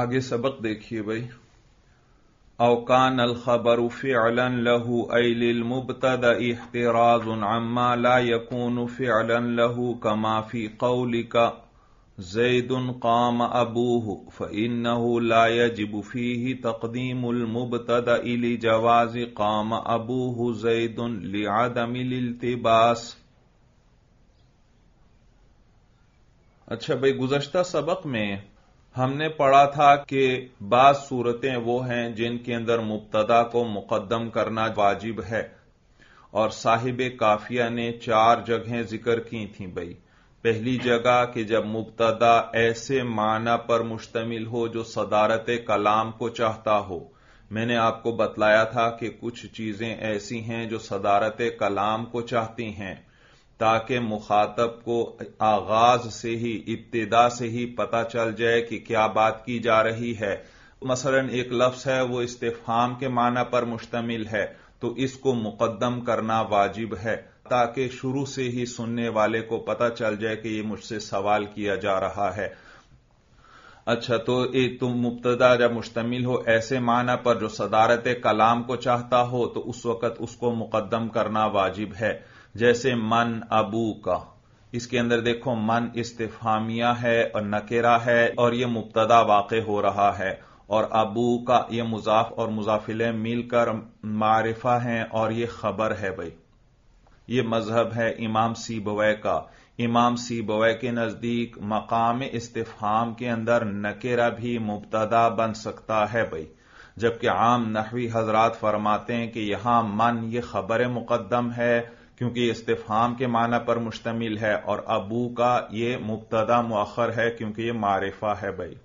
आगे सबक देखिए भाई अवकान अलखबर फ़िलन लहू अलिल मुबतद अहतराज अम्मा ला यकून फ़िलन लहू कमाफ़ी कौली का زيد قام أبوه فإنه لا يجب فيه تقديم المبتدأ لجواز قام أبوه زيد لعدم الالتباس अच्छा भाई गुजश्ता सबक में हमने पढ़ा था कि बाज सूरतें वो हैं जिनके अंदर मुबतदा को मुकदम करना वाजिब है और साहिब काफिया ने चार जगहें जिक्र की थी भाई पहली जगह कि जब मुबतदा ऐसे माना पर मुश्तमिल हो जो सदारत कलाम को चाहता हो मैंने आपको बतलाया था कि कुछ चीजें ऐसी हैं जो सदारत कलाम को चाहती हैं ताकि मुखातब को आगाज से ही इब्तदा से ही पता चल जाए कि क्या बात की जा रही है मसलन एक लफ्स है वो इस्तेफाम के माना पर मुश्तमिल है तो इसको मुकदम करना वाजिब है ताकि शुरू से ही सुनने वाले को पता चल जाए कि ये मुझसे सवाल किया जा रहा है अच्छा तो ये तुम मुबतदा या मुश्तमिल हो ऐसे माना पर जो सदारत कलाम को चाहता हो तो उस वक़्त उसको मुकदम करना वाजिब है जैसे मन अबू का इसके अंदर देखो मन इस्तेफामिया है और नकेरा है और यह मुबतदा वाक़ हो रहा है और अबू का यह मुजाफ और मुजाफिले मिलकर मारिफा है और यह खबर है भाई ये मजहब है इमाम बवै का इमाम बवै के नजदीक मकाम इस्तेफाम के अंदर नकेरा भी मुबतदा बन सकता है भाई जबकि आम नहवी हजरात फरमाते हैं कि यहां मन ये खबर मुकदम है क्योंकि इस्तेफाम के माना पर मुश्तमिल है और अबू का यह मुबतदा मखर है क्योंकि यह मारिफा है भाई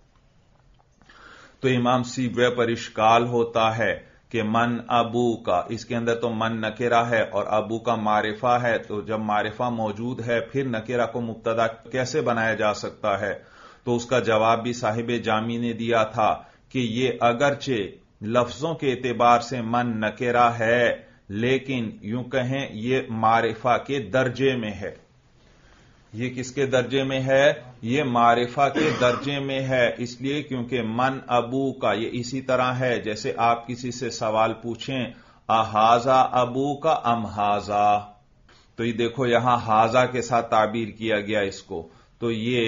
तो इमाम सीबे पर इश्काल होता है कि मन अबू का इसके अंदर तो मन नकेरा है और अबू का मारिफा है तो जब मारिफा मौजूद है फिर नकेरा को मुबतदा कैसे बनाया जा सकता है तो उसका जवाब भी साहिब जामी ने दिया था कि ये अगरचे लफ्जों के एतबार से मन नकेरा है लेकिन यूं कहें यह मारिफा के दर्जे में है यह किसके दर्जे में है यह मारिफा के दर्जे में है इसलिए क्योंकि मन अबू का यह इसी तरह है जैसे आप किसी से सवाल पूछें अहाजा अबू का अमहाजा तो ये देखो यहां हाजा के साथ ताबीर किया गया इसको तो ये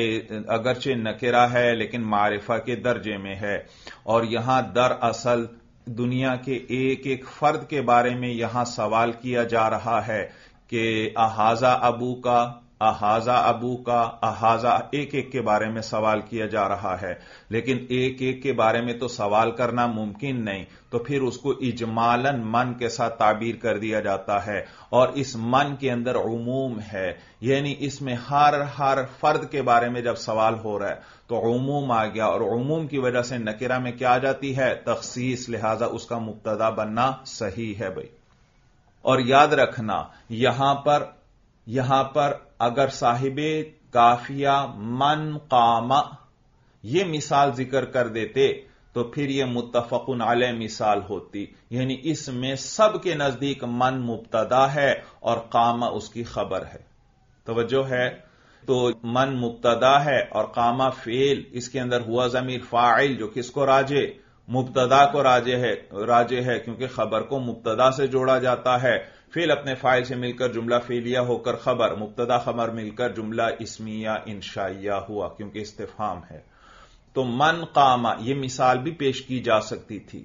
अगरचे नकेरा है लेकिन मारिफा के दर्जे में है और यहां दरअसल दुनिया के एक एक फर्द के बारे में यहां सवाल किया जा रहा है कि अहाजा अबू का अहाजा अबू का अहाजा एक एक के बारे में सवाल किया जा रहा है लेकिन एक एक के बारे में तो सवाल करना मुमकिन नहीं तो फिर उसको इजमालन मन के साथ ताबीर कर दिया जाता है और इस मन के अंदर उमूम है यानी इसमें हर हर फर्द के बारे में जब सवाल हो रहा है तो उमूम आ गया और उमूम की वजह से नकेरा में क्या आ जाती है तखसीस लिहाजा उसका मुबतदा बनना सही है भाई और याद रखना यहां पर यहां पर अगर साहिब काफिया मन कामा ये मिसाल जिक्र कर देते तो फिर यह मुतफकन आल मिसाल होती यानी इसमें सबके नजदीक मन मुबतदा है और कामा उसकी खबर है तोज्जो है तो मन मुबतदा है और कामा फेल इसके अंदर हुआ जमीर फाइल जो किसको राजे मुबतदा को राजे है राजे है क्योंकि खबर को मुबतदा से जोड़ा जाता है फेल अपने फाइल से मिलकर जुमला फेलिया होकर खबर मुबतदा खबर मिलकर जुमला इसमिया इंशाइया हुआ क्योंकि इस्तेफाम है तो मन कामा यह मिसाल भी पेश की जा सकती थी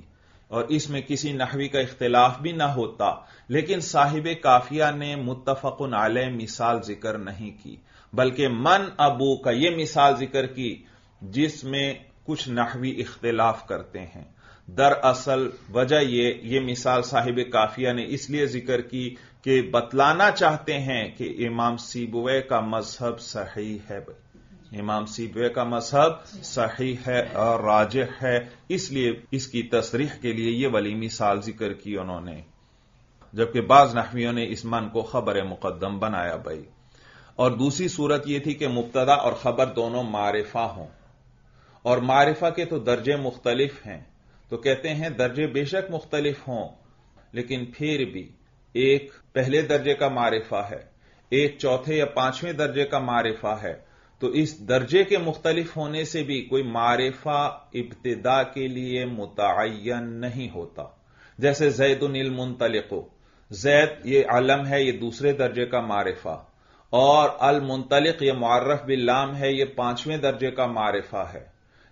और इसमें किसी नहवी का इख्तलाफ भी ना होता लेकिन साहिब काफिया ने मुतफकन आलय मिसाल जिक्र नहीं की बल्कि मन अबू का यह मिसाल जिक्र की जिसमें कुछ नहवी इख्तलाफ करते हैं दरअसल वजह ये ये मिसाल साहिब काफिया ने इसलिए जिक्र की कि बतलाना चाहते हैं कि इमाम सीबुए का मजहब सही है इमाम सीबुए का मजहब सही है और राज है इसलिए इसकी तस्रीह के लिए यह वाली मिसाल जिक्र की उन्होंने जबकि बाज नहवियों ने इस मन को खबर मुकदम बनाया भाई और दूसरी सूरत यह थी कि मुबतदा और खबर दोनों मारिफा हों और मारिफा के तो दर्जे मुख्तलिफ हैं तो कहते हैं दर्जे बेशक मुख्तलिफ हों लेकिन फिर भी एक पहले दर्जे का मारिफा है एक चौथे या पांचवें दर्जे का मारिफा है तो इस दर्जे के मुख्तलिफ होने से भी कोई मारिफा इब्तदा के लिए मुतन नहीं होता जैसे जैदनिल मुंतलिको जैद ये आलम है ये दूसरे दर्जे का मारिफा और अल मुंतलिक ये मार्रफ बिल्लाम है ये पांचवें दर्जे का मारिफा है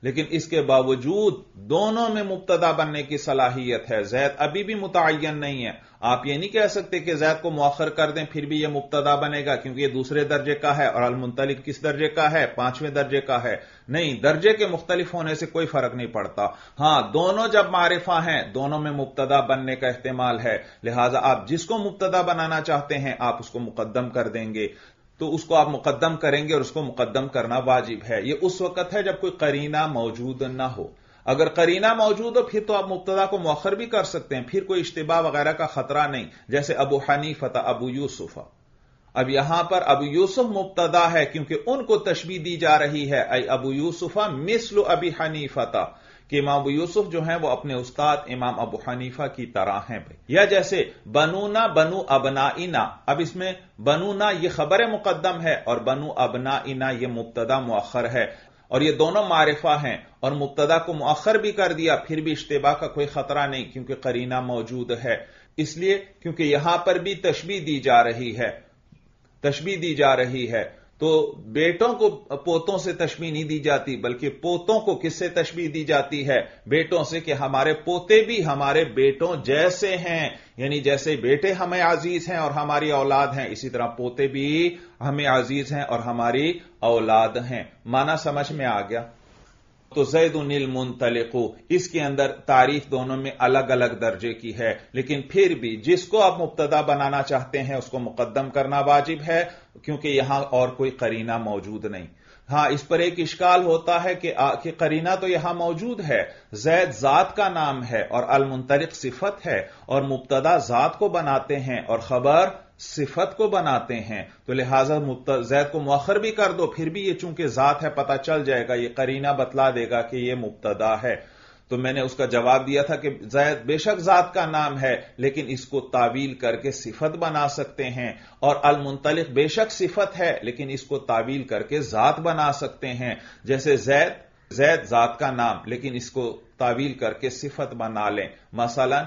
लेकिन इसके बावजूद दोनों में मुबतदा बनने की सलाहियत है जैद अभी भी मुतन नहीं है आप ये नहीं कह सकते कि जैद को मौखर कर दें फिर भी यह मुबतदा बनेगा क्योंकि यह दूसरे दर्जे का है और अलमुंतलिक किस दर्जे का है पांचवें दर्जे का है नहीं दर्जे के मुख्तलिफ होने से कोई फर्क नहीं पड़ता हां दोनों जब मारिफा हैं दोनों में मुबतदा बनने का इस्तेमाल है लिहाजा आप जिसको मुबतदा बनाना चाहते हैं आप उसको मुकदम कर देंगे तो उसको आप मुकदम करेंगे और उसको मुकदम करना वाजिब है यह उस वक्त है जब कोई करीना मौजूद ना हो अगर करीना मौजूद हो फिर तो आप मुबतदा को मौखर भी कर सकते हैं फिर कोई इश्तबा वगैरह का खतरा नहीं जैसे अबू फता अबू यूसुफा अब यहां पर अबू यूसुफ मुबतदा है क्योंकि उनको तशबी दी जा रही है अबू यूसुफा मिसल अबी हनीफता कि इमाम यूसुफ जो हैं वो अपने उस्ताद इमाम अबू हनीफा की तरह हैं भाई या जैसे बनूना बनु अबनाइना अब इसमें बनूना ये खबर मुकदम है और बनु अबनाइना ये मुबतदा मؤखर है और ये दोनों मारिफा हैं और मुबतदा को मؤखर भी कर दिया फिर भी इश्तबा का कोई खतरा नहीं क्योंकि करीना मौजूद है इसलिए क्योंकि यहां पर भी तशबी दी जा रही है तशबी दी जा रही है तो बेटों को पोतों से तशबी नहीं दी जाती बल्कि पोतों को किससे तशबी दी जाती है बेटों से कि हमारे पोते भी हमारे बेटों जैसे हैं यानी जैसे बेटे हमें आजीज हैं और हमारी औलाद हैं इसी तरह पोते भी हमें आजीज हैं और हमारी औलाद हैं माना समझ में आ गया तो जैदनिल मुंतलिकू इसके अंदर तारीफ दोनों में अलग अलग दर्जे की है लेकिन फिर भी जिसको आप मुबतदा बनाना चाहते हैं उसको मुकदम करना वाजिब है क्योंकि यहां और कोई करीना मौजूद नहीं हां इस पर एक इश्काल होता है कि, आ, कि करीना तो यहां मौजूद है जैद जात का नाम है और अलमुंतलिक सिफत है और मुबतदा जात को बनाते हैं और खबर सिफत को बनाते हैं तो लिहाजा जैद को मौखर भी कर दो फिर भी ये चूंकि ज़ात है पता चल जाएगा ये करीना बतला देगा कि यह मुबतदा है तो मैंने उसका जवाब दिया था कि जैद बेशक जात का नाम है लेकिन इसको तावील करके सिफत बना सकते हैं और अलमुंतलिक बेशक सिफत है लेकिन इसको तावील करके जात बना सकते हैं जैसे जैद जैद जात का नाम लेकिन इसको तावील करके सिफत बना लें मसलन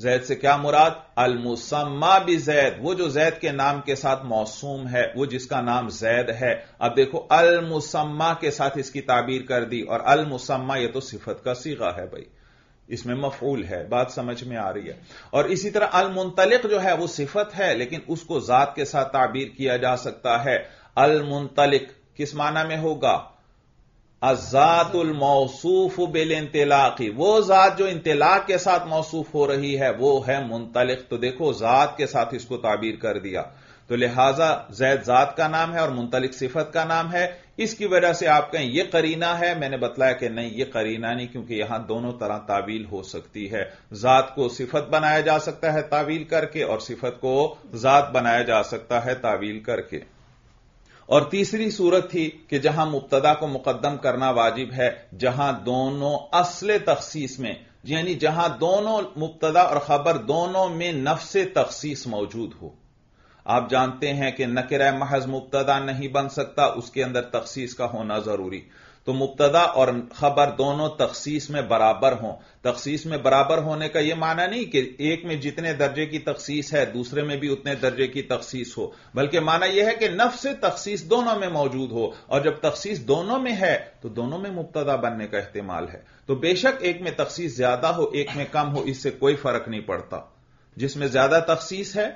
जैद से क्या मुराद अलमुसम्मा भी जैद वो जो जैद के नाम के साथ मौसूम है वो जिसका नाम जैद है अब देखो अलमुसम्मा के साथ इसकी ताबीर कर दी और अलमुसम्मा ये तो सिफत का सीगा है भाई इसमें मफूल है बात समझ में आ रही है और इसी तरह अलमुंतलिक जो है वो सिफत है लेकिन उसको जात के साथ ताबीर किया जा सकता है अलमुंतलिक किस माना में होगा अजातुल मौसूफ बिल इंतलाकी वो जात जो इंतलाक के साथ मौसूफ हो रही है वो है मुंतलिक तो देखो जात के साथ इसको ताबीर कर दिया तो लिहाजा जैद जात का नाम है और मुंतलिक सिफत का नाम है इसकी वजह से आप कहें यह करीना है मैंने बतलाया कि नहीं यह करीना नहीं क्योंकि यहां दोनों तरह तावील हो सकती है जात को सिफत बनाया जा सकता है तावील करके और सिफत को जात बनाया जा सकता है तावील करके और तीसरी सूरत थी कि जहां मुबतदा को मुकदम करना वाजिब है जहां दोनों असल तखसीस में यानी जहां दोनों मुबतदा और खबर दोनों में नफ्स तखसीस मौजूद हो आप जानते हैं कि नकर महज मुबतदा नहीं बन सकता उसके अंदर तखसीस का होना जरूरी तो मुबतदा और खबर दोनों तखसीस में बराबर हों तखसीस में बराबर होने का यह माना नहीं कि एक में जितने दर्जे की तखसीस है दूसरे में भी उतने दर्जे की तखसीस हो बल्कि माना यह है कि नफ से तखसीस दोनों में मौजूद हो और जब तखसीस दोनों में है तो दोनों में मुबतदा बनने का इस्तेमाल है तो बेशक एक में तखसीस ज्यादा हो एक में कम हो इससे कोई फर्क नहीं पड़ता जिसमें ज्यादा तखसीस है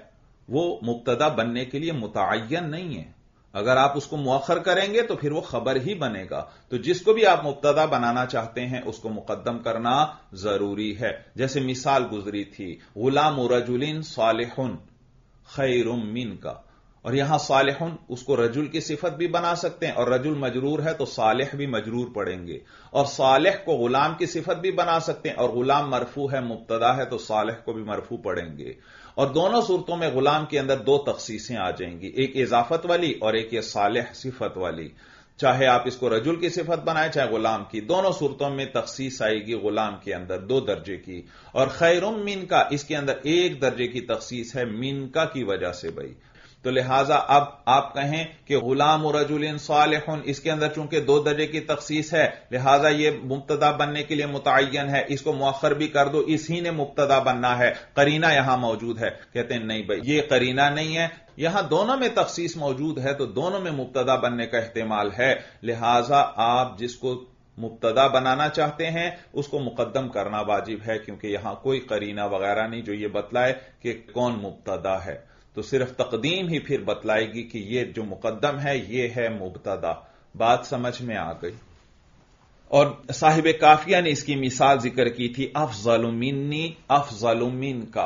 वो मुबतदा बनने के लिए मुतन नहीं है अगर आप उसको मुखर करेंगे तो फिर वो खबर ही बनेगा तो जिसको भी आप मुबतदा बनाना चाहते हैं उसको मुकदम करना जरूरी है जैसे मिसाल गुजरी थी गुलाम रजुलिन सालिहन खैर मिन का और यहां सालिहन उसको रजुल की सिफत भी बना सकते हैं और रजुल मजरूर है तो सालह भी मजरूर पड़ेंगे और सालह को गुलाम की सिफत भी बना सकते हैं और गुलाम मरफू है मुबतदा है तो सालह को भी मरफू पड़ेंगे और दोनों सूरतों में गुलाम के अंदर दो तखसीसें आ जाएंगी एक इजाफत वाली और एक ये सालह सिफत वाली चाहे आप इसको रजुल की सिफत बनाए चाहे गुलाम की दोनों सूरतों में तखसीस आएगी गुलाम के अंदर दो दर्जे की और खैरुम मिन का इसके अंदर एक दर्जे की तखसीस है मिन का की वजह से भाई तो लिहाजा अब आप कहें कि गुलाम रजुलिन साल इसके अंदर चूंकि दो दर्जे की तखसीस है लिहाजा ये मुबतदा बनने के लिए मुतन है इसको मौखर भी कर दो इसी ने मुबतदा बनना है करीना यहां मौजूद है कहते हैं नहीं भाई ये करीना नहीं है यहां दोनों में तखसीस मौजूद है तो दोनों में मुबतदा बनने का इस्तेमाल है लिहाजा आप जिसको मुबतदा बनाना चाहते हैं उसको मुकदम करना वाजिब है क्योंकि यहां कोई करीना वगैरह नहीं जो ये बतलाए कि कौन मुबतदा है तो सिर्फ तकदीम ही फिर बतलाएगी कि यह जो मुकदम है यह है मुबतदा बात समझ में आ गई और साहिब काफिया ने इसकी मिसाल जिक्र की थी अफजल अफजलुमिन का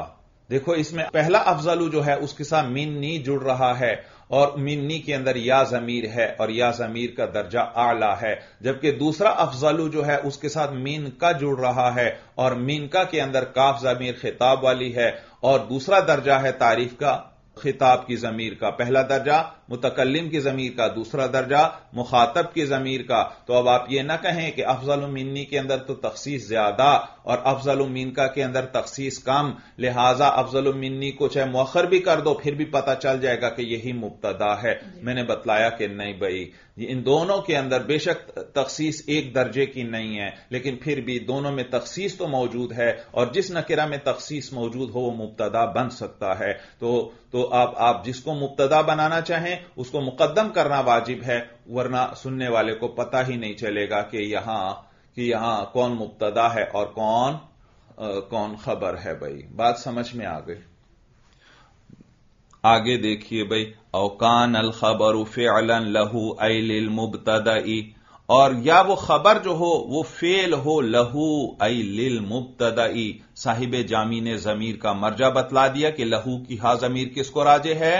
देखो इसमें पहला अफजलू जो है उसके साथ मिन्नी जुड़ रहा है और मिन्नी के अंदर या जमीर है और या जमीर का दर्जा आला है जबकि दूसरा अफजलू जो है उसके साथ मिन का जुड़ रहा है और मिन का के अंदर काफ जमीर खिताब वाली है और दूसरा दर्जा है तारीफ का खिताब की जमीर का पहला दर्जा मुतकलम की ज़मीर का दूसरा दर्जा मुखातब की ज़मीर का तो अब आप यह ना कहें कि अफजल मिन्नी के अंदर तो तखसीस ज़्यादा और अफजल मिनका के अंदर तखसीस कम लिहाजा अफजल मिन्नी को चाहे मौखर भी कर दो फिर भी पता चल जाएगा कि यही मुबतदा है मैंने बतलाया कि नहीं भाई इन दोनों के अंदर बेशक तखसीस एक दर्जे की नहीं है लेकिन फिर भी दोनों में तखसीस तो मौजूद है और जिस नकरा में तखसीस मौजूद हो वह मुबतदा बन सकता है तो, तो आप, आप जिसको मुबतदा बनाना चाहें हैं उसको मुकदम करना वाजिब है वरना सुनने वाले को पता ही नहीं चलेगा कि यहां कि यहां कौन मुबतदा है और कौन आ, कौन खबर है भाई बात समझ में आ गई आगे देखिए भाई अवकान अल खबर फेलन लहू अल मुबतदाई और या वो खबर जो हो वो फेल हो लहू आई लिल मुबतदाई साहिब जामी ने जमीर का मर्जा बतला दिया कि लहू की हा जमीर किसको राजे है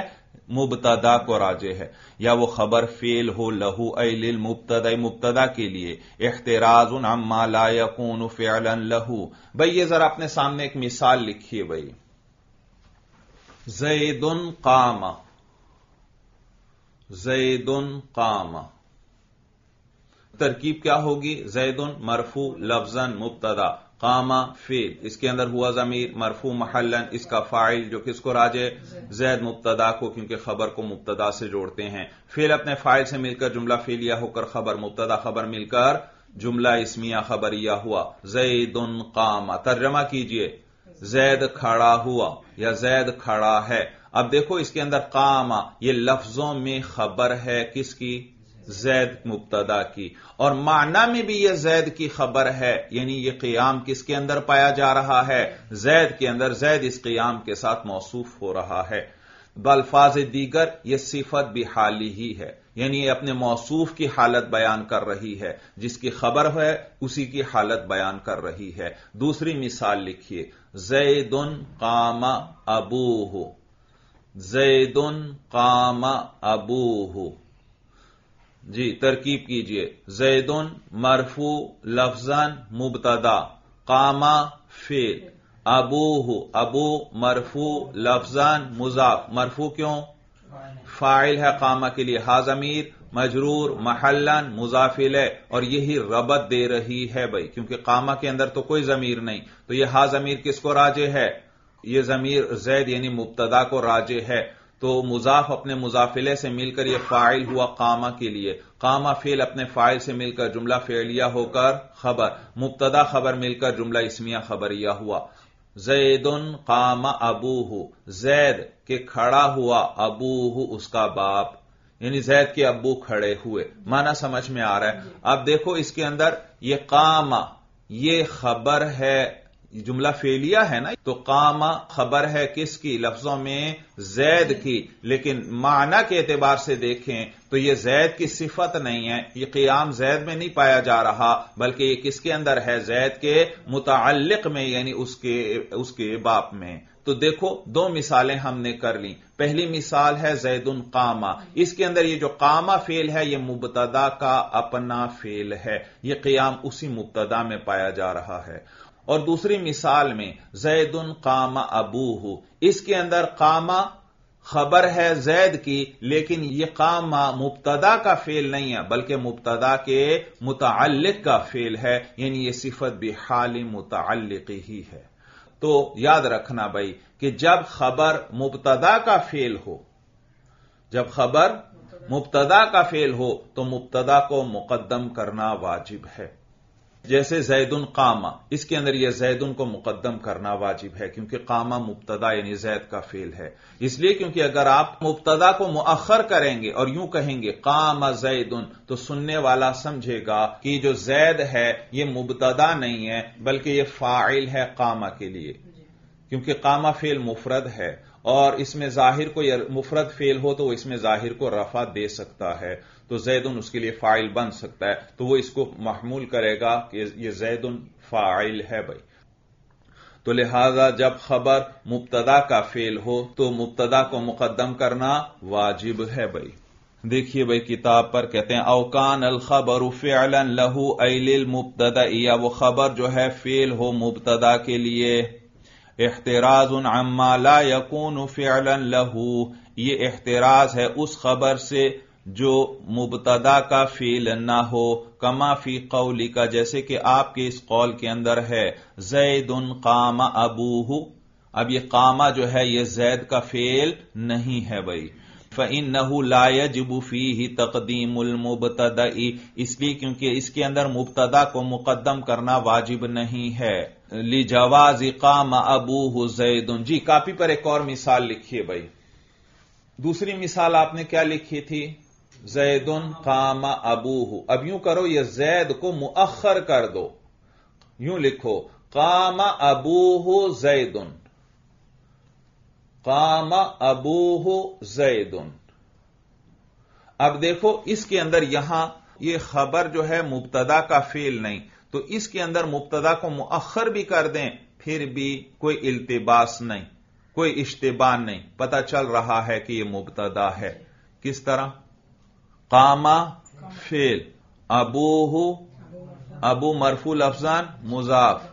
मुबतदा को राजे है या वो खबर फेल हो लहू अल मुबतद मुबतदा के लिए एहतराज अम्मा लायकून फेलन लहू भाई ये जरा अपने सामने एक मिसाल लिखिए भाई जैदन काम जैदन काम तरकीब क्या होगी जैदन मरफू लफजन मुबतदा कामा फेल इसके अंदर हुआ जमीर मरफू महलन इसका फाइल जो किसको राजे जैद मुबतदा को क्योंकि खबर को मुबतदा से जोड़ते हैं फेल अपने फाइल से मिलकर जुमला फेलिया होकर खबर मुबतदा खबर मिलकर जुमला इसमिया खबरिया हुआ जैद उन कामा तर्जमा कीजिए जैद खड़ा हुआ या जैद खड़ा है अब देखो इसके अंदर कामा ये लफ्जों में खबर है किसकी जैद मुबतदा की और माना में भी यह जैद की खबर है यानी यह क्याम किसके अंदर पाया जा रहा है जैद के अंदर जैद इस क्याम के साथ मौसूफ हो रहा है बल्फाज दीगर यह सिफत भी हाली ही है यानी यह अपने मौसूफ की हालत बयान कर रही है जिसकी खबर है उसी की हालत बयान कर रही है दूसरी मिसाल लिखिए जैदन कामा अबू हो जैदन कामा अबू हो जी तरकीब कीजिए जैदन मरफू लफजन मुबतदा कामा फेल अबूह अबू मरफू लफजन मुजाफ मरफू क्यों फाइल है कामा के लिए हाजमीर मजरूर महलन मुजाफिल है और यही रबत दे रही है भाई क्योंकि कामा के अंदर तो कोई जमीर नहीं तो यह हाजमीर किसको राजे है यह जमीर जैद यानी मुबतदा को राजे है तो मुजाफ अपने मुजाफिले से मिलकर यह फाइल हुआ कामा के लिए कामा फेल अपने फाइल से मिलकर जुमला फेलिया होकर खबर मुबतदा खबर मिलकर जुमला इसमिया खबरिया हुआ जैदन कामा अबूह जैद के खड़ा हुआ अबूह उसका बाप यानी जैद के अबू खड़े हुए माना समझ में आ रहा है अब देखो इसके अंदर यह कामा ये खबर है जुमला फेलिया है ना तो कामा खबर है किसकी लफ्जों में जैद की लेकिन माना के एतबार से देखें तो यह जैद की सिफत नहीं है यह क्याम जैद में नहीं पाया जा रहा बल्कि यह किसके अंदर है जैद के मुतल में यानी उसके उसके बाप में तो देखो दो मिसालें हमने कर ली पहली मिसाल है जैदुन कामा इसके अंदर ये जो कामा फेल है ये मुबतदा का अपना फेल है ये क्याम उसी मुबतदा में पाया जा रहा है और दूसरी मिसाल में उन कामा हो इसके अंदर कामा खबर है जैद की लेकिन यह कामा मुबतदा का फेल नहीं है बल्कि मुबतदा के मुतल का फेल है यानी यह सिफत भी हाल मुतल ही है तो याद रखना भाई कि जब खबर मुबतदा का फेल हो जब खबर मुबतदा का फेल हो तो मुबतदा को मुकदम करना वाजिब है जैसे जैदुन कामा इसके अंदर यह जैदुन को मुकदम करना वाजिब है क्योंकि कामा मुबतदा यानी जैद का फेल है इसलिए क्योंकि अगर आप मुबतदा को मुअखर करेंगे और यूं कहेंगे कामा जैदुन तो सुनने वाला समझेगा कि जो जैद है यह मुबतदा नहीं है बल्कि यह फाइल है कामा के लिए क्योंकि कामा फेल मुफरद है और इसमें जाहिर को मुफरत फेल हो तो वह इसमें जाहिर को रफा दे सकता है तो जैदन उसके लिए फाइल बन सकता है तो वो इसको महमूल करेगा कि ये जैदन फाइल है भाई तो लिहाजा जब खबर मुबतदा का फेल हो तो मुबतदा को मुकदम करना वाजिब है भाई देखिए भाई किताब पर कहते हैं अवकान अल खबर फेलन लहू अल मुबतदा या वो खबर जो है फेल हो मुबतदा के लिए एहतराज उन अम्मा ला यकून फेलन लहू ये एहतराज है उस खबर से जो मुबतदा का फील ना हो कमाफी कौली का जैसे कि आपके इस कौल के अंदर है जैद उन कामा अबूह अब ये कामा जो है ये जैद का फेल नहीं है भाई फ़िन नहू लायजबूफी ही तकदीम मुबतदा इसलिए क्योंकि इसके अंदर मुबतदा को मुकदम करना वाजिब नहीं है ली जवाज काम अबू हुजैदन जी कापी पर एक और मिसाल लिखिए भाई दूसरी मिसाल आपने क्या लिखी थी जैदन कामा अबूह अब यूं करो ये जैद को मुअखर कर दो यूं लिखो कामा अबूह जैदन कामा अबूह जैदन अब देखो इसके अंदर यहां ये खबर जो है मुबतदा का फेल नहीं तो इसके अंदर मुबतदा को मुअखर भी कर दें फिर भी कोई इल्तबास नहीं कोई इश्तेबान नहीं पता चल रहा है कि यह मुबतदा है किस तरह कामा फेल अबूहू अबू मरफू अफजान मुजाफ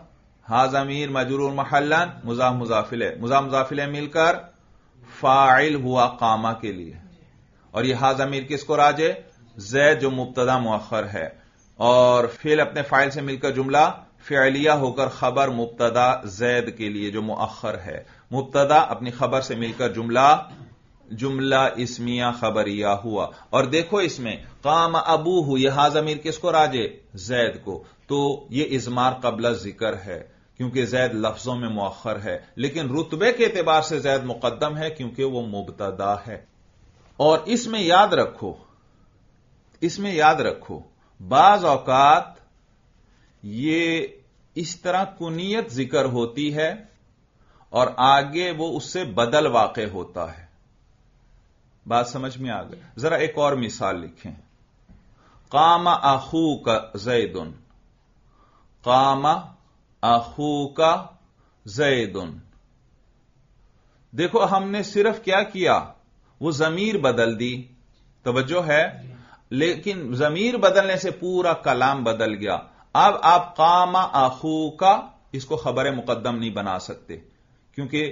हाज अमीर मजरूर महलान मुजाफ मुजाफिले मुजाफ मुजाफिले मिलकर फाइल हुआ कामा के लिए और यह हाज अमीर किसको राजे जैद जो मुबतदा मखर है और फेल अपने फाइल से मिलकर जुमला फैलिया होकर खबर मुबतदा जैद के लिए जो मुखर है मुबतदा अपनी खबर से मिलकर जुमला जुमला इसमिया खबरिया हुआ और देखो इसमें काम अबू हु यह जमीर किसको राजे जैद को तो यह इजमार कबला जिक्र है क्योंकि जैद लफ्जों में मौखर है लेकिन रुतबे के एतबार से जैद मुकदम है क्योंकि वह मुबतदा है और इसमें याद रखो इसमें याद रखो बाज औकात ये इस तरह कुनीत जिक्र होती है और आगे वो उससे बदल वाक़ होता है बात समझ में आ गई जरा एक और मिसाल लिखें काम आहू का जैदन काम आहू का जैदन देखो हमने सिर्फ क्या किया वो जमीर बदल दी तोज्जो है लेकिन जमीर बदलने से पूरा कलाम बदल गया अब आप काम आहू का इसको खबर मुकदम नहीं बना सकते क्योंकि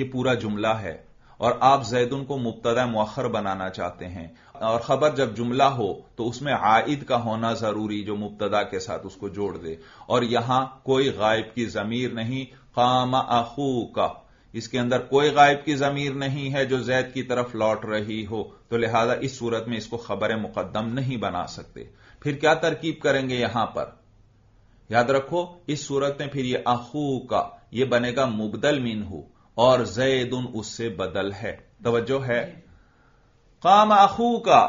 यह पूरा जुमला है और आप जैद को मुबतदा मौखर बनाना चाहते हैं और खबर जब जुमला हो तो उसमें आयद का होना जरूरी जो मुबतदा के साथ उसको जोड़ दे और यहां कोई गायब की जमीर नहीं काम आखू का इसके अंदर कोई गायब की जमीर नहीं है जो जैद की तरफ लौट रही हो तो लिहाजा इस सूरत में इसको खबर मुकदम नहीं बना सकते फिर क्या तरकीब करेंगे यहां पर याद रखो इस सूरत में फिर यह आखू का यह बनेगा मुबदल मीन हो और जैद उन उससे बदल है तवज्जो है काम अखू का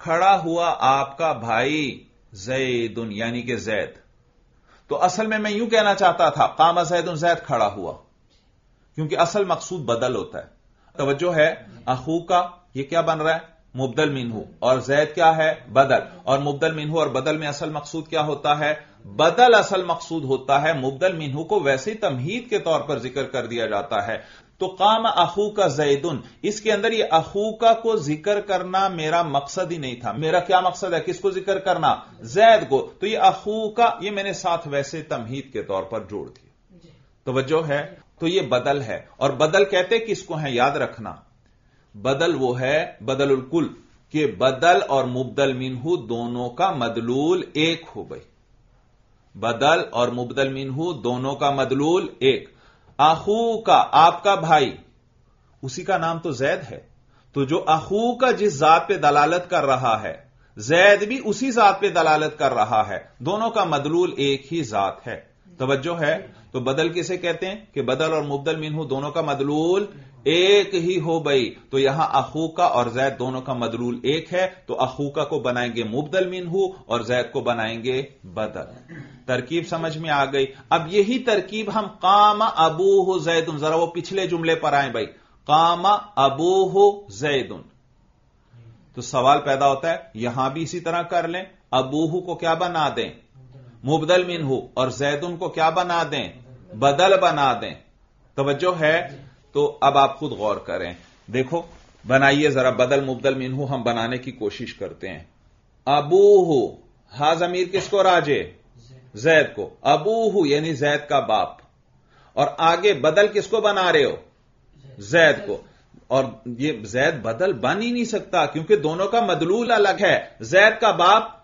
खड़ा हुआ आपका भाई जैद उन यानी कि जैद तो असल में मैं यूं कहना चाहता था काम जैद उन जैद खड़ा हुआ क्योंकि असल मकसूद बदल होता है तवज्जो है आखू का यह क्या बन रहा है मुबदल मिनहू और जैद क्या है बदल और मुबदल मिनहू और बदल में असल मकसूद क्या होता है बदल असल मकसूद होता है मुबदल मिनहू को वैसे तमहीद के तौर पर जिक्र कर दिया जाता है तो काम अहू का जैदन इसके अंदर ये का को जिक्र करना मेरा मकसद ही नहीं था मेरा क्या मकसद है किसको जिक्र करना जैद को तो ये का ये मैंने साथ वैसे तमहीद के तौर पर जोड़ दिया तो है तो ये बदल है और बदल कहते किसको है याद रखना बदल वो है बदल कुल के बदल और मुबदल मिनहू दोनों का मदलूल एक हो गई बदल और मुबदल मिनहू दोनों का मदलूल एक आहू का आपका भाई उसी का नाम तो जैद है तो जो आहू का जिस जात पे दलालत कर रहा है जैद भी उसी जात पे दलालत कर रहा है दोनों का मदलूल एक ही जात है तवज्जो है तो बदल किसे कहते हैं कि बदल और मुबदल मिनहू दोनों का मदलूल एक ही हो बई तो यहां अखूका और जैद दोनों का मदलूल एक है तो अखूका को बनाएंगे मुबदल मिनहू और जैद को बनाएंगे बदल तरकीब समझ में आ गई अब यही तरकीब हम कामा अबू हो जैदुन जरा वो पिछले जुमले पर आए भाई कामा अबू हो जैदुन तो सवाल पैदा होता है यहां भी इसी तरह कर लें अबूहू को क्या बना दें मुबदल मिनहू और जैदुन को क्या बना दें बदल बना दें तोज्जो है तो अब आप खुद गौर करें देखो बनाइए जरा बदल मुबदल मीनू हम बनाने की कोशिश करते हैं अबूहू हा जमीर किसको राजे जैद को अबूहू यानी जैद का बाप और आगे बदल किसको बना रहे हो जैद को और ये जैद बदल बन ही नहीं सकता क्योंकि दोनों का मदलूल अलग है जैद का बाप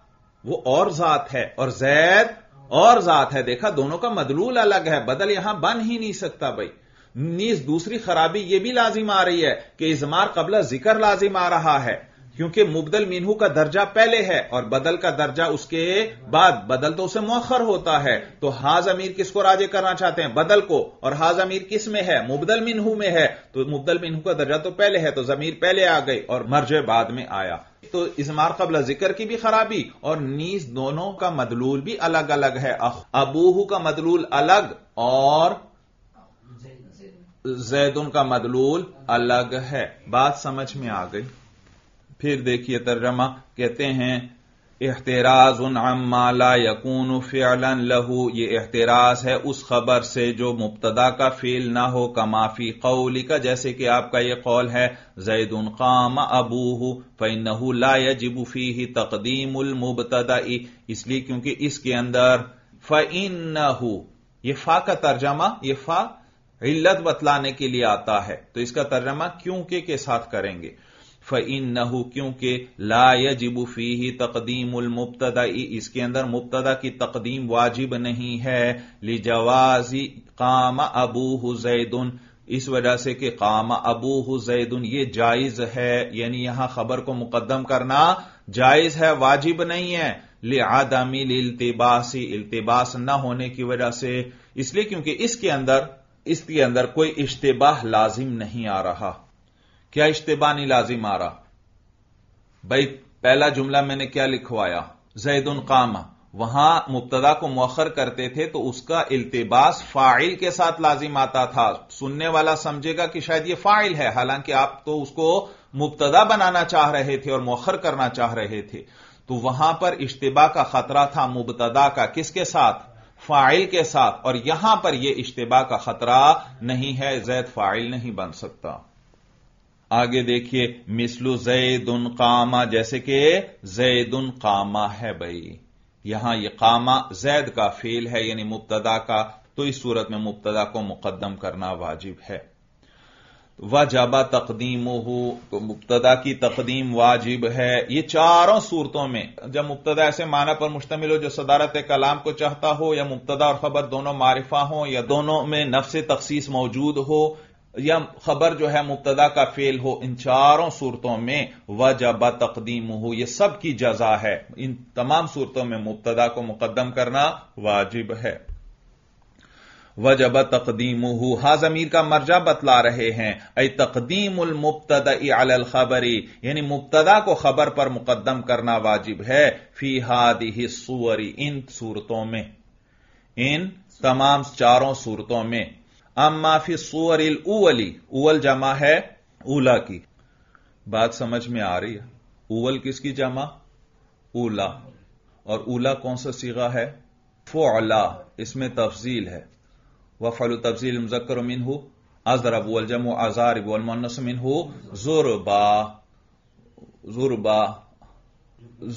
वो और जात है और जैद और जात है देखा दोनों का मदलूल अलग है बदल यहां बन ही नहीं सकता भाई नीज दूसरी खराबी यह भी लाजिम आ रही है कि इजमार कबला जिक्र लाजिम आ रहा है क्योंकि मुबदल मिनहू का दर्जा पहले है और बदल का दर्जा उसके बाद बदल तो उसे मौखर होता है तो हाज अमीर किसको राजे करना चाहते हैं बदल को और हाज अमीर किस में है मुबदल मिनहू में है तो मुबदल मिनहू का दर्जा तो पहले है तो जमीर पहले आ गई और मर्ज बाद में आया तो इसमार कबला जिक्र की भी खराबी और नीज दोनों का मदलूल भी अलग अलग है अबूहू का मदलूल अलग और जैद उनका मदलूल अलग है बात समझ में आ गई फिर देखिए तर्जमा कहते हैं एहतराज उन अम्माला यकून फ़ियालन लहू ये एहतराज है उस खबर से जो मुबतदा का फेल ना हो कमाफी कौली का जैसे कि आपका यह कौल है जैद उन काम अबूह नहू ला जिबूफी ही तकदीम मुबतदा इसलिए क्योंकि इसके अंदर फ़ैन ये फ़ा का तर्जमा ये फ़ा इल्लत बतलाने के लिए आता है तो इसका तर्जमा क्योंकि के साथ करेंगे फ इन नहू क्योंकि ला यजिबू फी ही तकदीम उल मुबतदा इसके अंदर मुबतदा की तकदीम वाजिब नहीं है लिजवाजी काम अबू हुजैदन इस वजह से कि काम अबू हुजैदन ये जायज है यानी यहां खबर को मुकदम करना जायज है वाजिब नहीं है ले आदमी इल्तिबासी इल्तिबास न होने की वजह से इसलिए क्योंकि इसके अंदर इसके अंदर कोई इश्तबाह लाजिम नहीं आ रहा क्या इश्तबा नहीं लाजिम आ रहा भाई पहला जुमला मैंने क्या लिखवाया उन काम वहां मुबतदा को मौखर करते थे तो उसका इल्तबास फाइल के साथ लाजिम आता था सुनने वाला समझेगा कि शायद यह फाइल है हालांकि आप तो उसको मुबतदा बनाना चाह रहे थे और मौखर करना चाह रहे थे तो वहां पर इश्तबा का खतरा था मुबतदा का किसके साथ फाइल के साथ और यहां पर यह इश्तबा का खतरा नहीं है जैद फाइल नहीं बन सकता आगे देखिए मिसलू उन कामा जैसे कि जैद उन कामा है भाई यहां यह कामा जैद का फेल है यानी मुबतदा का तो इस सूरत में मुबतदा को मुकदम करना वाजिब है वजबा तकदीम तो मुबतदा की तकदीम वाजिब है ये चारों सूरतों में जब मुबतदा ऐसे माना पर मुश्तमिल हो जो सदारत कलाम को चाहता हो या मुबतदा और खबर दोनों मारिफा हो या दोनों में नफ्स तखसीस मौजूद हो या खबर जो है मुबतदा का फेल हो इन चारों सूरतों में वजबा तकदीम हो यह सबकी जजा है इन तमाम सूरतों में मुबतदा को मुकदम करना वाजिब है वजब तकदीम हाज अमीर का मर्जा बतला रहे हैं अ तकदीम उल अल खबरी यानी मुबतदा को खबर पर मुकदम करना वाजिब है फी हादी सूअरी इन सूरतों में इन तमाम चारों सूरतों में अम्मा फी इल उवली उवल जमा है ऊला की बात समझ में आ रही है उवल किसकी जमा उला और ऊला कौन सा सीगा है फोला इसमें तफजील है वफल तफजील मुजक्र मिन हो अजरब वलजम अजारब वलमनस मिन हो जुरबा जुरबा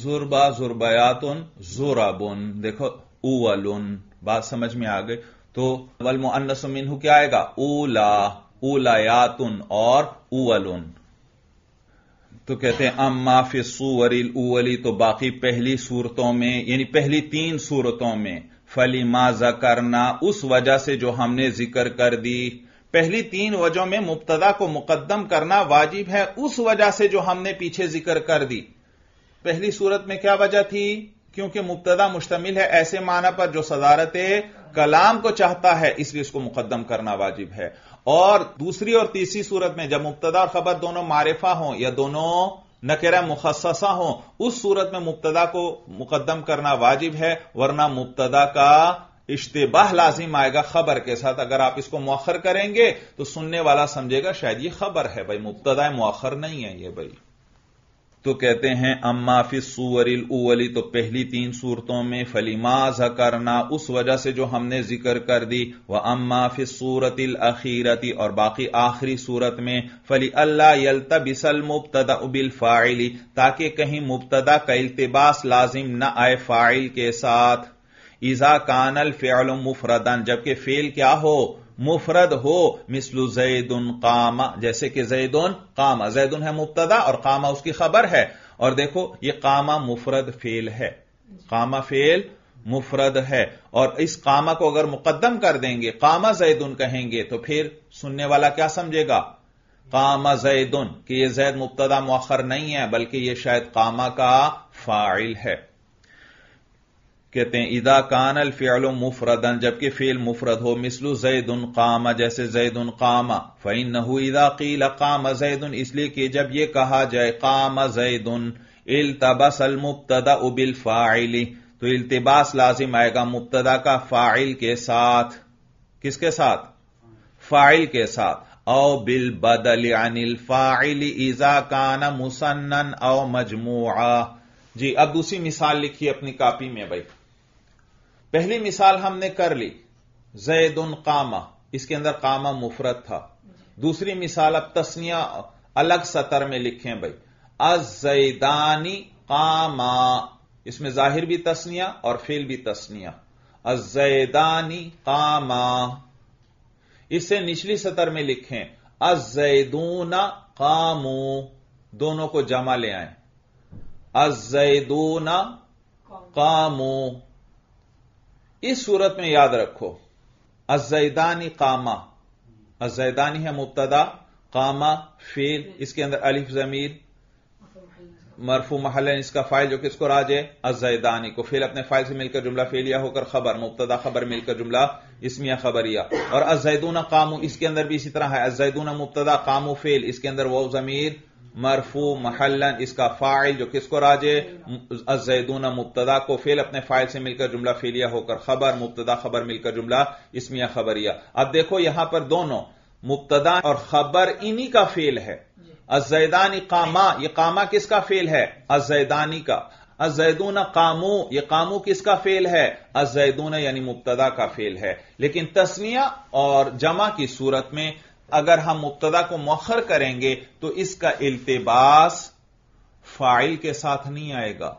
जुरबा जुरबयातुन जुराबुन देखो उन बात समझ में आ गई तो वलमनस मिन क्या आएगा ओला ओलायातुन और उन तो कहते हैं अम अम्मा फिसूवरिल उवली तो बाकी पहली सूरतों में यानी पहली तीन सूरतों में फली माजा करना उस वजह से जो हमने जिक्र कर दी पहली तीन वजहों में मुबतदा को मुकदम करना वाजिब है उस वजह से जो हमने पीछे जिक्र कर दी पहली सूरत में क्या वजह थी क्योंकि मुबतदा मुश्तमिल है ऐसे माना पर जो सदारत कलाम को चाहता है इसलिए उसको मुकदम करना वाजिब है और दूसरी और तीसरी सूरत में जब मुबतदा और खबर दोनों मारिफा हों या दोनों नकेरा मुखससा हो उस सूरत में मुबतदा को मुकदम करना वाजिब है वरना मुबतदा का इश्तबाह लाजिम आएगा खबर के साथ अगर आप इसको मौखर करेंगे तो सुनने वाला समझेगा शायद ये खबर है भाई मुबतदा मौखर नहीं है ये भाई तो कहते हैं अम्मा फिस सूवरिल उवली तो पहली तीन सूरतों में फलीमाज करना उस वजह से जो हमने जिक्र कर दी वह अम्मा फिस सूरतिल अखीरती और बाकी आखिरी सूरत में फली अल्लाह यलता मुबतदा उबिल फ़ाइली ताकि कहीं मुबतदा का इल्तबास लाजिम न आए फ़ाइल के साथ ईजा कानल फ़ेल मुफरदन जबकि फेल क्या हो मुफरद हो मिसलु जैदुन कामा जैसे कि जैदुन कामा जैदुन है मुबतदा और कामा उसकी खबर है और देखो ये कामा मुफरद फेल है कामा फेल मुफरद है और इस कामा को अगर मुकदम कर देंगे कामा जैदुन कहेंगे तो फिर सुनने वाला क्या समझेगा कामा जैदुन कि यह जैद मुबतदा मौखर नहीं है बल्कि यह शायद कामा का फाइल है कहते हैं इदा अल फ़ियल मुफरदन जबकि फ़िल मुफरद हो मिसलू जैदन कामा जैसे जैदन कामा फ़ैन नहू इदा कील कामा जैदन इसलिए कि जब यह कहा जाए काम जैदन अल मुबतदा उबिल फ़ाइली तो इल्तबास लाजिम आएगा मुबतदा का फ़ाइल के साथ किसके साथ फ़ाइल के साथ औ बिल बदल अनिल फ़ाइल इजा कान मुसन्न औ मजमू जी अब दूसरी मिसाल लिखिए अपनी कापी में भाई पहली मिसाल हमने कर ली जैद उन कामा इसके अंदर कामा मुफरत था दूसरी मिसाल अब तस्निया अलग सतर में लिखें भाई अजैदानी कामा इसमें जाहिर भी तस्निया और फेल भी तस्निया अजैदानी कामा इसे निचली सतर में लिखें अजैदूना कामू दोनों को जमा ले आए अजैदूना कामू इस सूरत में याद रखो अजैदानी कामा अजैदानी है मुबतदा कामा फेल इसके अंदर अलिफ जमीर मरफू महल इसका फाइल जो किसको राज है अजैदानी को फेल अपने फाइल से मिलकर जुमला फेलिया होकर खबर मुबतदा खबर मिलकर जुमला इसमिया खबरिया और अजैदूना कामू इसके अंदर भी इसी तरह है अजैदूना मुबतदा कामू फेल इसके अंदर वो जमीर मरफू महलन इसका फाइल जो किसको राजे अजैदून मुबतदा को फेल अपने फाइल से मिलकर जुमला फेलिया होकर खबर मुबतदा खबर मिलकर जुमला इसमिया खबरिया अब देखो यहां पर दोनों मुबतदा और खबर इन्हीं का फेल है अजैदानी कामा ये कामा किसका फेल है अजैदानी का अजैदून कामू ये कामू किसका फेल है अजैदून यानी मुबतदा का फेल है लेकिन तस्निया और जमा की सूरत में अगर हम मुबतदा को मौखर करेंगे तो इसका इल्तबास फाइल के साथ नहीं आएगा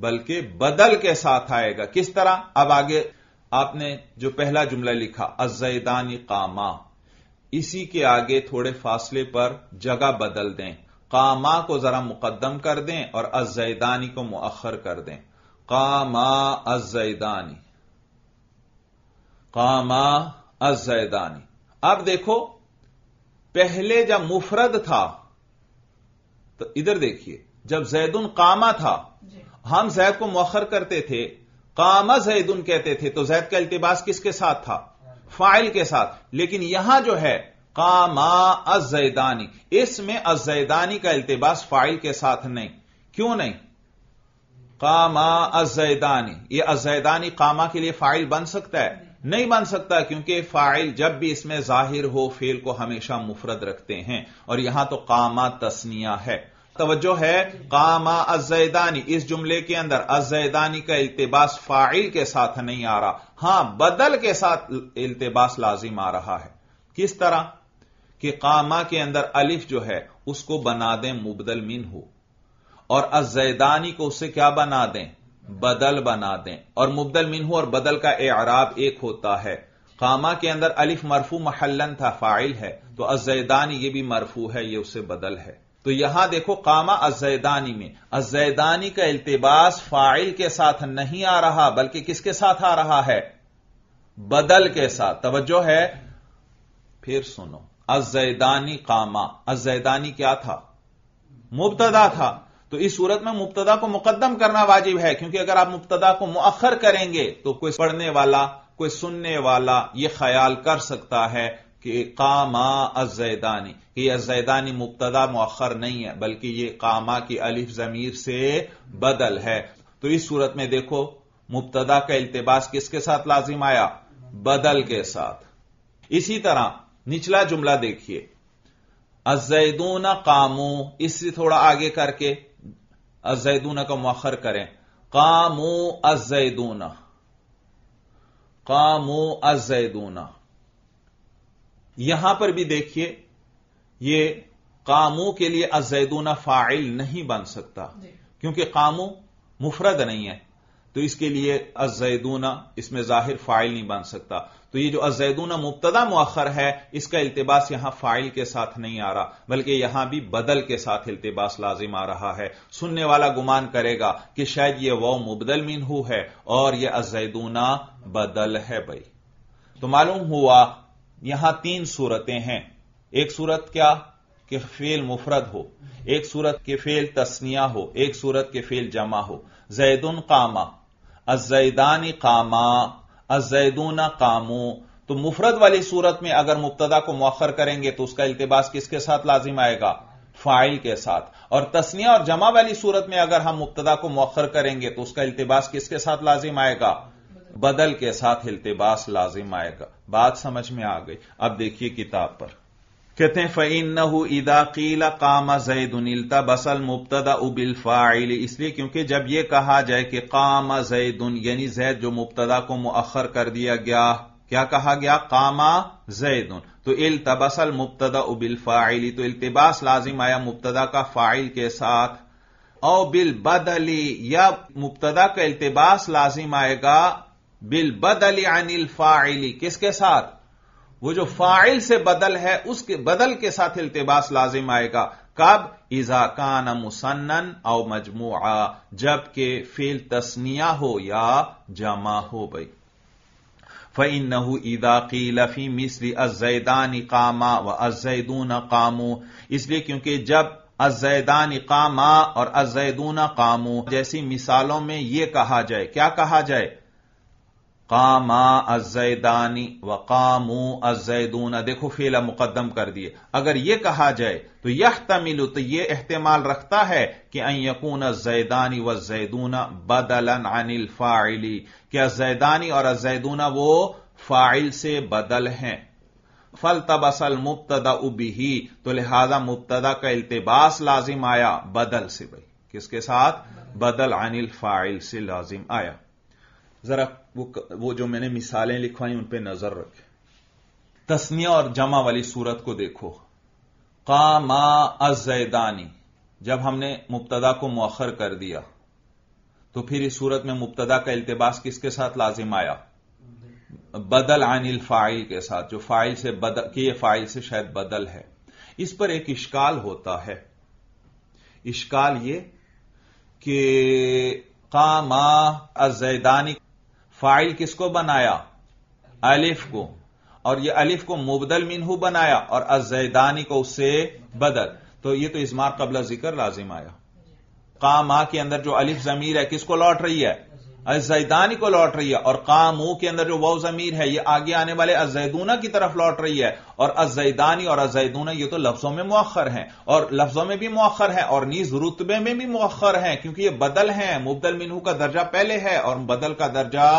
बल्कि बदल के साथ आएगा किस तरह अब आगे आपने जो पहला जुमला लिखा अजैदान कामा इसी के आगे थोड़े फासले पर जगह बदल दें कामा को जरा मुकदम कर दें और अजैदानी को मुखर कर दें कामा अजैदानी कामा अजैदानी अब देखो पहले जब मुफरद था तो इधर देखिए जब जैदुन कामा था हम जैद को मौखर करते थे कामा जैदुन कहते थे तो जैद का अल्तबास किसके साथ था फाइल के साथ लेकिन यहां जो है कामा अजैदानी इसमें अजैदानी का अल्तबास फाइल के साथ नहीं क्यों नहीं कामा अजैदानी यह अजैदानी कामा के लिए फाइल बन सकता है नहीं बन सकता क्योंकि फाइल जब भी इसमें जाहिर हो फेल को हमेशा मुफरत रखते हैं और यहां तो कामा तस्निया है तवज्जो है कामा अजैदानी इस जुमले के अंदर अजैदानी का इल्तबास फाइल के साथ नहीं आ रहा हां बदल के साथ इल्तबास लाजिम आ रहा है किस तरह कि कामा के अंदर अलिफ जो है उसको बना दें मुबदल मिन हो और अजैदानी को उससे क्या बना दें बदल बना दें और मुबदल मिनहू और बदल का एराब एक होता है कामा के अंदर अलिफ मरफू महलन था फाइल है तो अजैदानी ये भी मरफू है ये उससे बदल है तो यहां देखो कामा अजैदानी में अजैदानी का इल्तबास फाइल के साथ नहीं आ रहा बल्कि किसके साथ आ रहा है बदल के साथ तवज्जो है फिर सुनो अजैदानी कामा अजैदानी क्या था मुबतदा था तो इस सूरत में मुबतदा को मुकदम करना वाजिब है क्योंकि अगर आप मुबतदा को मुखर करेंगे तो कोई पढ़ने वाला कोई सुनने वाला यह ख्याल कर सकता है कि कामा अजैदानी कि अजैदानी मुबतदा मौखर नहीं है बल्कि ये कामा की अलिफ जमीर से बदल है तो इस सूरत में देखो मुबतदा का इल्तबास किसके साथ लाजिम आया बदल के साथ इसी तरह निचला जुमला देखिए अजैदून कामू इससे थोड़ा आगे करके अजैदूना का मौखर करें कामो अजैदूना कामो अजैदूना यहां पर भी देखिए ये कामो के लिए अजैदूना फाइल नहीं बन सकता क्योंकि कामो मुफरद नहीं है तो इसके लिए अजैदूना इसमें जाहिर फाइल नहीं बन सकता तो ये जो अजैदूना मुबतदा मौखर है इसका अल्तबास यहां फाइल के साथ नहीं आ रहा बल्कि यहां भी बदल के साथ इल्तिबास लाजिम आ रहा है सुनने वाला गुमान करेगा कि शायद यह वो मुबदल मिनहू है और यह अजैदूना बदल है भाई तो मालूम हुआ यहां तीन सूरतें हैं एक सूरत क्या कि फेल मुफरद हो एक सूरत के फेल तस्निया हो एक सूरत के फेल जमा हो जैदुन कामा अजैदान कामा अजैदूना कामू तो मुफरत वाली सूरत में अगर मुबतदा को मौखर करेंगे तो उसका इल्तबास किसके साथ लाजिम आएगा फाइल के साथ और तस्निया और जमा वाली सूरत में अगर हम मुबतदा को मौखर करेंगे तो उसका इल्तबास किसके साथ लाजिम आएगा बदल के साथ इल्तबास लाजिम आएगा बात समझ में आ गई अब देखिए किताब पर कहते हैं फ़ैन इदा कीला कामा जैद उनता बसल मुबतदा उबिल फ़ाइल इसलिए क्योंकि जब यह कहा जाए कि कामा जैद उन यानी जैद जो मुबतदा को मुअखर कर दिया गया क्या कहा गया कामा जैद उन तो तबसल मुबतदा उबिल फ़ाइली तो इल्तबास लाजिम आया मुबतदा का फ़ाइल के साथ औ बिल बदली या मुबतदा का इल्तबास लाजिम आएगा बिल बदली अनिल फ़ाइली किसके साथ वो जो फाइल से बदल है उसके बदल के साथ इल्तबास लाजिम आएगा कब इजाकान मुसन्न और मजमू जबकि फेल तस्निया हो या जमा हो गई फ़ैन नहू की लफी मिसरी अजैदान कामा व अजैदून कामू इसलिए क्योंकि जब अजैदान कामा और अजैदून कामू जैसी मिसालों में यह कहा जाए क्या कहा जाए कामा अजैदानी व कामू अजैदूना देखो फेला मुकदम कर दिए अगर यह कहा जाए तो यह तमिल तो यह अहतमाल रखता है कि अयकून जैदानी व जैदूना बदलन अनिल फाइली कि अजैदानी और अजैदूना वो फाइल से बदल हैं फल तबसल मुबतदा उबी तो लिहाजा मुबतदा का इल्तबास लाजिम आया बदल से भाई किसके साथ बदल अनिल फाइल से लाजिम आया जरा वो वो जो मैंने मिसालें लिखवाई उन पर नजर रखे तस्निया और जमा वाली सूरत को देखो का मा अजैदानी जब हमने मुबतदा को मौखर कर दिया तो फिर इस सूरत में मुबतदा का अल्तबास किसके साथ लाजिम आया बदल आनिल फाइल के साथ जो फाइल से बदल किए फाइल से शायद बदल है इस पर एक इश्काल होता है इश्काल ये कि कामा अजैदानी फाइल किसको बनाया अलिफ को और ये अलिफ को मुबदल मिनहू बनाया और अजैदानी को उससे बदल तो ये तो मार कबला जिक्र लाजिम आया कामा के अंदर जो अलिफ जमीर है किसको लौट रही है अजैदानी को लौट रही है और कामू के अंदर जो वह जमीर है यह आगे आने वाले अजैदूना की तरफ लौट रही है और अजैदानी और अजैदूना ये तो लफ्जों में मौखर हैं और लफ्जों में भी मौखर हैं और नीज रुतबे में भी मौखर हैं क्योंकि ये बदल हैं मुबदल मिनहू का दर्जा पहले है और बदल का दर्जा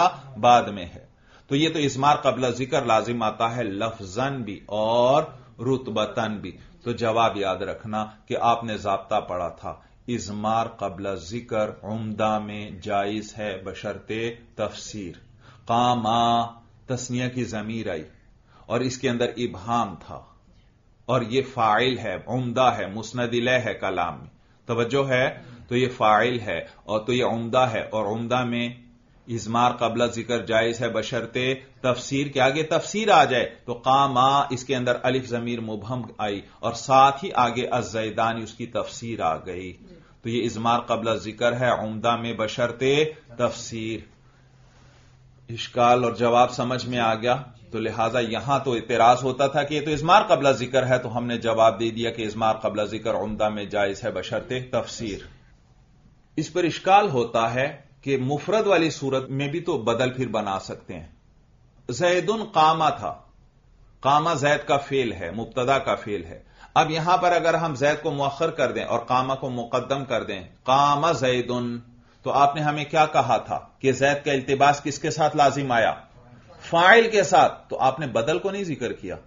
बाद में है तो ये तो इसमार कबल जिक्र लाजिम आता है लफजन भी और रुतबतन भी तो जवाब याद रखना कि आपने जाब्ता पढ़ा था इजमार कबला जिक्र उमदा में जायज है बशर्ते तफसीर कामा तस्निया की जमीर आई और इसके अंदर इबहाम था और ये फाइल है उमदा है मुस्नदिल है कलाम में तोज्जो है तो ये फाइल है और तो ये उमदा है और उमदा में इजमार कबला जिक्र जायज है बशरते तफसीर के आगे तफसीर आ जाए तो कामा इसके अंदर अलिफ जमीर मुबहम आई और साथ ही आगे अजैदानी उसकी तफसीर आ गई तो ये इजमार कबला जिक्र है उमदा में बशरते तफसीर इश्काल और जवाब समझ में आ गया तो लिहाजा यहां तो इतराज होता था कि यह तो इजमार कबला जिक्र है तो हमने जवाब दे दिया कि इजमार कबला जिक्र उमदा में जायज है बशरते तफसीर इस पर इश्काल होता है कि मुफरत वाली सूरत में भी तो बदल फिर बना सकते हैं जैदन कामा था कामा जैद का फेल है मुबतदा का फेल है अब यहां पर अगर हम जैद को मौखर कर दें और कामा को मुकदम कर दें कामा जैदन तो आपने हमें क्या कहा था कि जैद का इल्तबास किसके साथ लाजिम आया फाइल के साथ तो आपने बदल को नहीं जिक्र किया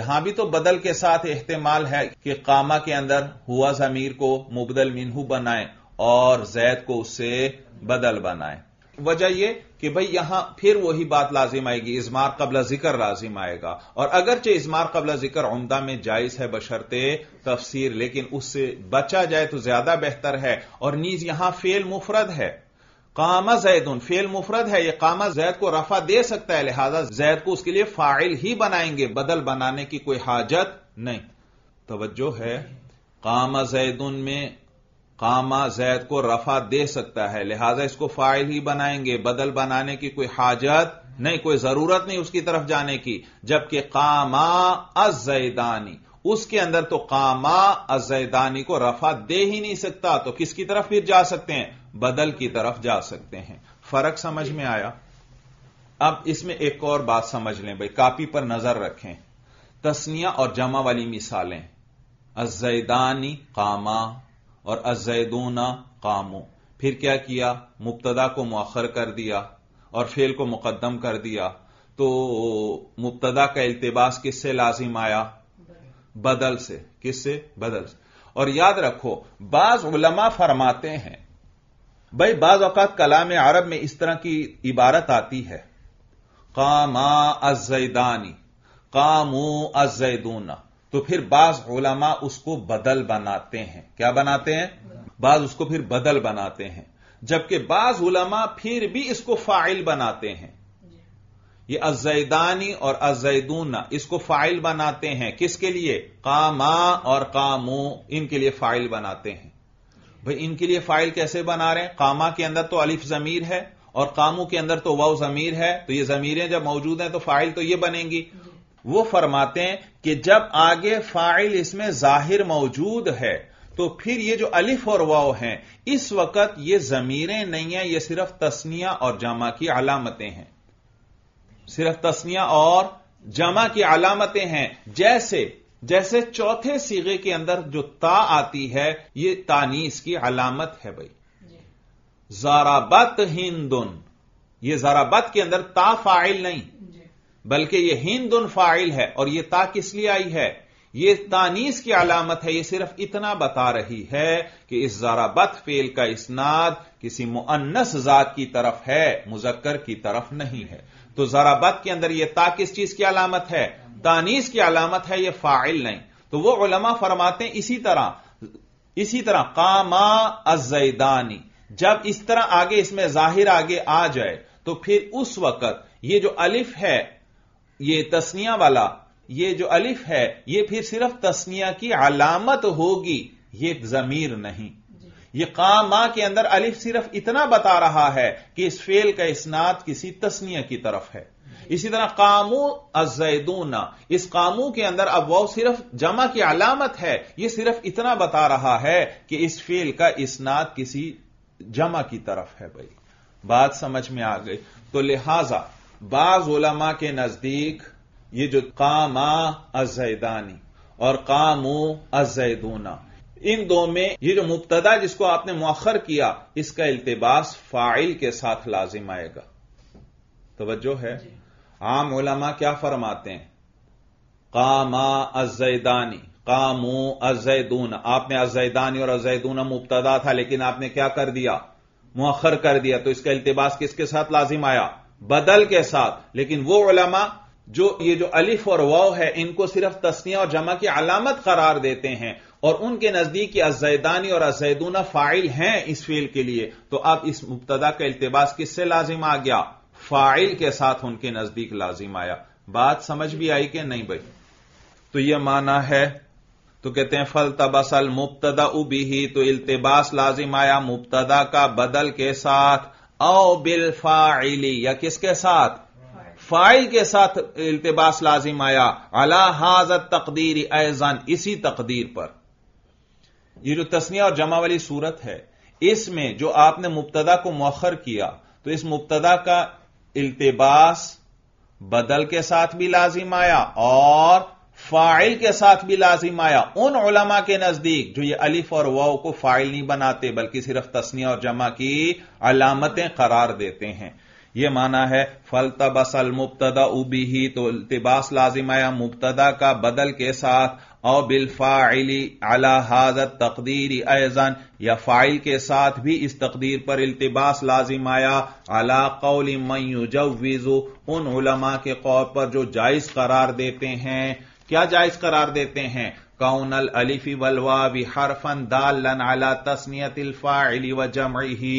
यहां भी तो बदल के साथ एहतमाल है कि कामा के अंदर हुआ जमीर को मुबदल मिनहू बनाएं और जैद को उससे बदल बनाए वजह यह कि भाई यहां फिर वही बात लाजिम आएगी इजमार कबला जिक्र लाजिम आएगा और अगरचे इजमार कबला जिक्र उमदा में जायज है बशरते तफसीर लेकिन उससे बचा जाए तो ज्यादा बेहतर है और नीज यहां फेल मुफरद है कामा उन फेल मुफरद है यह कामा जैद को रफा दे सकता है लिहाजा जैद को उसके लिए फाइल ही बनाएंगे बदल बनाने की कोई हाजत नहीं तोज्जो है कामा जैदन में कामा जैद को रफा दे सकता है लिहाजा इसको फाइल ही बनाएंगे बदल बनाने की कोई हाजत नहीं कोई जरूरत नहीं उसकी तरफ जाने की जबकि कामा अजैदानी उसके अंदर तो कामा अजैदानी को रफा दे ही नहीं सकता तो किसकी तरफ फिर जा सकते हैं बदल की तरफ जा सकते हैं फर्क समझ में आया अब इसमें एक और बात समझ लें भाई कापी पर नजर रखें तस्निया और जमा वाली मिसालें अजैदानी कामा और अजैदूना कामो फिर क्या किया मुबतदा को मौखर कर दिया और फेल को मुकदम कर दिया तो मुबतदा का अल्तबास किससे लाजिम आया बदल से किससे बदल से और याद रखो बाज उलमा फरमाते हैं भाई बाज अवत कलाम अरब में इस तरह की इबारत आती है कामा अजैदानी कामू अजैदूना तो फिर बाज ओलामा उसको बदल बनाते हैं क्या बनाते हैं बाज उसको फिर बदल बनाते हैं जबकि बाज उलमा फिर भी इसको फाइल बनाते हैं ये अजैदानी और अजैदूना इसको फाइल बनाते हैं किसके लिए कामा और कामो इनके लिए फाइल बनाते हैं भाई इनके लिए फाइल कैसे बना रहे हैं कामा के अंदर तो अलिफ जमीर है और कामू के अंदर तो वाव जमीर है तो ये जमीरें जब मौजूद हैं तो फाइल तो ये बनेंगी वो फरमाते हैं कि जब आगे फाइल इसमें जाहिर मौजूद है तो फिर ये जो अलिफ और वाव हैं इस वक्त ये जमीरें नहीं हैं ये सिर्फ तस्निया और जामा की अलामतें हैं सिर्फ तस्निया और जमा की अलामतें हैं जैसे जैसे चौथे सीगे के अंदर जो ता आती है ये तानीस की अलामत है भाई जाराबत हिंदुन ये जाराबत के अंदर ता फाइल नहीं बल्कि यह हिंद उन फाइल है और यह ता किस लिए आई है यह तानीस की अलामत है यह सिर्फ इतना बता रही है कि इस जरा बत फेल का इसनाद किसी मुअन्नस जात की तरफ है मुजक्कर की तरफ नहीं है तो जरा बत के अंदर यह ता किस चीज की अलामत है तानीस की अलामत है यह फाइल नहीं तो वह उलमा फरमाते इसी तरह इसी तरह कामा अजैदानी जब इस तरह आगे इसमें जाहिर आगे आ जाए तो फिर उस वक्त ये जो अलिफ है ये तस्निया वाला ये जो अलिफ है ये फिर सिर्फ तस्निया की अलामत होगी ये जमीर नहीं ये कामा के अंदर अलिफ सिर्फ इतना बता रहा है कि इस फेल का इसनात किसी तस्निया की तरफ है इसी तरह कामू अजैदूना इस कामू के अंदर अब वह सिर्फ जमा की अलामत है यह सिर्फ इतना बता रहा है कि इस फेल का इसनात किसी जमा की तरफ है भाई बात समझ में आ गई तो लिहाजा बाज उलमा के नजदीक ये जो कामा अजैदानी और कामो अजैदूना इन दो में ये जो मुबतदा जिसको आपने मौखर किया इसका इल्तबास फाइल के साथ लाजिम आएगा तोज्जो है आम उलमा क्या फरमाते हैं कामा अजैदानी कामो अजैदून आपने अजैदानी और अजैदूना मुबतदा था लेकिन आपने क्या कर दिया मौखर कर दिया तो इसका इल्तबास किसके साथ लाजिम आया बदल के साथ लेकिन वो उलमा जो ये जो अलिफ और वाव है इनको सिर्फ तस्निया और जमा की अलामत करार देते हैं और उनके नजदीक अजैदानी और अजैदूना फाइल हैं इस फेल के लिए तो अब इस मुबतदा का इल्तबास किससे लाजिम आ गया फाइल के साथ उनके नजदीक लाजिम आया बात समझ भी आई कि नहीं भाई तो यह माना है तो कहते हैं फल तबसल मुबतदा उबी ही तो इल्तबास लाजिम आया मुबतदा का बदल के साथ औ बिल फाइली या किसके साथ फाइल के साथ इल्तबास लाजिम आया अला हाजत तकदीर एजान इसी तकदीर पर यह जो तस्निया और जमा वाली सूरत है इसमें जो आपने मुबतदा को मौखर किया तो इस मुबतदा का इल्तबास बदल के साथ भी लाजिम आया और फाइल के साथ भी लाजिम आया उन उलमा के नजदीक जो ये अलिफ और वाव को फाइल नहीं बनाते बल्कि सिर्फ तस्निया और जमा की अलामतें करार देते हैं यह माना है फल तबसल मुबतदा उबी ही तो इल्तबास लाजिम आया मुबतदा का बदल के साथ और बिलफाइली अला हाजत तकदीर ऐजन या फाइल के साथ भी इस तकदीर पर इल्तबास लाजिम आया अला कौल विजू उन उलमा के कौर पर जो जायज करार देते हैं क्या जायज करार देते हैं कौनल अलिफी वलवा विहरफन लन आला तस्नियत अली व ही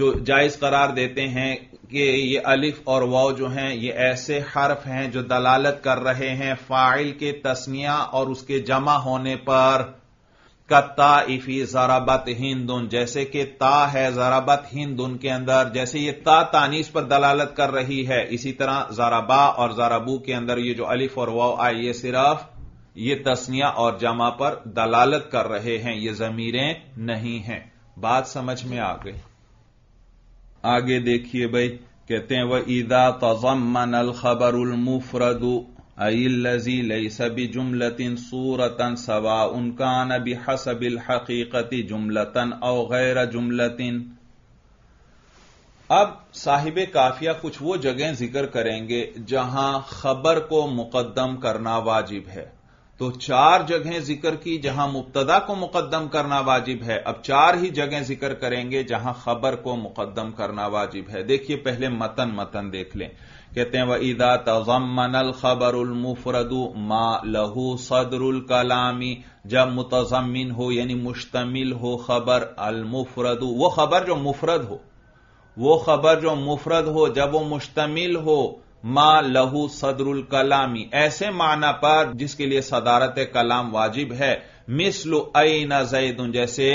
जो जायज करार देते हैं कि ये अलिफ और वाव जो हैं ये ऐसे हर्फ हैं जो दलालत कर रहे हैं फाइल के तस्निया और उसके जमा होने पर का ता इफी जराबत हिंदुन जैसे कि ता है जराबत उन के अंदर जैसे ये ता तानीस पर दलालत कर रही है इसी तरह जराबा और जराबू के अंदर ये जो अलिफ और वाव आई ये सिर्फ ये तस्निया और जमा पर दलालत कर रहे हैं ये जमीरें नहीं हैं बात समझ में आ गई आगे देखिए भाई कहते हैं वह ईदा तजमन अल खबर उल मुफरदू अल्लजी लई जुमलतिन सूरतन सवा उनका नबी हसबिल हकीकती जुमलतन औ गैर जुमलतिन अब साहिब काफिया कुछ वो जगह जिक्र करेंगे जहां खबर को मुकदम करना वाजिब है तो चार जगह जिक्र की जहां मुबतदा को मुकदम करना वाजिब है अब चार ही जगह जिक्र करेंगे जहां खबर को मुकदम करना वाजिब है देखिए पहले मतन मतन देख लें कहते हैं वह ईदा तजमन मुफरदू मा लहू सदरुल कलामी जब मुतजमिन हो यानी मुश्तमिल हो खबर मुफरदू वो खबर जो मुफरद हो वो खबर जो मुफरद हो जब वो मुश्तमिल हो मा लहू सदरुल कलामी ऐसे माना पर जिसके लिए सदारत कलाम वाजिब है मिसलु अना जैदुन जैसे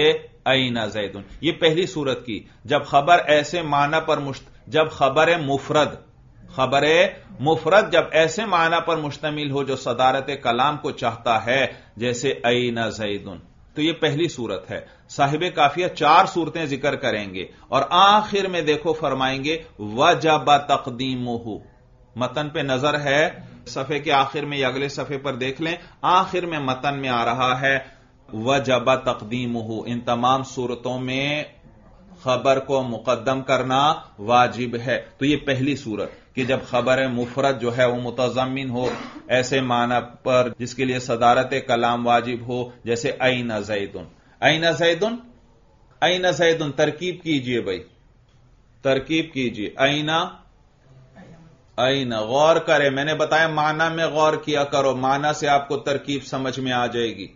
अना जैदुन ये पहली सूरत की जब खबर ऐसे माना पर मुश्त जब खबर है मुफरद खबर मुफरत जब ऐसे माना पर मुश्तमिल हो जो सदारत कलाम को चाहता है जैसे अई न जईदन तो यह पहली सूरत है साहिब काफिया चार सूरतें जिक्र करेंगे और आखिर में देखो फरमाएंगे व जब तकदीम मतन पर नजर है सफे के आखिर में या अगले सफे पर देख लें आखिर में मतन में आ रहा है व जब तकदीम इन तमाम सूरतों में खबर को मुकदम करना वाजिब है तो यह पहली सूरत कि जब खबर मुफरत जो है वो मुतजमिन हो ऐसे माना पर जिसके लिए सदारत कलाम वाजिब हो जैसे अन जैदन अन जैदन अन जैदन तरकीब कीजिए भाई तरकीब कीजिए अना अना गौर करें मैंने बताया माना में गौर किया करो माना से आपको तरकीब समझ में आ जाएगी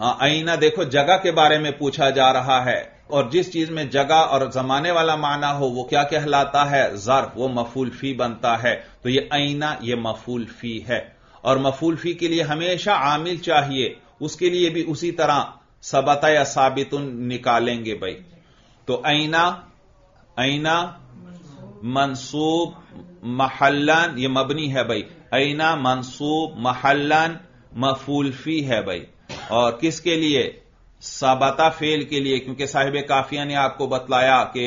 हाँ अना देखो जगह के बारे में पूछा जा रहा है और जिस चीज में जगह और जमाने वाला माना हो वो क्या कहलाता है जर्फ वो मफूल फी बनता है तो ये आईना ये मफूल फी है और मफूल फी के लिए हमेशा आमिल चाहिए उसके लिए भी उसी तरह सबता या साबित निकालेंगे भाई तो आईना आईना मनसूब महलन ये मबनी है भाई आईना मनसूब महलन फी है भाई और किसके लिए साबाता फेल के लिए क्योंकि साहिब काफिया ने आपको बतलाया कि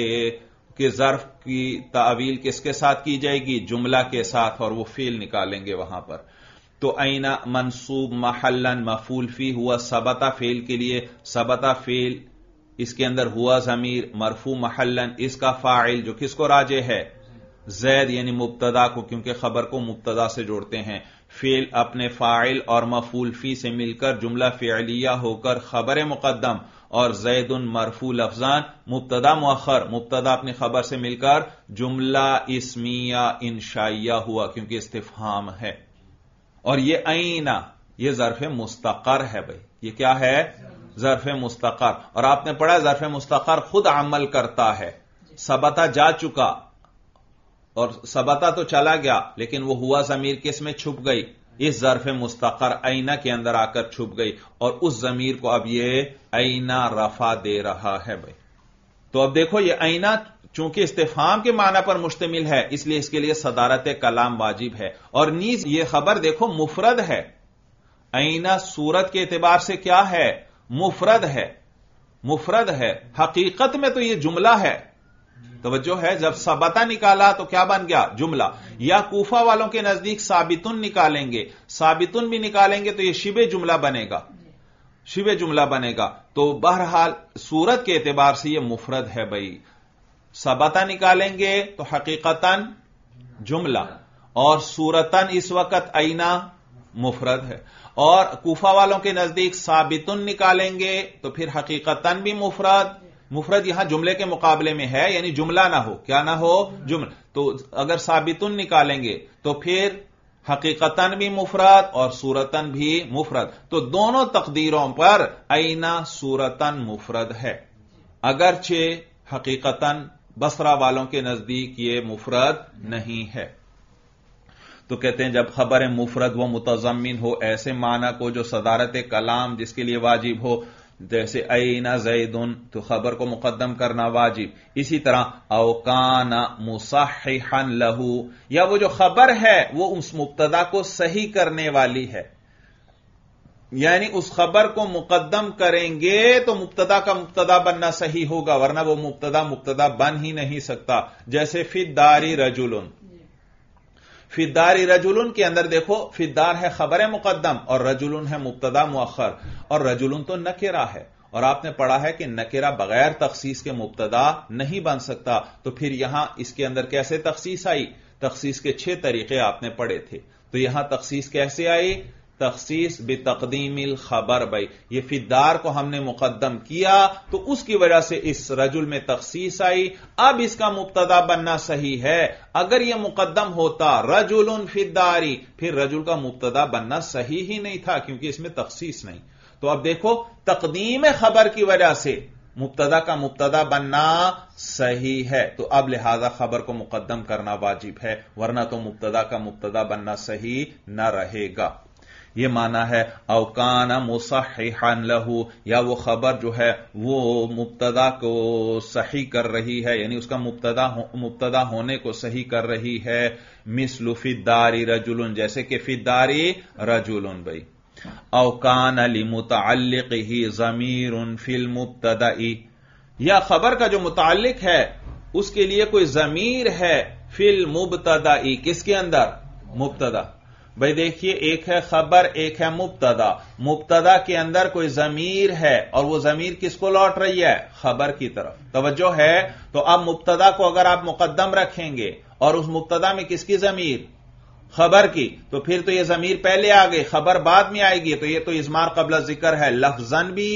कि जर्फ की तावील किसके साथ की जाएगी जुमला के साथ और वो फेल निकालेंगे वहां पर तो आईना मनसूब महलन मफूल फी हुआ सबता फेल के लिए सबता फेल इसके अंदर हुआ जमीर मरफू महलन इसका फाइल जो किसको राजे है जैद यानी मुबतदा को क्योंकि खबर को मुबतदा से जोड़ते हैं फेल अपने फाइल और मफूलफी से मिलकर जुमला फेलिया होकर खबर मुकदम और जैद उन मरफूल अफजान मुबतदा मखर मुबतदा अपनी खबर से मिलकर जुमला इसमिया इंशाइया हुआ क्योंकि इस्तेफाम है और यह आईना यह जरफ मुस्तकर है भाई ये क्या है जरफ मुस्तकर और आपने पढ़ा जरफ मुस्तकर खुद अमल करता है सबता जा चुका और सबता तो चला गया लेकिन वो हुआ जमीर किस में छुप गई इस जरफ मुस्तकर आईना के अंदर आकर छुप गई और उस जमीर को अब ये आईना रफा दे रहा है भाई तो अब देखो ये आईना चूंकि इस्तेफाम के माना पर मुश्तमिल है इसलिए इसके लिए सदारत कलाम वाजिब है और नीज ये खबर देखो मुफरद है आईना सूरत के एतबार से क्या है मुफरद है मुफरद है हकीकत में तो यह जुमला है तोज्जो है जब सबता निकाला तो क्या बन गया जुमला या कूफा वालों के नजदीक साबितुन निकालेंगे साबितुन भी निकालेंगे तो यह शिब जुमला बनेगा शिब जुमला बनेगा तो बहरहाल सूरत के एतबार से यह मुफरत है भाई सबता निकालेंगे तो हकीकतन जुमला और सूरतन इस वक्त आईना मुफरत है और कूफा वालों के नजदीक साबितुन निकालेंगे तो फिर हकीकतन भी मुफरत मुफरत यहां जुमले के मुकाबले में है यानी जुमला ना हो क्या ना हो जुमला तो अगर साबितुन निकालेंगे तो फिर हकीकतन भी मुफरत और सूरतन भी मुफरत तो दोनों तकदीरों पर आईना सूरतन मुफरत है अगरचे हकीकतन बसरा वालों के नजदीक ये मुफरत नहीं है तो कहते हैं जब खबर है मुफरत वह मुतजमिन हो ऐसे माना को जो सदारत कलाम जिसके लिए वाजिब हो जैसे अना जैदुन तो खबर को मुकदम करना वाजिब इसी तरह अवकाना मुसाहन लहू या वो जो खबर है वो उस मुबतदा को सही करने वाली है यानी उस खबर को मुकदम करेंगे तो मुबतदा का मुबतदा बनना सही होगा वरना वो मुबतदा मुबतदा बन ही नहीं सकता जैसे फिदारी रजुलन फिदारी रजुलन के अंदर देखो फिदार है खबर मुकदम और रजुलन है मुबतदा मुखर और रजुलन तो नकेरा है और आपने पढ़ा है कि नकेरा बगैर तखसीस के मुबतदा नहीं बन सकता तो फिर यहां इसके अंदर कैसे तखसीस आई तखसीस के छह तरीके आपने पढ़े थे तो यहां तखसीस कैसे आई तखसीस बे तकदीमिल खबर भाई ये फिदार को हमने मुकदम किया तो उसकी वजह से इस रजुल में तखसीस आई अब इसका मुबतदा बनना सही है अगर यह मुकदम होता रजुल फिदारी फिर रजुल का मुबतदा बनना सही ही नहीं था क्योंकि इसमें तखसीस नहीं तो अब देखो तकदीम खबर की वजह से मुबतदा का मुबतदा बनना सही है तो अब लिहाजा खबर को मुकदम करना वाजिब है वरना तो मुबतदा का मुबतदा बनना सही न रहेगा यह माना है अवकाना मुसहान लहू या वो खबर जो है वो मुबतदा को सही कर रही है यानी उसका मुबतदा हो, मुबतदा होने को सही कर रही है मिसलु फिदारी रजुलुन जैसे कि फिदारी रजुल भाई अवकान अली मुतल ही जमीर उन फिल मुबतदाई या खबर का जो मुतल है उसके लिए कोई जमीर है फिल मुबतदा किसके अंदर मुबतदा भाई देखिए एक है खबर एक है मुबतदा मुबतदा के अंदर कोई जमीर है और वो जमीर किसको लौट रही है खबर की तरफ तवज्जो है तो अब मुबतदा को अगर आप मुकदम रखेंगे और उस मुबतदा में किसकी जमीर खबर की तो फिर तो यह जमीर पहले आ गई खबर बाद में आएगी तो यह तो इसमार कबला जिक्र है लफजन भी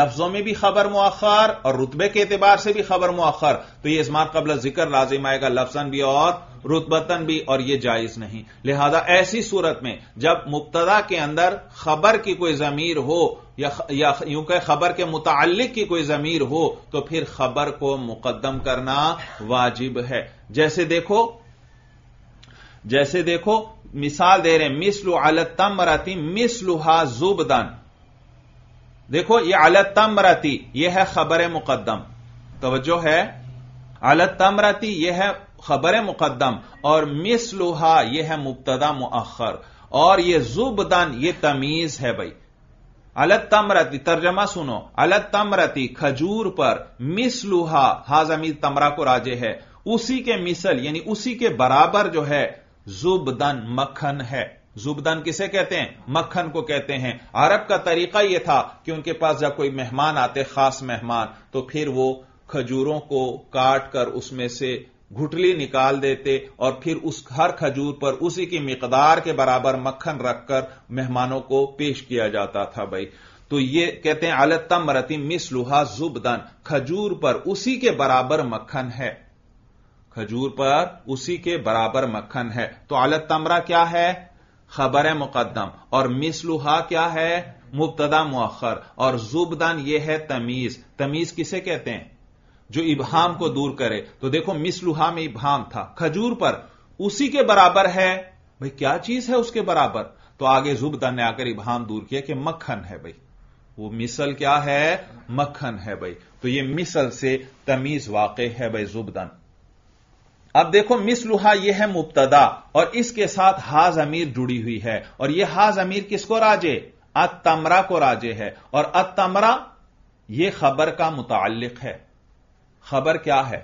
लफ्जों में भी खबर मुखर और रुतबे के एतबार से भी खबर मुखर तो यह इसमार कबला जिक्र लाजिम आएगा लफजन भी और रुतबतन भी और यह जायज नहीं लिहाजा ऐसी सूरत में जब मुबतदा के अंदर खबर की कोई जमीर हो या, यूं कह खबर के मुतल की कोई जमीर हो तो फिर खबर को मुकदम करना वाजिब है जैसे देखो जैसे देखो मिसाल दे रहे मिसलु अलतमरती मिसलुहा जुबदन देखो ये अलतमरती यह है खबर मुकदम तोज्जो है अलतमरती यह है खबर मुकदम और मिस लोहा यह है मुबतदा मुअखर और यह जुबदन यह तमीज है भाई अलत तमरती तर्जमा सुनो अलत तमरती खजूर पर मिस मिसलुहा हाजमीर तमरा को राजे है उसी के मिसल यानी उसी के बराबर जो है जुबदन मक्खन है जुबदन किसे कहते हैं मक्खन को कहते हैं अरब का तरीका यह था कि उनके पास जब कोई मेहमान आते खास मेहमान तो फिर वो खजूरों को काट कर उसमें से घुटली निकाल देते और फिर उस हर खजूर पर उसी की मकदार के बराबर मक्खन रखकर मेहमानों को पेश किया जाता था भाई तो ये कहते हैं अलतम रति जुब जुबदन खजूर पर उसी के बराबर मक्खन है खजूर पर उसी के बराबर मक्खन है तो अलत तमरा क्या है खबर है मुकदम और मिसलुहा क्या है मुबतदा मुखर और जुबदन यह है तमीज तमीज किसे कहते हैं जो इबहाम को दूर करे तो देखो मिसलुहा में इबहाम था खजूर पर उसी के बराबर है भाई क्या चीज है उसके बराबर तो आगे जुबदा ने आकर इबहाम दूर किया कि मक्खन है भाई वो मिसल क्या है मक्खन है भाई तो ये मिसल से तमीज वाक़ है भाई जुबदन अब देखो मिसलुहा यह है मुबतदा और इसके साथ हाज अमीर जुड़ी हुई है और यह हाज अमीर किसको राजे अतमरा को राजे है और अतमरा यह खबर का मुतालिक है खबर क्या है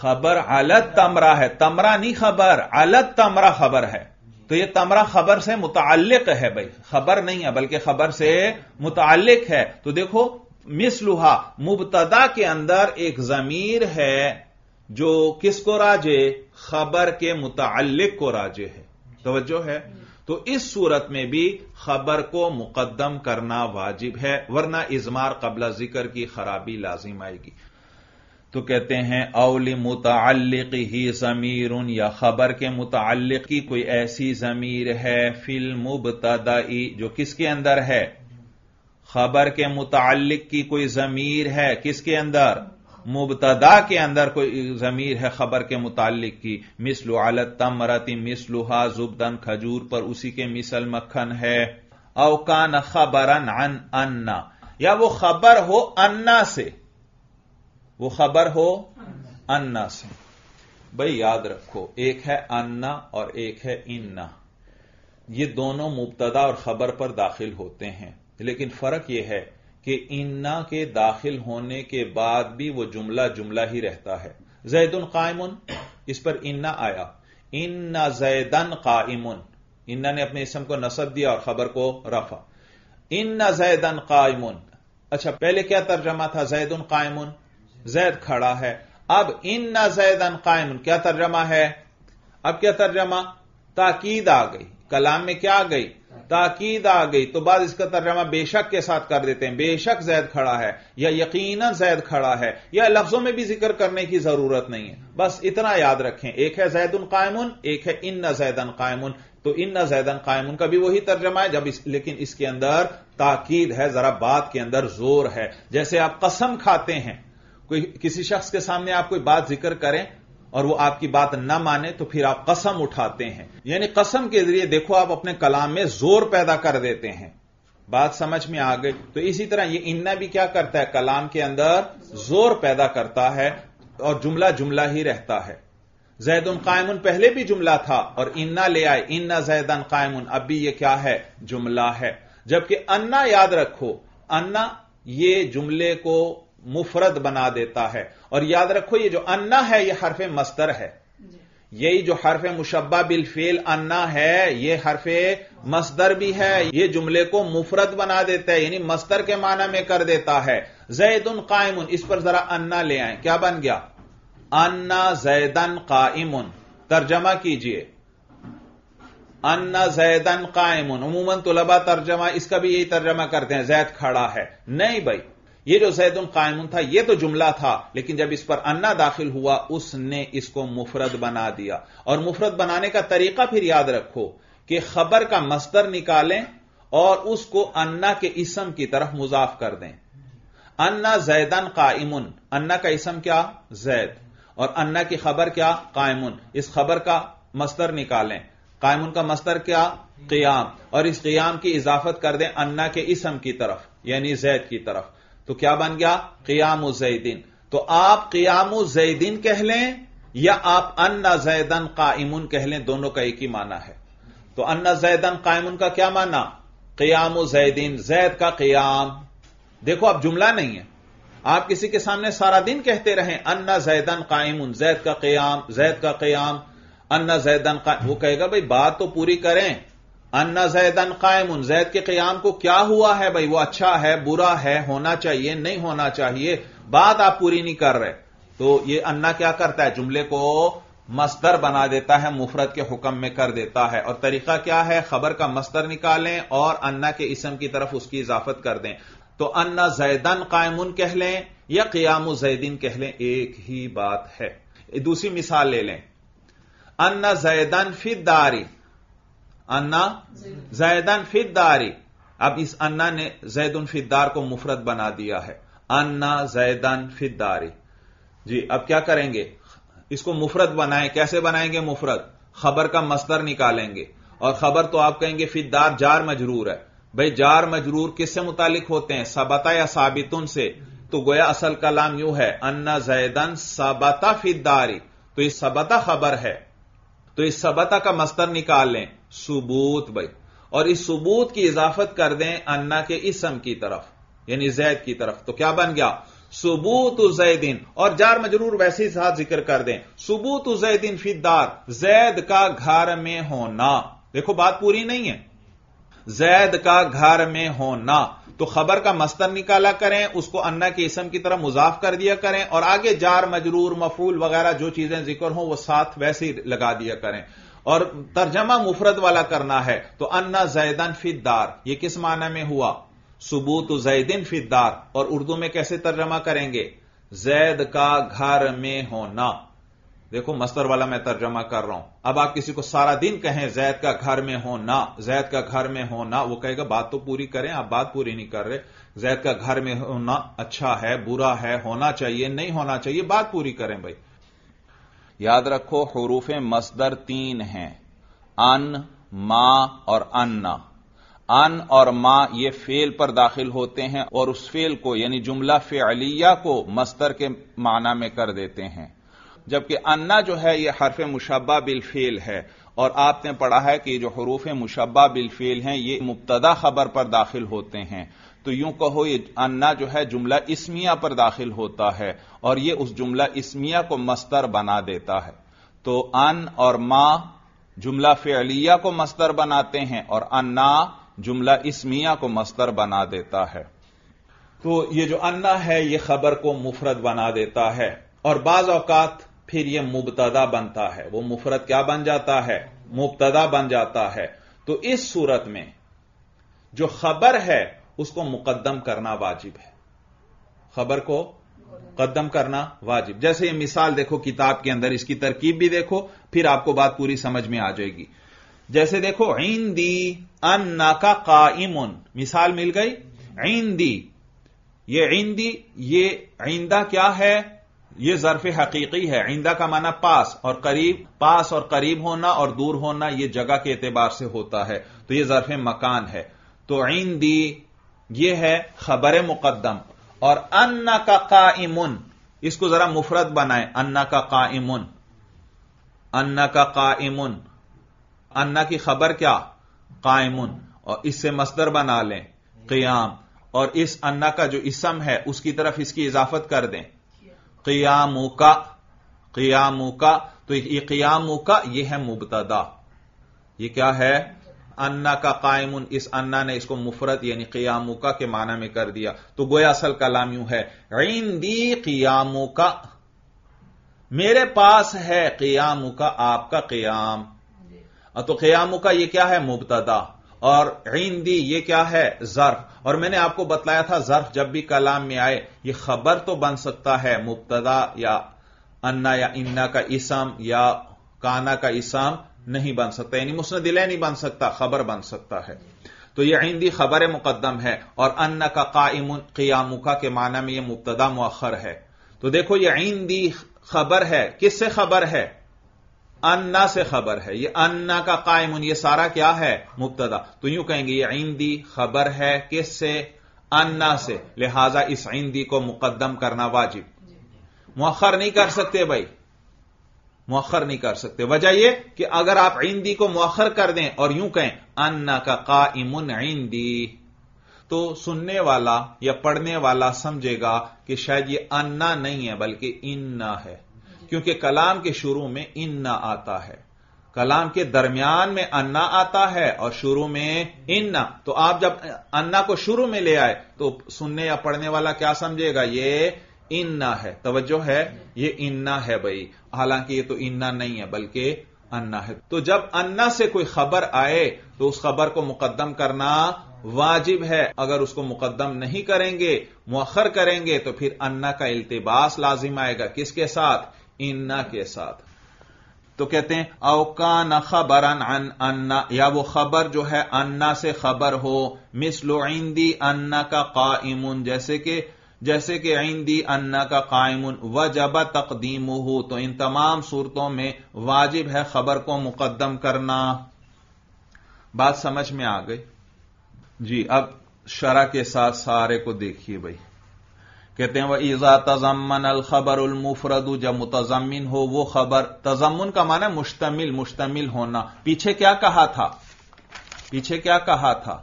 खबर अलत तमरा है तमरा नहीं खबर अलत तमरा खबर है तो यह तमरा खबर से मुतक है भाई खबर नहीं है बल्कि खबर से मुतक है तो देखो मिस लुहा मुबतदा के अंदर एक जमीर है जो किसको राजे खबर के मुतक को राजे है तोज्जो है तो इस सूरत में भी खबर को मुकदम करना वाजिब है वरना इजमार कबला जिक्र की खराबी लाजिम आएगी तो कहते हैं अवली मुतक ही जमीर उन या खबर के मुतल की कोई ऐसी जमीर है फिल मुबतदाई जो किसके अंदर है खबर के मुतल की कोई जमीर है किसके अंदर मुबतदा के अंदर कोई जमीर है खबर के मुतालिक की मिसलु आलत तमरती मिसलुहा जुबदन खजूर पर उसी के मिसल मक्खन है अवकान खबरन अन अन्ना या वो खबर हो अन्ना से वो खबर हो अन्ना से भाई याद रखो एक है अन्ना और एक है इन्ना ये दोनों मुबतदा और खबर पर दाखिल होते हैं लेकिन फर्क यह है कि इन्ना के दाखिल होने के बाद भी वो जुमला जुमला ही रहता है जैदन कायमुन इस पर इन्ना आया इन्ना जैदन कायमुन इन्ना ने अपने इसम को नसब दिया और खबर को रफा इन्ना जैदन कायमुन अच्छा पहले क्या तर्जमा था जैदन कायमुन जैद खड़ा है अब इन्ना जैदन कायमुन क्या तर्जमा है अब क्या तर्जमा ताकीद आ गई कलाम में क्या आ गई ताकीद आ गई तो बाद इसका तर्जमा बेशक के साथ कर देते हैं बेशक जैद खड़ा है या यकीन जैद खड़ा है या लफ्जों में भी जिक्र करने की जरूरत नहीं है बस इतना याद रखें एक है जैदन कायमुन एक है इन न जैदन कायमुन तो इन न जैदन कायमुन का भी वही तर्जमा है जब इस, लेकिन इसके अंदर ताकीद है जरा बात के अंदर जोर है जैसे आप कसम खाते हैं कोई किसी शख्स के सामने आप कोई बात जिक्र करें और वो आपकी बात ना माने तो फिर आप कसम उठाते हैं यानी कसम के जरिए देखो आप अपने कलाम में जोर पैदा कर देते हैं बात समझ में आ गई तो इसी तरह ये इन्ना भी क्या करता है कलाम के अंदर जोर पैदा करता है और जुमला जुमला ही रहता है जैदन कायमुन पहले भी जुमला था और इन्ना ले आए इन्ना जैदन कायमुन अब भी यह क्या है जुमला है जबकि अन्ना याद रखो अन्ना ये जुमले को मुफरत बना देता है और याद रखो ये जो अन्ना है ये हरफ मस्तर है यही जो हरफ मुशब्बा बिल फेल अन्ना है ये हरफ मस्तर भी है ये जुमले को मुफरत बना देता है यानी मस्तर के माना में कर देता है जैदन कायमुन इस पर जरा अन्ना ले आए क्या बन गया अन्ना जैदन कायमुन तर्जमा कीजिए अन्ना जैदन कायमुन उमूमन तुलबा तर्जमा इसका भी यही तर्जमा करते हैं जैद खड़ा है नहीं भाई यह जो जैदुन कायमुन था यह तो जुमला था लेकिन जब इस पर अन्ना दाखिल हुआ उसने इसको मुफरत बना दिया और मुफरत बनाने का तरीका फिर याद रखो कि खबर का मस्तर निकालें और उसको अन्ना के इसम की तरफ मुजाफ कर दें अन्ना जैदन कायमुन अन्ना का इसम क्या जैद और अन्ना की खबर क्या कायमुन इस खबर का मस्तर निकालें कायमुन का मस्तर क्या क्याम और इस क्याम की इजाफत कर दें अन्ना के इसम की तरफ यानी जैद की तरफ तो क्या बन गया कियाम जैदीन तो आप कियाम जैदीन कह लें या आप अन्ना जैदन कायमुन कह लें दोनों का एक ही माना है तो अन्ना जैदन कायमुन का क्या माना कियाम जैदीन जैद का कियाम देखो आप जुमला नहीं है आप किसी के सामने सारा दिन कहते रहे अन्ना जैदन कायमुन जैद का क्याम जैद का क्याम अन्ना जैदन का वो कहेगा भाई बात तो पूरी करें अन्ना जैदन कायम जैद के क्याम को क्या हुआ है भाई वो अच्छा है बुरा है होना चाहिए नहीं होना चाहिए बात आप पूरी नहीं कर रहे तो ये अन्ना क्या करता है जुमले को मस्तर बना देता है मुफरत के हुक्म में कर देता है और तरीका क्या है खबर का मस्तर निकालें और अन्ना के इसम की तरफ उसकी इजाफत कर दें तो अन्ना जैदन कायमुन कह लें या क्याम जैदीन कह लें एक ही बात है दूसरी मिसाल ले लें अन्ना जैदन फिदारी अन्ना जैदन फिदारी अब इस अन्ना ने जैदन फिदार को मुफरत बना दिया है अन्ना जैदन फिदारी जी अब क्या करेंगे इसको मुफरत बनाए कैसे बनाएंगे मुफरत खबर का मस्तर निकालेंगे और खबर तो आप कहेंगे फिदार जार मजरूर है भाई जार मजरूर किससे मुतालिक होते हैं सबता या साबितुन से तो गोया असल कलाम यूं है अन्ना जैदन सबता फिदारी तो इस सबता खबर है तो इस सबता का मस्तर निकाल लें सबूत भाई और इस सबूत की इजाफत कर दें अन्ना के इसम की तरफ यानी जैद की तरफ तो क्या बन गया सबूत उजैदीन और जार मजरूर वैसे ही साथ जिक्र कर दें सबूत उजैदीन फिदार जैद का घर में होना देखो बात पूरी नहीं है जैद का घर में होना तो खबर का मस्तर निकाला करें उसको अन्ना के इसम की तरह मुजाफ कर दिया करें और आगे जार मजरूर मफूल वगैरह जो चीजें जिक्र हों वो साथ वैसे ही लगा दिया करें और तर्जमा मुफरत वाला करना है तो अन्ना जैदन फिदार यह किस माना में हुआ सबूत जैदिन फिदार और उर्दू में कैसे तर्जमा करेंगे जैद का घर में होना देखो मस्तर वाला मैं तर्जमा कर रहा हूं अब आप किसी को सारा दिन कहें जैद का घर में होना जैद का घर में होना वो कहेगा बात तो पूरी करें आप बात पूरी नहीं कर रहे जैद का घर में होना अच्छा है बुरा है होना चाहिए नहीं होना चाहिए बात पूरी करें भाई याद रखो हरूफ मसदर तीन हैं अन मा और अन्ना अन और मा ये फेल पर दाखिल होते हैं और उस फेल को यानी जुमला फेलिया को मस्तर के माना में कर देते हैं जबकि अन्ना जो है यह हरफ मुशबा बिलफेल है और आपने पढ़ा है कि जो हरूफ मुशबा बिलफेल हैं ये मुबतदा खबर पर दाखिल होते हैं तो यूं कहो ये अन्ना जो है जुमला इसमिया पर दाखिल होता है और ये उस जुमला इसमिया को मस्तर बना देता है तो अन और मां जुमला फेलिया को मस्तर बनाते हैं और अन्ना जुमला इसमिया को मस्तर बना देता है तो ये जो अन्ना है ये खबर को मुफरत बना देता है और बाज औकात फिर यह मुबतदा बनता है वो मुफरत क्या बन जाता है मुबतदा बन जाता है तो इस सूरत में जो खबर है उसको मुकदम करना वाजिब है खबर को मुकदम करना वाजिब जैसे ये मिसाल देखो किताब के अंदर इसकी तरकीब भी देखो फिर आपको बात पूरी समझ में आ जाएगी जैसे देखो ईंदी अन्ना का काम मिसाल मिल गई ईंदी ये ईंदी ये ईंदा क्या है ये जरफ हकीकी है ईंदा का माना पास और करीब पास और करीब होना और दूर होना ये जगह के एतबार से होता है तो ये जरफ मकान है तो ईंदी यह है खबर मुकदम और अन्ना का काइमुन इसको जरा मुफरत बनाए अन्ना का काइमुन अन्ना का काइमुन अन्ना की खबर क्या कायमुन और इससे मस्दर बना लें क्याम और इस अन्ना का जो इसम है उसकी तरफ इसकी इजाफत कर दें क्यामू का क्यामू का तो ये क्यामू का यह है मुबतदा ये क्या है अन्ना का कायम इस अन्ना ने इसको मुफरत यानी कियामुका के माना में कर दिया तो गोया असल कलाम यूं है ईंदी कियामुका मेरे पास है कियामुका आपका कियाम तो कियामुका यह क्या है मुबतदा और ईंदी यह क्या है जर्फ और मैंने आपको बतलाया था जर्फ जब भी कलाम में आए यह खबर तो बन सकता है मुबतदा या अन्ना या इन्ना का इसम या काना का इसम नहीं बन सकता यानी मुस्दिल नहीं बन सकता खबर बन सकता है तो यह आइंदी खबर मुकदम है और अन्न का कायम कियामुका के माना में यह मुबतदा मखर है तो देखो यह आइंदी खबर है किससे खबर है अन्ना से खबर है यह अन्ना का कायम यह सारा क्या है मुबतदा तो यूं कहेंगे यह आइंदी खबर है किससे अन्ना से लिहाजा इस आइंदी को मुकदम करना वाजिब मखर नहीं कर सकते भाई मौखर नहीं कर सकते वजह यह कि अगर आप ईंदी को मौखर कर दें और यूं कहें अन्ना का का इमुन तो सुनने वाला या पढ़ने वाला समझेगा कि शायद यह अन्ना नहीं है बल्कि इन्ना है क्योंकि कलाम के शुरू में इन्ना आता है कलाम के दरमियान में अन्ना आता है और शुरू में इन्ना तो आप जब अन्ना को शुरू में ले आए तो सुनने या पढ़ने वाला क्या समझेगा ये इन्ना है तवज्जो है ये इन्ना है भाई हालांकि ये तो इन्ना नहीं है बल्कि अन्ना है तो जब अन्ना से कोई खबर आए तो उस खबर को मुकदम करना वाजिब है अगर उसको मुकदम नहीं करेंगे मखर करेंगे तो फिर अन्ना का इल्तबास लाजिम आएगा किसके साथ इन्ना के साथ तो कहते हैं न खबर अन अन्ना या वो खबर जो है अन्ना से खबर हो लो इंदी अन्ना का इमुन जैसे कि जैसे कि आइंदी अन्ना का कायम वजब तकदीम हो तो इन तमाम सूरतों में वाजिब है खबर को मुकदम करना बात समझ में आ गई जी अब शरा के साथ सारे को देखिए भाई कहते हैं वह ईजा तजमन अल खबर उलमुफरद जब मुतजमिन हो वो खबर तजमन का माना मुश्तमिल मुश्तमिल होना पीछे क्या कहा था पीछे क्या कहा था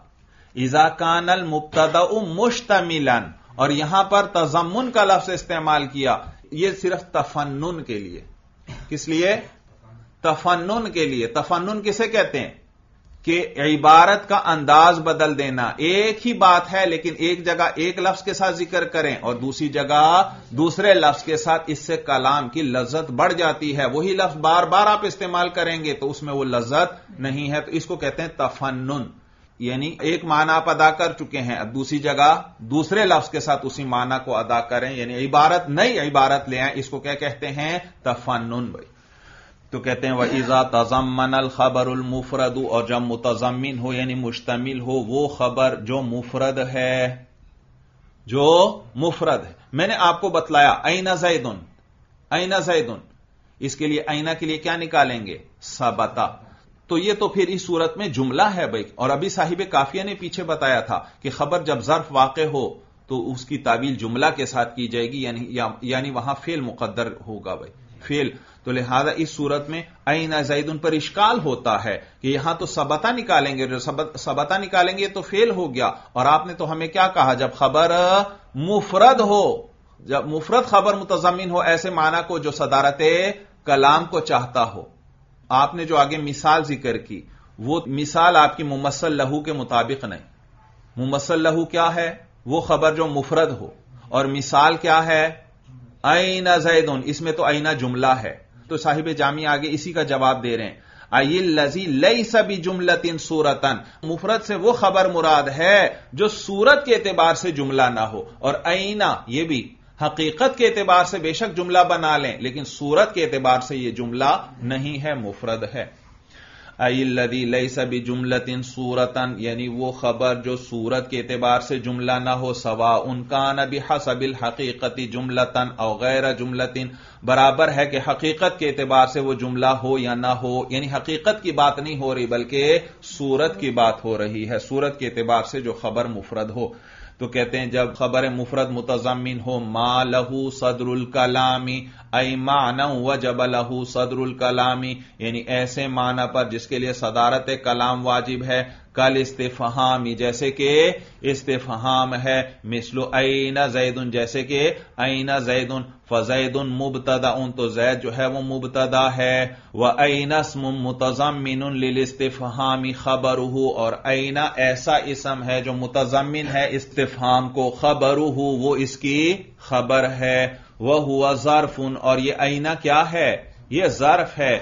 ईजा कान अल मुबतदा मुश्तमिलन और यहां पर तजमुन का लफ्ज इस्तेमाल किया यह सिर्फ तफन्नुन के लिए किस लिए तफन्नुन के लिए तफन्नुन किसे कहते हैं कि इबारत का अंदाज बदल देना एक ही बात है लेकिन एक जगह एक लफ्ज के साथ जिक्र करें और दूसरी जगह दूसरे लफ्ज के साथ इससे कलाम की लज्जत बढ़ जाती है वही लफ्ज बार बार आप इस्तेमाल करेंगे तो उसमें वो लज्जत नहीं है तो इसको कहते हैं तफन्नुन यानी एक माना आप अदा कर चुके हैं अब दूसरी जगह दूसरे लफ्ज के साथ उसी माना को अदा करें यानी इबारत नई इबारत ले आए इसको क्या कहते हैं तफन भाई तो कहते हैं वह इजा तजमन अल खबर उल मुफरद और जब मुतजमिन हो यानी मुश्तमिल हो वो खबर जो मुफरद है जो मुफरद है मैंने आपको बतलाया आईना जैदन आईना जैदन इसके लिए आईना के लिए क्या निकालेंगे सबता तो ये तो फिर इस सूरत में जुमला है भाई और अभी साहिब काफिया ने पीछे बताया था कि खबर जब जर्फ वाक़ हो तो उसकी तावील जुमला के साथ की जाएगी यानी या, यानी वहां फेल मुकदर होगा भाई फेल तो लिहाजा इस सूरत में आईना जैद उन पर इश्काल होता है कि यहां तो सबता निकालेंगे जो सबता निकालेंगे तो फेल हो गया और आपने तो हमें क्या कहा जब खबर मुफरद हो जब मुफरत खबर मुतजमिन हो ऐसे माना को जो सदारत कलाम को चाहता हो आपने जो आगे मिसाल जिक्र की वो मिसाल आपकी मुमसल लहू के मुताबिक नहीं मुमसल लहू क्या है वो खबर जो मुफरद हो और मिसाल क्या है आईना जैदन इसमें तो आईना जुमला है तो साहिब जामी आगे इसी का जवाब दे रहे हैं आई लजी लई सभी जुमलतिन सूरतन मुफरत से वो खबर मुराद है जो सूरत के एतबार से जुमला ना हो और आईना यह भी हकीकत के एतबार से बेशक जुमला बना लें लेकिन सूरत के एतबार से यह जुमला नहीं है मुफरद है अल्लदी लई सभी जुमलतिन सूरतन यानी वो खबर जो सूरत के एतबार से जुमला ना हो सवा उनका नबी हसबिल हकीकती जुमलतन और गैर जुमलतिन बराबर है कि हकीकत के एतबार से वो जुमला हो या ना हो यानी हकीकत की बात नहीं हो रही बल्कि सूरत की बात हो रही है सूरत के एतबार से जो खबर मुफरद हो तो कहते हैं जब खबर मुफरत मुतजमिन हो मा लहू सदरुल कलामी अई मान व जब लहू सदरुल कलामी यानी ऐसे माना पर जिसके लिए सदारत कलाम वाजिब है कल इस्तेफहामी जैसे कि इस्तेफहाम है मिसलो ऐना जैदुन जैसे कि ऐना जैदुन फजैदुन मुबतदा उन तो जैद जो है वो मुबतदा है वह ऐनस्म मुतजमिन लिल इस्तेफहामी खबर और ऐना ऐसा इसम है जो मुतजमिन है इस्तेफहाम को खबर वो इसकी खबर है वह हुआ उन और यह ऐना क्या है यह जर्फ है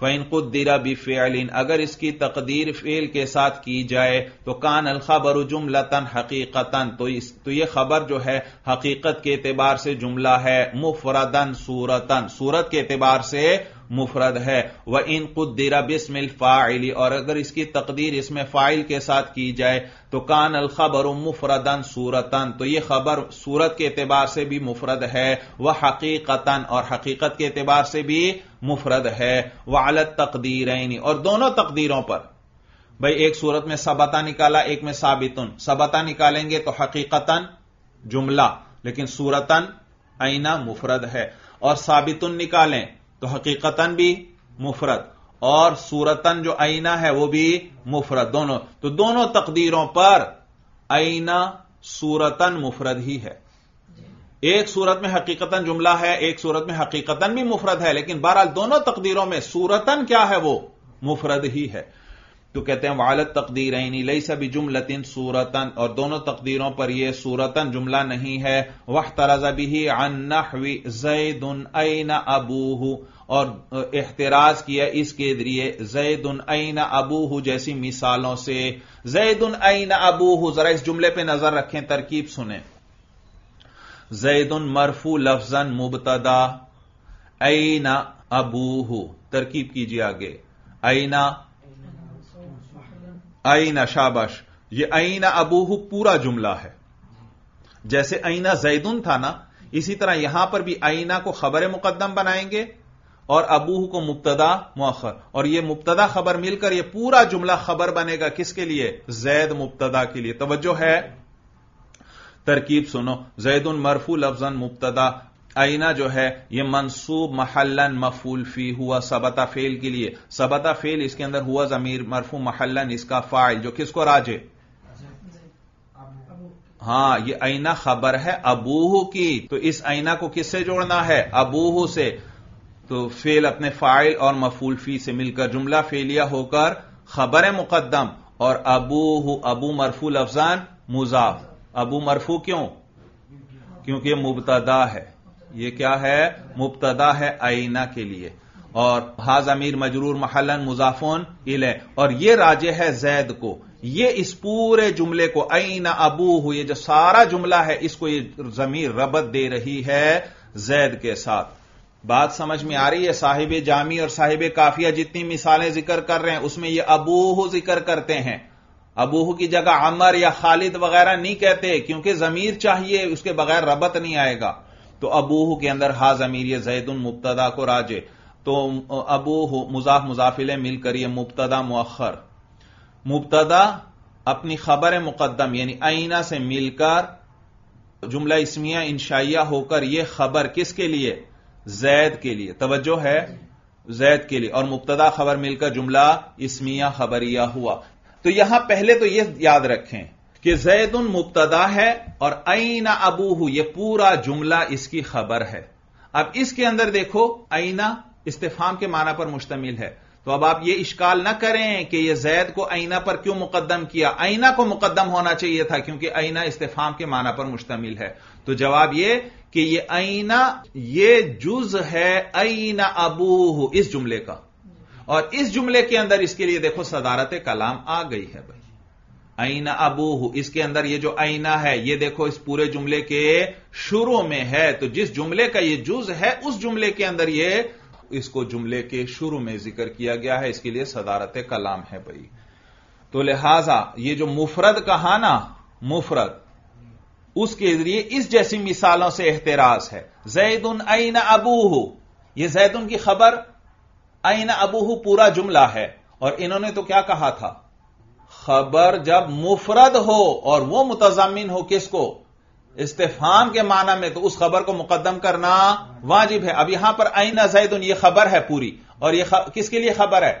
फ़ैन दीरा बी फ़ेलिन अगर इसकी तकदीर फ़ेल के साथ की जाए तो कान अलखबर जुमलतन हकीकतन तो तो यह खबर जो है हकीकत के एतबार से जुमला है मुफरदन सूरतन सूरत के एतबार से मुफरद है व इन कुदेरा बिस्मिल फाइली और अगर इसकी तकदीर इसमें फ़ाइल के साथ की जाए तो कान अल खबर मुफरदन सूरतन तो यह खबर सूरत के एतबार से भी मुफरद है वह हकीकतन और हकीकत के एतबार से भी मुफरद है वह अलत तकदीर और दोनों तकदीरों पर भाई एक सूरत में सबता निकाला एक में साबितुन सबता निकालेंगे तो हकीकतन जुमला लेकिन सूरतन आईना मुफरद है और साबितुन निकालें तो हकीकतन भी मुफरत और सूरतन जो आईना है वो भी मुफरत दोनों तो दोनों तकदीरों पर आईना सूरतन मुफरत ही है एक सूरत में हकीकतन जुमला है एक सूरत में हकीकतन भी मुफरत है लेकिन बहरहाल दोनों तकदीरों में सूरतन क्या है वो मुफरत ही है तो कहते हैं वालत तकदीर लई सभी जुमलतिन सूरतन और दोनों तकदीरों पर यह सूरतन जुमला नहीं है वह तराजा भी जैद जैदन ऐन अबूहू और एहतराज किया इसके जरिए जैदन ऐन अबूहू जैसी मिसालों से उन ऐन अबूहू जरा इस जुमले पर नजर रखें तरकीब सुने जैदन मरफू लफजन मुबतदा ऐना अबूहू तरकीब कीजिए आगे ऐना आईना शाबाश ये आईना अबूहू पूरा जुमला है जैसे आईना जैदुन था ना इसी तरह यहां पर भी आईना को खबर मुकदम बनाएंगे और अबूह को मुबतदा मखर और यह मुबतदा खबर मिलकर यह पूरा जुमला खबर बनेगा किसके लिए जैद मुबतदा के लिए तवज्जो है तरकीब सुनो जैदुन मरफू लफ्जन मुबतदा आईना जो है यह मनसूब महलन मफूल फी हुआ सबता फेल के लिए सबता फेल इसके अंदर हुआ जमीर मरफू महलन इसका फाइल जो किसको राजे हां यह आईना खबर है अबूहू की तो इस आईना को किससे जोड़ना है अबूहू से तो फेल अपने फाइल और मफूल फी से मिलकर जुमला फेलिया होकर खबर है मुकदम और अबूहू अबू मरफू लफजान मुजाफ अबू मरफू क्यों क्योंकि यह मुबतदा है ये क्या है मुबतदा है आईना के लिए और हाज अमीर मजरूर महलन मुजाफोन इले और ये राजे है जैद को ये इस पूरे जुमले को आईना अबू हु ये जो सारा जुमला है इसको ये जमीर रबत दे रही है जैद के साथ बात समझ में आ रही है साहिब जामी और साहिब काफिया जितनी मिसालें जिक्र कर रहे हैं उसमें ये अबूह जिक्र करते हैं अबूह की जगह अमर या खालिद वगैरह नहीं कहते क्योंकि जमीर चाहिए उसके बगैर रबत नहीं आएगा तो अबूह के अंदर हा जमीर ये जैदुन मुबतदा को राजे तो अबूह मुजाफ मुजाफिले मिलकर यह मुबतदा मؤखर मुबतदा अपनी खबर मुकदम यानी आईना से मिलकर जुमला इसमिया इंशाइया होकर यह खबर किसके लिए जैद के लिए तवज्जो है जैद के लिए और मुबतदा खबर मिलकर जुमला इसमिया खबरिया हुआ तो यहां पहले तो यह याद रखें कि जैद मुबतदा है और आईना अबूहू यह पूरा जुमला इसकी खबर है अब इसके अंदर देखो आईना इस्तेफाम के माना पर मुश्तमिल है तो अब आप ये इश्काल ना करें कि यह जैद को आईना पर क्यों मुकदम किया आईना को मुकदम होना चाहिए था क्योंकि आईना इस्तेफाम के माना पर मुश्तमिल है तो जवाब यह कि यह आईना यह जुज है आईना अबूह इस जुमले का और इस जुमले के अंदर इसके लिए देखो सदारत कलाम आ गई है ऐना अबूहू इसके अंदर ये जो ऐना है ये देखो इस पूरे जुमले के शुरू में है तो जिस जुमले का ये जुज है उस जुमले के अंदर ये इसको जुमले के शुरू में जिक्र किया गया है इसके लिए सदारत कलाम है भाई तो लिहाजा ये जो मुफरत कहा ना मुफरत उसके जरिए इस जैसी मिसालों से एहतराज है उन ऐन अबूहू यह जैदुन की खबर ऐन अबूह पूरा जुमला है और इन्होंने तो क्या कहा था खबर जब मुफरद हो और वो मुतजमिन हो किसको इस्तेफाम के माना में तो उस खबर को मुकदम करना वाजिब है अब यहां पर आईना जैदन यह खबर है पूरी और यह किसके लिए खबर है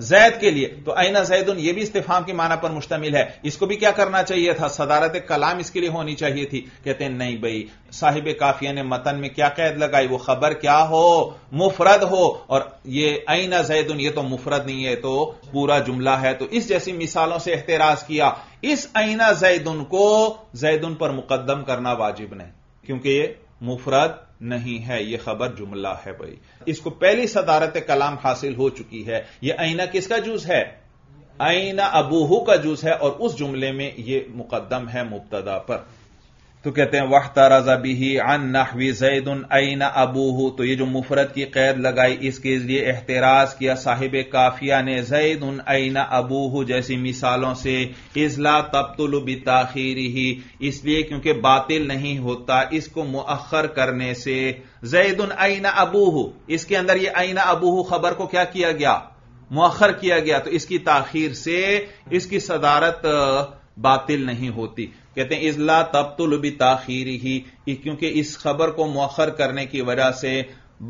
जैद के लिए तो आइना जैद यह भी इस्तेफाम के माना पर मुश्तमिल है इसको भी क्या करना चाहिए था सदारत कलाम इसके लिए होनी चाहिए थी कहते हैं नहीं भाई साहिब काफिया ने मतन में क्या कैद लगाई वो खबर क्या हो मुफरद हो और ये आइना जैद ये तो मुफरद नहीं है तो पूरा जुमला है तो इस जैसी मिसालों से एहतराज किया इस आइना जैद को जैद पर मुकदम करना वाजिब नहीं क्योंकि ये मुफरद नहीं है यह खबर जुमला है भाई इसको पहली सदारत कलाम हासिल हो चुकी है यह आईना किसका जूस है आईना अबूहू का जूस है और उस जुमले में यह मुकदम है मुबतदा पर तो कहते हैं वह ताराजा बिही अन नहवी जैद अन अबूह तो ये जो मुफरत की कैद लगाई इसके लिए एहतराज किया साहिब काफिया ने जैद उन अन अबूह जैसी मिसालों से इजला तब्तुल बिताखिर ही इसलिए क्योंकि बातिल नहीं होता इसको मुअखर करने से जैद उन अन अबूह इसके अंदर ये अन अबूह खबर को क्या किया गया मुअखर किया गया तो इसकी ताखिर से इसकी सदारत बातिल नहीं होती कहते हैं इजला तब्तुल भी ताखिर ही क्योंकि इस खबर को मौखर करने की वजह से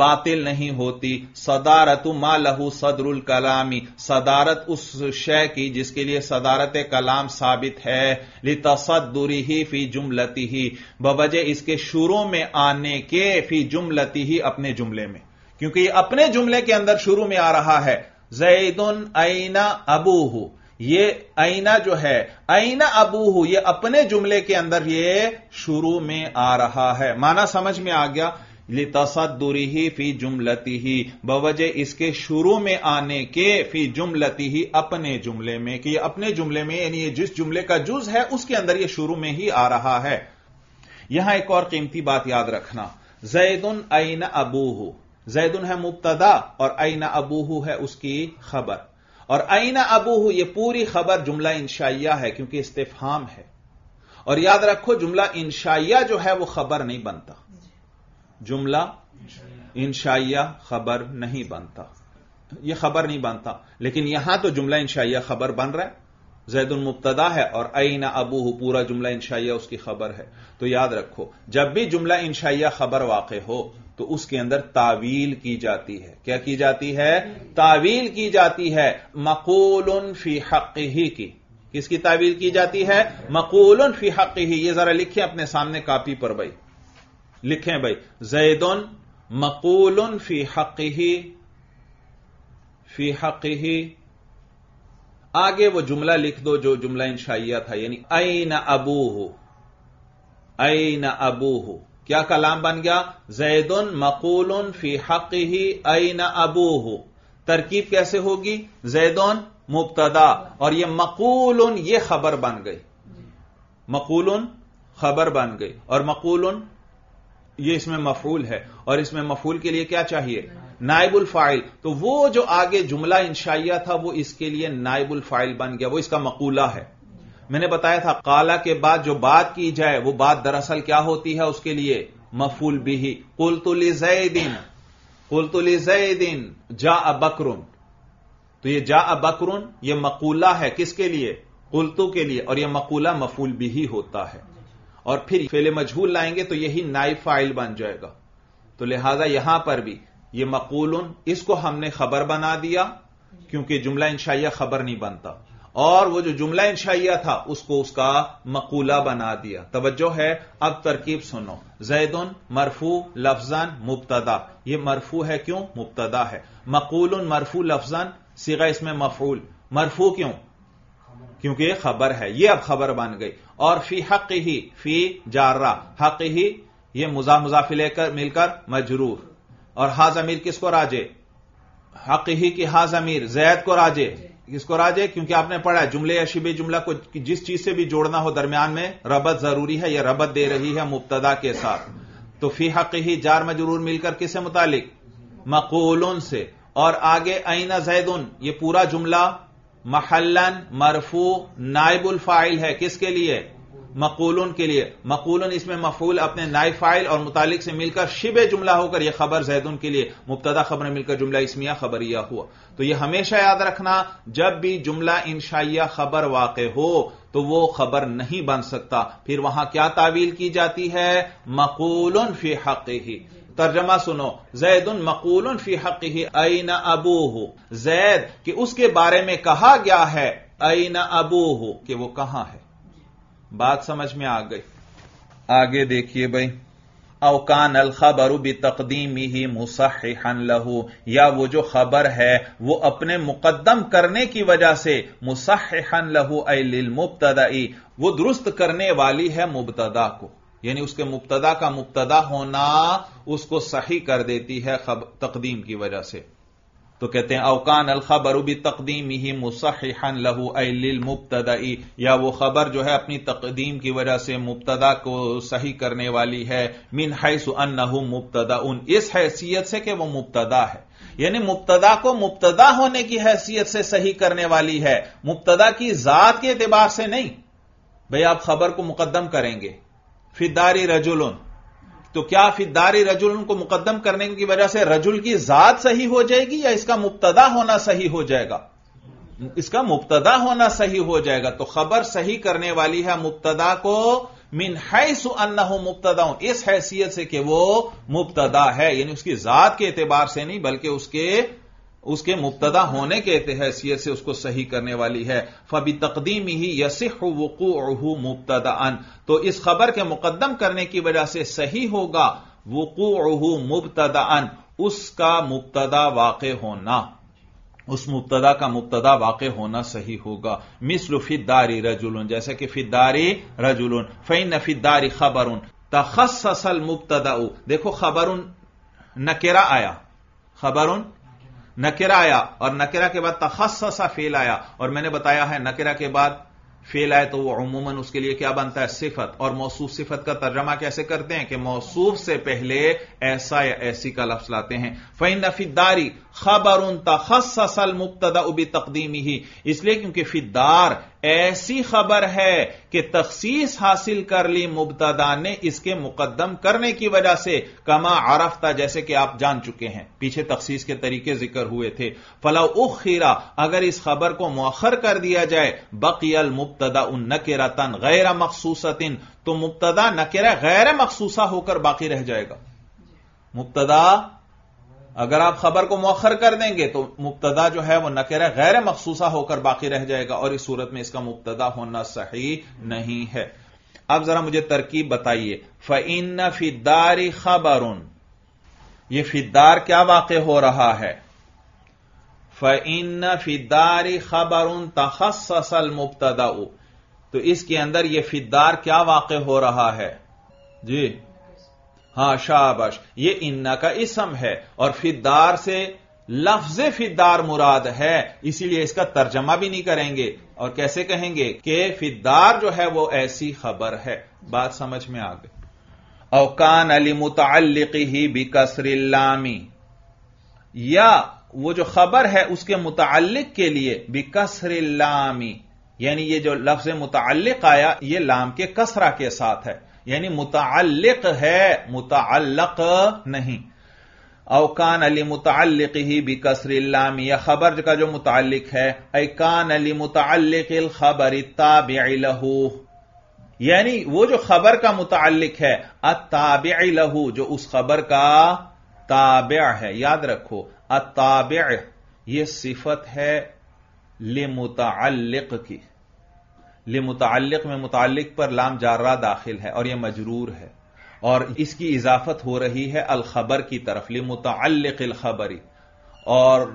बातिल नहीं होती सदारत मा लहू सदरुल कलामी सदारत उस शय की जिसके लिए सदारत कलाम साबित है लितसदुरी ही फी जुमलती ही बबजे इसके शुरू में आने के फी जुमलती ही अपने जुमले में क्योंकि ये अपने जुमले के अंदर शुरू में आ रहा है जैदन अबू अबूहू ये आईना जो है आईना अबूहू ये अपने जुमले के अंदर ये शुरू में आ रहा है माना समझ में आ गया लितसदुरी ही फी जुमलती ही बवजह इसके शुरू में आने के फी जुमलती ही अपने जुमले में कि अपने जुमले में यानी ये जिस जुमले का जुज है उसके अंदर ये शुरू में ही आ रहा है यहां एक और कीमती बात याद रखना जैदुन अबूह जैद उन है मुबतदा और ऐना अबूहू है उसकी खबर और आईना अबूहू यह पूरी खबर जुमला इंशाइया है क्योंकि इस्तेफाम है और याद रखो जुमला इंशाइया जो है वह खबर नहीं बनता जुमला इंशाइया खबर नहीं बनता यह खबर नहीं बनता लेकिन यहां तो जुमला इंशाइया खबर बन रहा है जैदुल मुबतदा है और अना अबूहू पूरा जुमला इंशाइया उसकी खबर है तो याद रखो जब भी जुमला इंशाइया खबर वाक़ हो तो उसके अंदर तावील की जाती है क्या की जाती है तावील की जाती है मकूल फी हक ही की किसकी तावील की जाती है मकूल फी हक ही ये जरा लिखें अपने सामने कापी पर भाई लिखें भाई जैद उन मकूल फी हक ही फी हक ही आगे वो जुमला लिख दो जो जुमला इंशाइया था यानी ऐ न अबू हो न अबू हो क्या कलाम बन गया जैदन मकूल फी हक ही न अबू हो तरकीब कैसे होगी जैदन मुबतदा और यह मकूल ये खबर बन गई मकूल खबर बन गई और मकूल ये इसमें मफूल है और इसमें मफूल के लिए क्या चाहिए नाइबुल फाइल तो वो जो आगे जुमला इंशाइया था वो इसके लिए नायबुल फाइल बन गया वो इसका मकूला है मैंने बताया था काला के बाद जो बात की जाए वो बात दरअसल क्या होती है उसके लिए मफूल बिही कुलतुल जैदिन कुलतुल दिन जा बकरुन तो ये जा बकरुन ये मकूला है किसके लिए कुलतु के लिए और यह मकूला मफूल बिही होता है और फिर फेले मजहूल लाएंगे तो यही नाइब फाइल बन जाएगा तो लिहाजा यहां पर भी ये मकूल इसको हमने खबर बना दिया क्योंकि जुमला इंशाइया खबर नहीं बनता और वह जो जुमला इंशाइया था उसको उसका मकूला बना दिया तवज्जो है अब तरकीब सुनो जैदुन मरफू लफजन मुबतदा यह मरफू है क्यों मुबतदा है मकूल उन मरफू लफजन सिगा इसमें मफूल मरफू क्यों क्योंकि यह खबर है यह अब खबर बन गई और फी हक ही फी जारा हक ही यह मुजा मुजाफिल मिलकर मजरूर और हाज अमीर किसको राजे हक ही की हाज अमीर जैद को राजे इसको राजे क्योंकि आपने पढ़ा है जुमले या शिबे जुमला को जिस चीज से भी जोड़ना हो दरमियान में रबत जरूरी है या रबत दे रही है मुबतदा के साथ तो फी हक ही जार मजरूर मिलकर किसे मुतालिक मकूल से और आगे आईना उन ये पूरा जुमला महलन मरफू नायबुल फाइल है किसके लिए मकूलन के लिए मकूलन इसमें मफूल अपने नाइफाइल फाइल और मुतालिक से मिलकर शिब जुमला होकर यह खबर जैदन के लिए मुबतदा खबर मिलकर जुमला इसमिया खबरिया हुआ तो यह हमेशा याद रखना जब भी जुमला इंशाइया खबर वाक़ हो तो वो खबर नहीं बन सकता फिर वहां क्या तावील की जाती है मकूलन फी हक ही तर्जमा सुनो जैदन मकूलन फी हक ही न अबू हो जैद कि उसके बारे में कहा गया है न अबू हो कि वो कहां है बात समझ में आ गई आगे देखिए भाई अवकान अल खबर तकदीम ही मुसहन लहू या वो जो खबर है वो अपने मुकदम करने की वजह से मुसहन लहू अल मुबतदाई वो दुरुस्त करने वाली है मुबतदा को यानी उसके मुबतदा का मुबतदा होना उसको सही कर देती है तकदीम की वजह से तो कहते हैं अवकान अल खबर उबी तकदीम ही मुसहन लहू अल मुबतदाई या वो खबर जो है अपनी तकदीम की वजह से मुबतदा को सही करने वाली है मिन हैस अन्नहु मुबतदा उन इस हैसियत से कि वो मुबतदा है यानी मुबतदा को मुबतदा होने की हैसियत से सही करने वाली है मुबतदा की जात के एतबार से नहीं भाई आप खबर को मुकदम करेंगे फिदारी रजुल तो क्या फिदारी रजुल उनको मुकदम करने की वजह से रजुल की जात सही हो जाएगी या इसका मुबतदा होना सही हो जाएगा इसका मुबतदा होना सही हो जाएगा तो खबर सही करने वाली है मुबतदा को मिन हैसु अन्ना मुबतदा इस हैसियत से कि वो मुबतदा है यानी उसकी जात के एतबार से नहीं बल्कि उसके उसके मुबतदा होने के हैसियत से उसको सही करने वाली है फबी तकदीम ही यसिह वकू अन तो इस खबर के मुकदम करने की वजह से सही होगा वकू अन उसका मुबतदा वाक़ होना उस मुबतदा का मुबतदा वाक़ होना सही होगा मिसलु फिदारी रजुल जैसे कि फिदारी रजुल फैन फिदारी खबर तखसल मुबतदा देखो खबर नकेरा आया खबर नकेरा आया और नकेरा के बाद तखस्सा फेल आया और मैंने बताया है नकेरा के बाद फेल आए तो वह अमूमन उसके लिए क्या बनता है सिफत और मौसूफ सिफत का तर्जमा कैसे करते हैं कि मौसूफ से पहले ऐसा या ऐसी का लफ्ज लाते हैं फैन फिदारी खबर उन तखसल मुबतदा उबी तकदीमी ही इसलिए क्योंकि फिदार ऐसी खबर है कि तखसीस हासिल कर ली मुबतदा ने इसके मुकदम करने की वजह से कमा आरफ जैसे कि आप जान चुके हैं पीछे तखसीस के तरीके जिक्र हुए थे फला उख खीरा अगर इस खबर को मौखर कर दिया जाए बकियल मुबतदा उन नकेरा तन गैर मखसूसतिन तो मुबतदा नकेरा गैर मखसूसा होकर बाकी रह जाएगा मुबतदा अगर आप खबर को मौखर कर देंगे तो मुबतदा जो है वह नकर गैर मखसूसा होकर बाकी रह जाएगा और इस सूरत में इसका मुबतदा होना सही नहीं है अब जरा मुझे तरकीब बताइए फइन फिदारी खबर यह फिदार क्या वाक़ हो रहा है फइन फिदारी खबर तखसल मुबतदा तो इसके अंदर यह फिदार क्या वाक़ हो रहा है जी हां शाबश ये इन्ना का इसम है और फिदार से लफ्ज फिदार मुराद है इसीलिए इसका तर्जमा भी नहीं करेंगे और कैसे कहेंगे कि फिदार जो है वो ऐसी खबर है बात समझ में आ गई औकान अली मुतलकी ही बिकसरिल्लामी या वो जो खबर है उसके मुतल के लिए बिकसरिल्लामी यानी ये जो लफ्ज मुतल आया ये लाम के कसरा के साथ है यानी मुतालिक है मुतालक नहीं अवकान अली मुतालिक ही बिकसरिल्लाम या खबर का जो मुतालिक है कान अली मुतालिक खबर लहू यानी वो जो खबर का मुतालिक है अताब लहू जो उस खबर का ताब है याद रखो अताब यह सिफत है लिमुतालिक की ले मुतक में मुतक पर लाम जारा दाखिल है और यह मजरूर है और इसकी इजाफत हो रही है अलखबर की तरफ ले मुतबरी और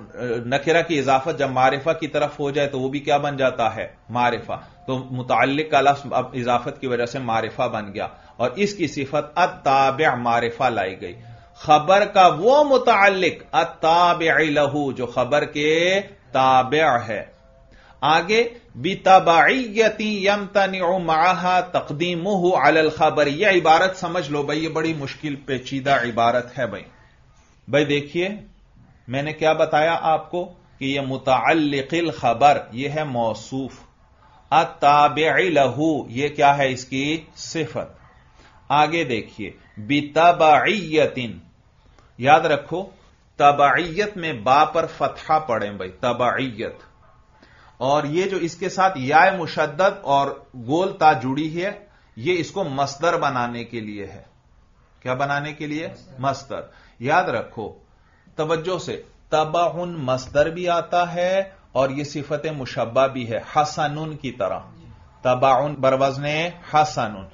नखरा की इजाफत जब मारिफा की तरफ हो जाए तो वो भी क्या बन जाता है मारिफा तो मुतक का लफ्स अब इजाफत की वजह से मारिफा बन गया और इसकी सिफत अताब मारिफा लाई गई खबर का वो मुतक अताब लहू जो खबर के ताब है आगे बीताबाइयती यम तनहा तकदीम अल खबर यह इबारत समझ लो भाई ये बड़ी मुश्किल पेचीदा इबारत है भाई भाई देखिए मैंने क्या बताया आपको कि यह मुतल खबर यह है मौसूफ अताब लहू यह क्या है इसकी सिफत आगे देखिए बीताबाइयतिन याद रखो तबाइयत में बा पर फतहा पड़े भाई तबाइयत और ये जो इसके साथ याय मुशद्दत और गोल ता जुड़ी है ये इसको मस्तर बनाने के लिए है क्या बनाने के लिए मस्तर याद रखो तवज्जो से तबाहन मस्तर भी आता है और ये सिफत मुशबा भी है हसनुन की तरह तबाउन बरवजने हसनुन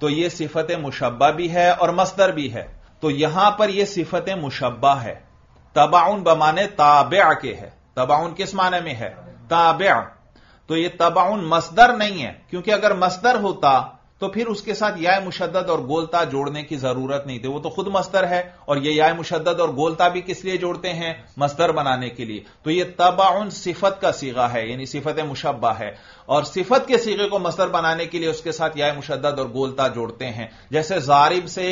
तो ये सिफत मुशबा भी है और मस्तर भी है तो यहां पर यह सिफत मुशबा है तबाउन बमाने ताबे आके है तबाउन किस माने में है ताबे तो यह तबाउन मसदर नहीं है क्योंकि अगर मसदर होता तो फिर उसके साथ याय मुशद्दद और गोलता जोड़ने की जरूरत नहीं थी वो तो खुद मस्तर है और ये याय मुशद्दद और गोलता भी किस लिए जोड़ते हैं मस्तर बनाने के लिए तो ये तबाउन सिफत का सीगा है यानी सिफत मुशबा है और सिफत के सीगे को मस्तर बनाने के लिए उसके साथ याय मुशद्दद और गोलता जोड़ते हैं जैसे जारिब से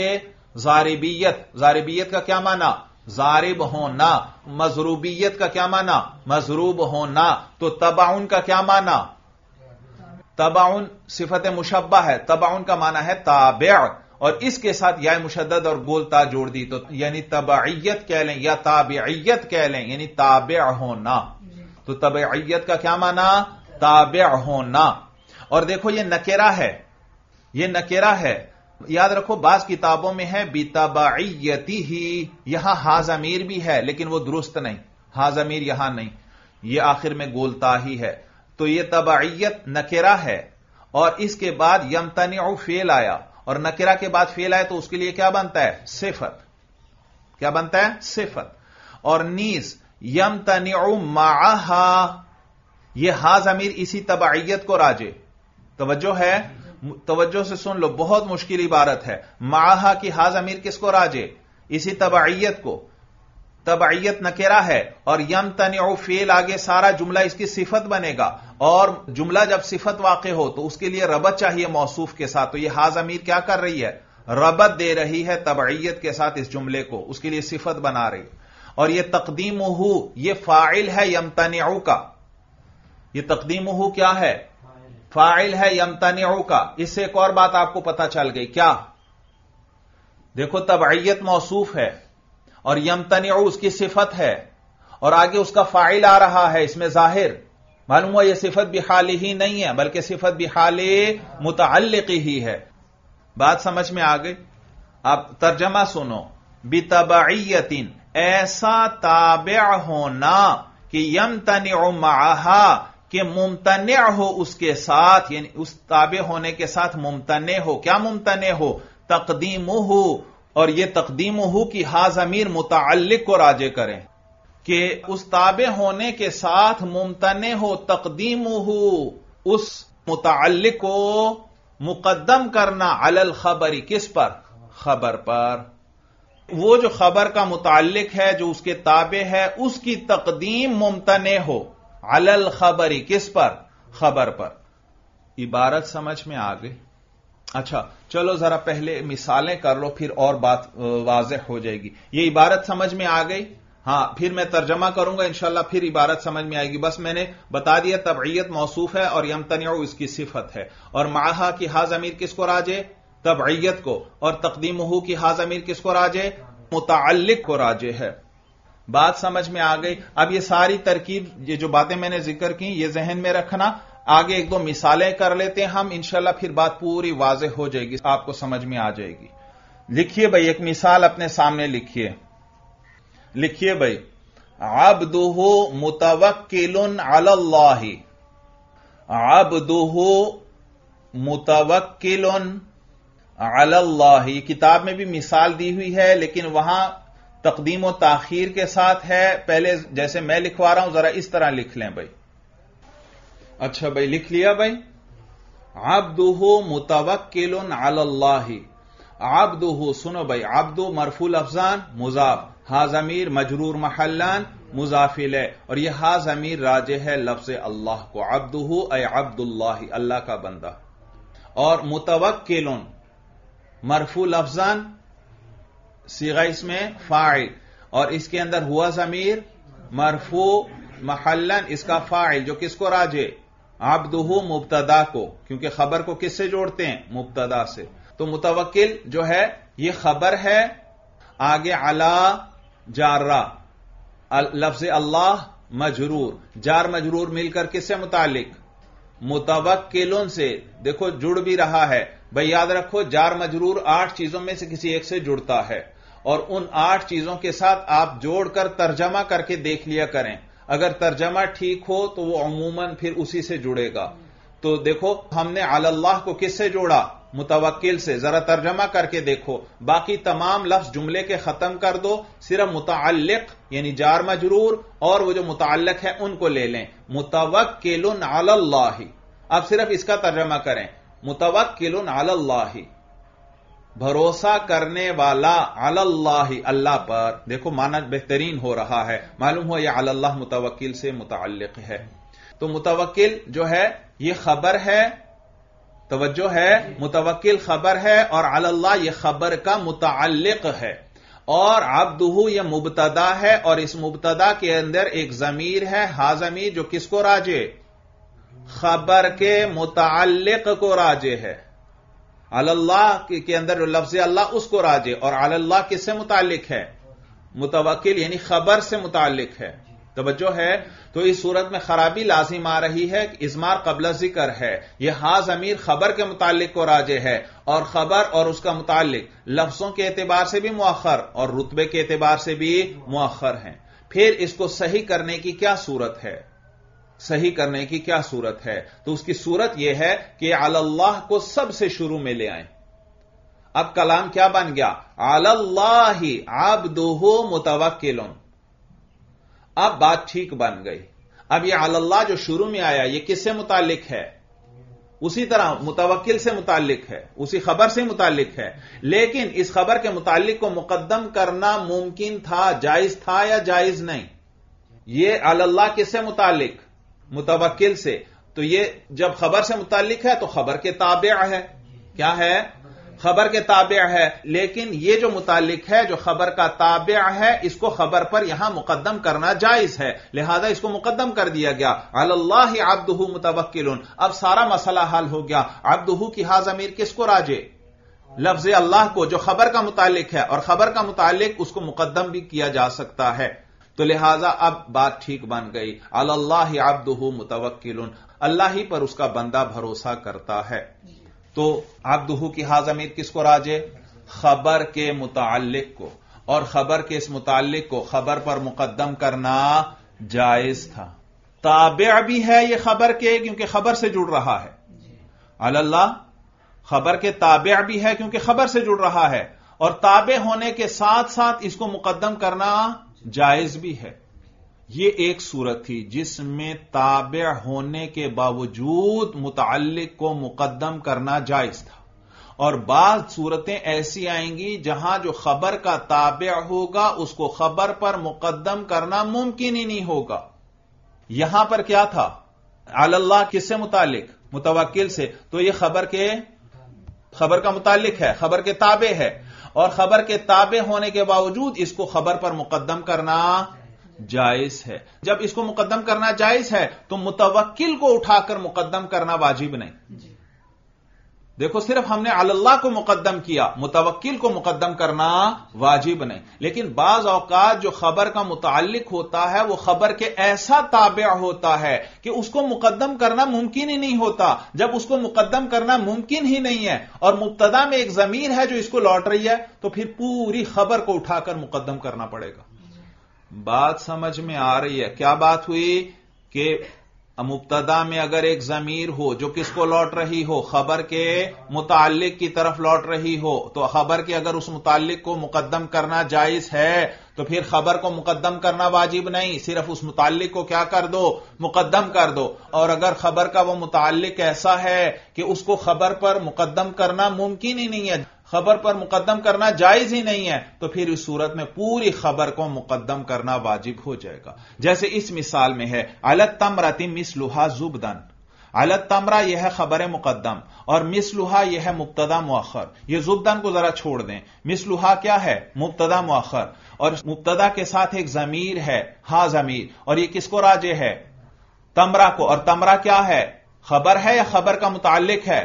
जारिबियत जारिबियत का क्या माना जारिब होना मजरूबियत का क्या माना मजरूब होना तो तबाउन का क्या माना तबाउन सिफत मुशब्बा है तबाउन का माना है ताबे और इसके साथ या मुशद और गोलता जोड़ दी तो यानी तबाइयत कह लें या ताबेत कह लें यानी ताबे होना तो तबाइयत का क्या माना ताबे होना और देखो यह नकेरा है यह नकेरा है याद रखो बास किताबों में है बीताबाइयती ही यहां हाजमीर भी है लेकिन वो दुरुस्त नहीं हाजमीर यहां नहीं ये आखिर में गोलता ही है तो ये तबाइयत नकेरा है और इसके बाद यमतन फेल आया और नकेरा के बाद फेल आया तो उसके लिए क्या बनता है सिफत क्या बनता है सिफत और नीस यम तन माहा यह हाज अमीर इसी तबाइयत को राजे तोज्जो है तवज्जो से सुन लो बहुत मुश्किल इबारत है माहा की हाज अमीर किसको राजे इसी तबाइयत को तबाइयत नकेरा है और यम तन फेल आगे सारा जुमला इसकी सिफत बनेगा और जुमला जब सिफत वाक़ हो तो उसके लिए रबत चाहिए मौसूफ के साथ तो यह हाज अमीर क्या कर रही है रबत दे रही है तबाइयत के साथ इस जुमले को उसके लिए सिफत बना रही और यह तकदीम हु यह फाइल है यम तन का यह तकदीम हु क्या है फाइल है यमतनियों का इससे एक और बात आपको पता चल गई क्या देखो तबैयत मौसूफ है और यमतनियो उसकी सिफत है और आगे उसका फाइल आ रहा है इसमें जाहिर मालूम हुआ यह सिफत बिहाल ही नहीं है बल्कि सिफत बिहाल मुतल ही है बात समझ में आ गई आप तर्जमा सुनो बितबैतिन ऐसा ताब होना कि यम तन माहा कि मुमतन हो उसके साथ यानी उस ताबे होने के साथ मुमतन हो क्या मुमतन हो तकदीम हो और यह तकदीम हो कि हाज अमीर मुतालिक को राजे करें कि उस ताबे होने के साथ मुमतन हो तकदीम हो उस मुतालिक को मुकदम करना अलल खबरी किस पर खबर पर वो जो खबर का मुतल है जो उसके ताबे है उसकी तकदीम मुमतन हो अलल खबरी किस पर खबर पर इबारत समझ में आ गई अच्छा चलो जरा पहले मिसालें कर लो फिर और बात वाजह हो जाएगी ये इबारत समझ में आ गई हां फिर मैं तर्जमा करूंगा इंशाला फिर इबारत समझ में आएगी बस मैंने बता दिया तबीयत मौसूफ है और तनिया इसकी सिफत है और माहा की हाज अमीर किसको राजे तबीयत को और तकदीम की हाज अमीर किसको राजे मुतालिक को राजे है बात समझ में आ गई अब ये सारी तरकीब ये जो बातें मैंने जिक्र की ये जहन में रखना आगे एक दो मिसालें कर लेते हैं हम इंशाला फिर बात पूरी वाज हो जाएगी आपको समझ में आ जाएगी लिखिए भाई एक मिसाल अपने सामने लिखिए लिखिए भाई अब दोहो मुतवक्किल अल्लाह अब दोहो मुतवक्किल अल्लाह किताब में भी मिसाल दी हुई है लेकिन वहां तकदीम और ताखीर के साथ है पहले जैसे मैं लिखवा रहा हूं जरा इस तरह लिख लें भाई अच्छा भाई लिख लिया भाई आप दो आबदूहो मुतवक्किल आप दो सुनो भाई आप दो मरफूल अफजान मुजाफ हाज अमीर मजरूर महलान मुजाफिल है और यह हाज अमीर राजे है लफ्ज अल्लाह को अब्दूह अय अब्दुल्लाह अल्लाह का बंदा और मुतवक्किल मरफूल अफजान सीगा इसमें फाइल और इसके अंदर हुआ जमीर मरफू महलन इसका फाइल जो किसको राजे आबदहू मुबतदा को क्योंकि खबर को किससे जोड़ते हैं मुबतदा से तो मुतवक्किल जो है यह खबर है आगे अला जारा लफ्ज अल्लाह मजरूर जार मजरूर मिलकर किससे मुतालिक मुतवक्लों से देखो जुड़ भी रहा है भाई याद रखो जार मजरूर आठ चीजों में से किसी एक से जुड़ता है और उन आठ चीजों के साथ आप जोड़कर तर्जमा करके देख लिया करें अगर तर्जमा ठीक हो तो वो अमूमन फिर उसी से जुड़ेगा तो देखो हमने अल्लाह को किससे जोड़ा मुतवक्किल से जरा तर्जमा करके देखो बाकी तमाम लफ्ज जुमले के खत्म कर दो सिर्फ मुतल यानी जार मजरूर और वो जो मुतल है उनको ले लें मुतवक्किल अल्लाह अब सिर्फ इसका तर्जमा करें मुतवक्किल अल्लाह भरोसा करने वाला अल्लाह अल्लाह पर देखो माना बेहतरीन हो रहा है मालूम हो यह अल्लाह मुतवक्किल से मुतल है तो मुतवक्किल जो है यह खबर है तवज्जो है मुतवक्किल खबर है और अल्लाह यह खबर का मुतल है और आबदूह यह मुबतदा है और इस मुबतदा के अंदर एक जमीर है हाजमी जो किसको राजे खबर के मुतल को राजे है अल्लाह के अंदर लफ्ज अल्लाह उसको राजे और अल्लाह किससे मुतालिक है मुतवक्ल यानी खबर से मुतालिक है तोज्जो है तो इस सूरत में खराबी लाजिम आ रही है इजमार कबल जिक्र है यह हाज अमीर खबर के मुतालिक को राजे है और खबर और उसका मुतालिक लफ्जों के एतबार से भी मौखर और रुतबे के एतबार से भी मौखर है फिर इसको सही करने की क्या सूरत है सही करने की क्या सूरत है तो उसकी सूरत यह है कि अल्लाह को सबसे शुरू में ले आए अब कलाम क्या बन गया अल्लाह ही आप दो मुतवक्किलों अब बात ठीक बन गई अब यह अल्लाह जो शुरू में आया यह किससे मुतालिक है उसी तरह मुतवक्किल से मुतालिक है उसी खबर से मुतालिक है लेकिन इस खबर के मुतालिक को मुकदम करना मुमकिन था जायज था या जायज नहीं यह अल्लाह किससे मुतालिक मुतवक्ल से तो ये जब खबर से मुतालिक है तो खबर के ताबे है क्या है खबर के ताबे है लेकिन यह जो मुतालिक है जो खबर का ताबे है इसको खबर पर यहां मुकदम करना जायज है लिहाजा इसको मुकदम कर दिया गया अल्लाह अब्दहू मुतवक्ल अब सारा मसला हल हो गया अब्दहू की हाजमीर किसको राजे लफ्ज अल्लाह को जो खबर का मुतालिक है और खबर का मुतालिक उसको मुकदम भी किया जा सकता है तो लिहाजा अब बात ठीक बन गई अल्लाह आब्दू मुतवक्किल अल्लाह ही पर उसका बंदा भरोसा करता है तो आब्दू की हाजमीर किसको राजे खबर के मुतालिक को और खबर के इस मुतालिक को खबर पर मुकदम करना जायज था ताबे भी है यह खबर के क्योंकि खबर से जुड़ रहा है अल्लाह खबर के ताबे भी है क्योंकि खबर से जुड़ रहा है और ताबे होने के साथ साथ इसको मुकदम करना जायज भी है यह एक सूरत थी जिसमें ताबे होने के बावजूद मुतल को मुकदम करना जायज था और बाद सूरतें ऐसी आएंगी जहां जो खबर का ताबे होगा उसको खबर पर मुकदम करना मुमकिन ही नहीं होगा यहां पर क्या था अल्लाह किससे मुतालिक मुतवक्किल से तो यह खबर के खबर का मुतालिक है खबर के ताबे है और खबर के ताबे होने के बावजूद इसको खबर पर मुकदम करना जायज है जब इसको मुकदम करना जायज है तो मुतवक्किल को उठाकर मुकदम करना वाजिब नहीं देखो सिर्फ हमने अल्लाह को मुकदम किया मुतवक्किल को मुकदम करना वाजिब नहीं लेकिन बाज औकात जो खबर का मुतल होता है वह खबर के ऐसा ताबे होता है कि उसको मुकदम करना मुमकिन ही नहीं होता जब उसको मुकदम करना मुमकिन ही नहीं है और मुबतदा में एक जमीर है जो इसको लौट रही है तो फिर पूरी खबर को उठाकर मुकदम करना पड़ेगा बात समझ में आ रही है क्या बात हुई कि मुबतदा में अगर एक जमीर हो जो किसको लौट रही हो खबर के मुतालिक की तरफ लौट रही हो तो खबर के अगर उस मुतालिक को मुकदम करना जायज है तो फिर खबर को मुकदम करना वाजिब नहीं सिर्फ उस मुतालिक को क्या कर दो मुकदम कर दो और अगर खबर का वो मुतालिक ऐसा है कि उसको खबर पर मुकदम करना मुमकिन ही नहीं है खबर पर मुकदम करना जायज ही नहीं है तो फिर इस सूरत में पूरी खबर को मुकदम करना वाजिब हो जाएगा जैसे इस मिसाल में है अलत मिस लुहा जुबदन अलत तमरा यह है खबर मुकदम और मिस लुहा यह है मुबतदा मौखर यह जुबदन को जरा छोड़ दें मिस लुहा क्या है मुबतदा मौखर और मुबतदा के साथ एक जमीर है हा जमीर और यह किसको राजे है तमरा को और तमरा क्या है खबर है या खबर का मुतालिक है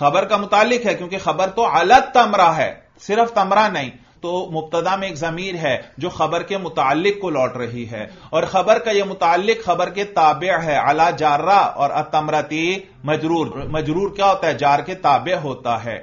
खबर का मुतालिक है क्योंकि खबर तो अलग तमरा है सिर्फ तमरा नहीं तो मुबतदा में एक जमीर है जो खबर के मुतालिक को लौट रही है और खबर का यह मुतालिक खबर के ताबे है अला जारा और अतमरती मजरूर मजरूर क्या होता है जार के ताबे होता है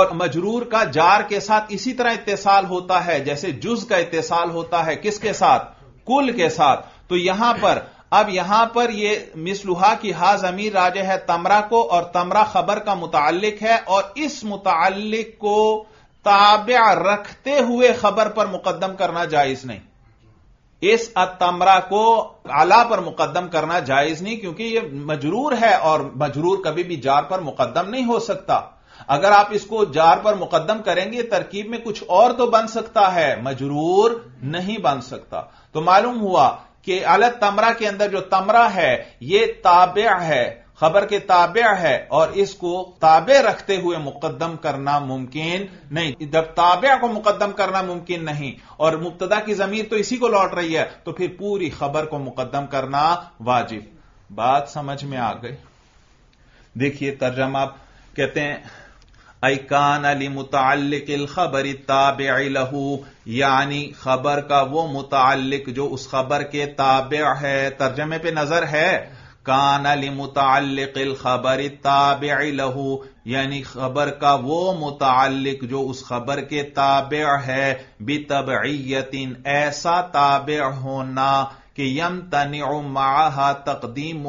और मजरूर का जार के साथ इसी तरह इतसाल होता है जैसे जुज का इतसाल होता है किसके साथ कुल के साथ तो यहां पर अब यहां पर यह मिसलुहा की हा जमीर राजे है तमरा को और तमरा खबर का मुतालिक है और इस मुतालिक को ताब्या रखते हुए खबर पर मुकदम करना जायज नहीं इस अतमरा को आला पर मुकदम करना जायज नहीं क्योंकि यह मजरूर है और मजरूर कभी भी जार पर मुकदम नहीं हो सकता अगर आप इसको जार पर मुकदम करेंगे तरकीब में कुछ और तो बन सकता है मजरूर नहीं बन सकता तो मालूम हुआ कि अल तमरा के अंदर जो तमरा है यह ताबे है खबर के ताबे है और इसको ताबे रखते हुए मुकदम करना मुमकिन नहीं जब ताबे को मुकदम करना मुमकिन नहीं और मुबतदा की जमीर तो इसी को लौट रही है तो फिर पूरी खबर को मुकदम करना वाजिब बात समझ में आ गई देखिए तर्जमा आप कहते हैं ऐकान अली मुतल खबर ताब लहू यानी खबर का वो मुतक जो उस खबर के ताब है तर्जमे पे नजर है कान अली मुतल खबर ताब लहू यानी खबर का वो मुतालिक जो उस खबर के ताब है बितबैतिन ऐसा ताब होना कि यम तन माहा तकदीम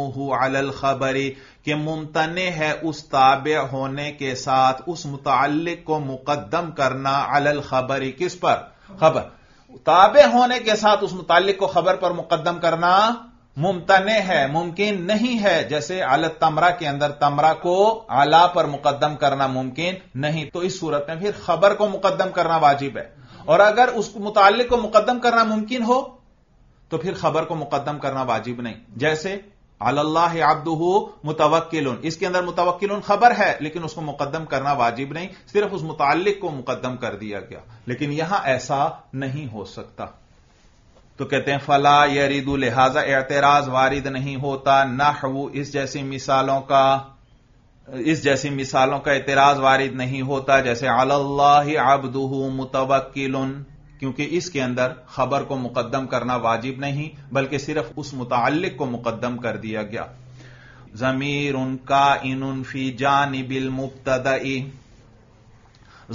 अलल खबरी कि मुमतन है उस ताबे होने के साथ उस मुतल को मुकदम करना अलल खबर किस पर खबर ताबे होने के साथ उस मुतल को खबर पर मुकदम करना मुमतन है मुमकिन नहीं है जैसे अल तमरा के अंदर तमरा को आला पर मुकदम करना मुमकिन नहीं तो इस सूरत में फिर खबर को मुकदम करना वाजिब है और अगर उस मुताल को मुकदम करना मुमकिन हो तो फिर खबर को मुकदम करना वाजिब नहीं जैसे अल्लाह अब्दू मुतवक्ल इसके अंदर मुतवक्ल खबर है लेकिन उसको मुकदम करना वाजिब नहीं सिर्फ उस मुतालिक को मुकदम कर दिया गया लेकिन यहां ऐसा नहीं हो सकता तो कहते हैं फला यरीदू लिहाजा एतराज वारिद नहीं होता नाहू इस जैसी मिसालों का इस जैसी मिसालों का एतराज वारिद नहीं होता जैसे अल्लाह अब्दू मुतवक्ल क्योंकि इसके अंदर खबर को मुकदम करना वाजिब नहीं बल्कि सिर्फ उस मुतल को मुकदम कर दिया गया जमीर उनका इन उनफी जानबिल मुफ्त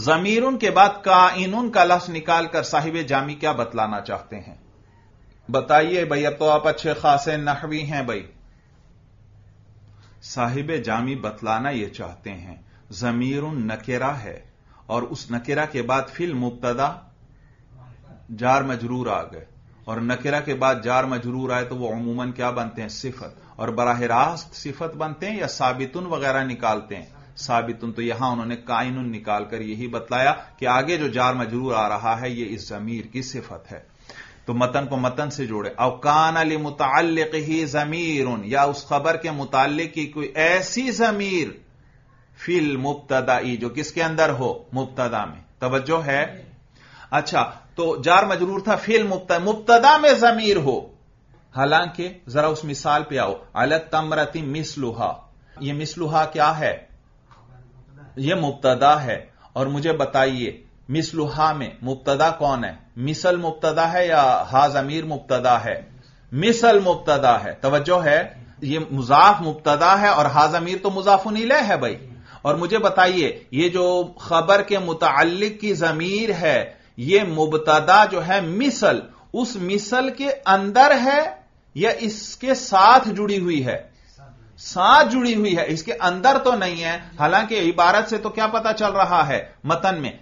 जमीर के बाद का इन का लफ्स निकालकर साहिब जामी क्या बतलाना चाहते हैं बताइए भाई अब तो आप अच्छे खासे नहवी हैं भाई साहिब जामी बतलाना यह चाहते हैं जमीर उन नकेरा है और उस नकेरा के बाद फिल मुबतदा जार मजरूर आ गए और नकेरा के बाद जार मजरूर आए तो वह अमूमन क्या बनते हैं सिफत और बराह रास्त सिफत बनते हैं या साबितुन वगैरह निकालते हैं साबितुन तो यहां उन्होंने कायनुन निकालकर यही बतलाया कि आगे जो जार मजरूर आ रहा है यह इस जमीर की सिफत है तो मतन को मतन से जोड़े अवकान अली मुताल ही जमीर उन या उस खबर के मुताल की कोई ऐसी जमीर फिल मुबतदाई जो किसके अंदर हो मुबतदा में तवज्जो है अच्छा तो जार मजरूर था फेल मुब्तदा मुब्तदा में जमीर हो हालांकि जरा उस मिसाल पे आओ अलत तमरती मिसलुहा यह मिसलुहा क्या है यह मुब्तदा है और मुझे बताइए मिसलुहा में मुब्तदा कौन है मिसल मुब्तदा है या हा जमीर मुब्तदा है मिसल मुब्तदा है तवज्जो है यह मुजाफ मुब्तदा है और हा जमीर तो मुजाफुन इले है भाई और मुझे बताइए ये जो खबर के मुतालिक की जमीर है यह मुबतदा जो है मिसल उस मिसल के अंदर है या इसके साथ जुड़ी हुई है साथ जुड़ी हुई है इसके अंदर तो नहीं है हालांकि इबारत से तो क्या पता चल रहा है मतन में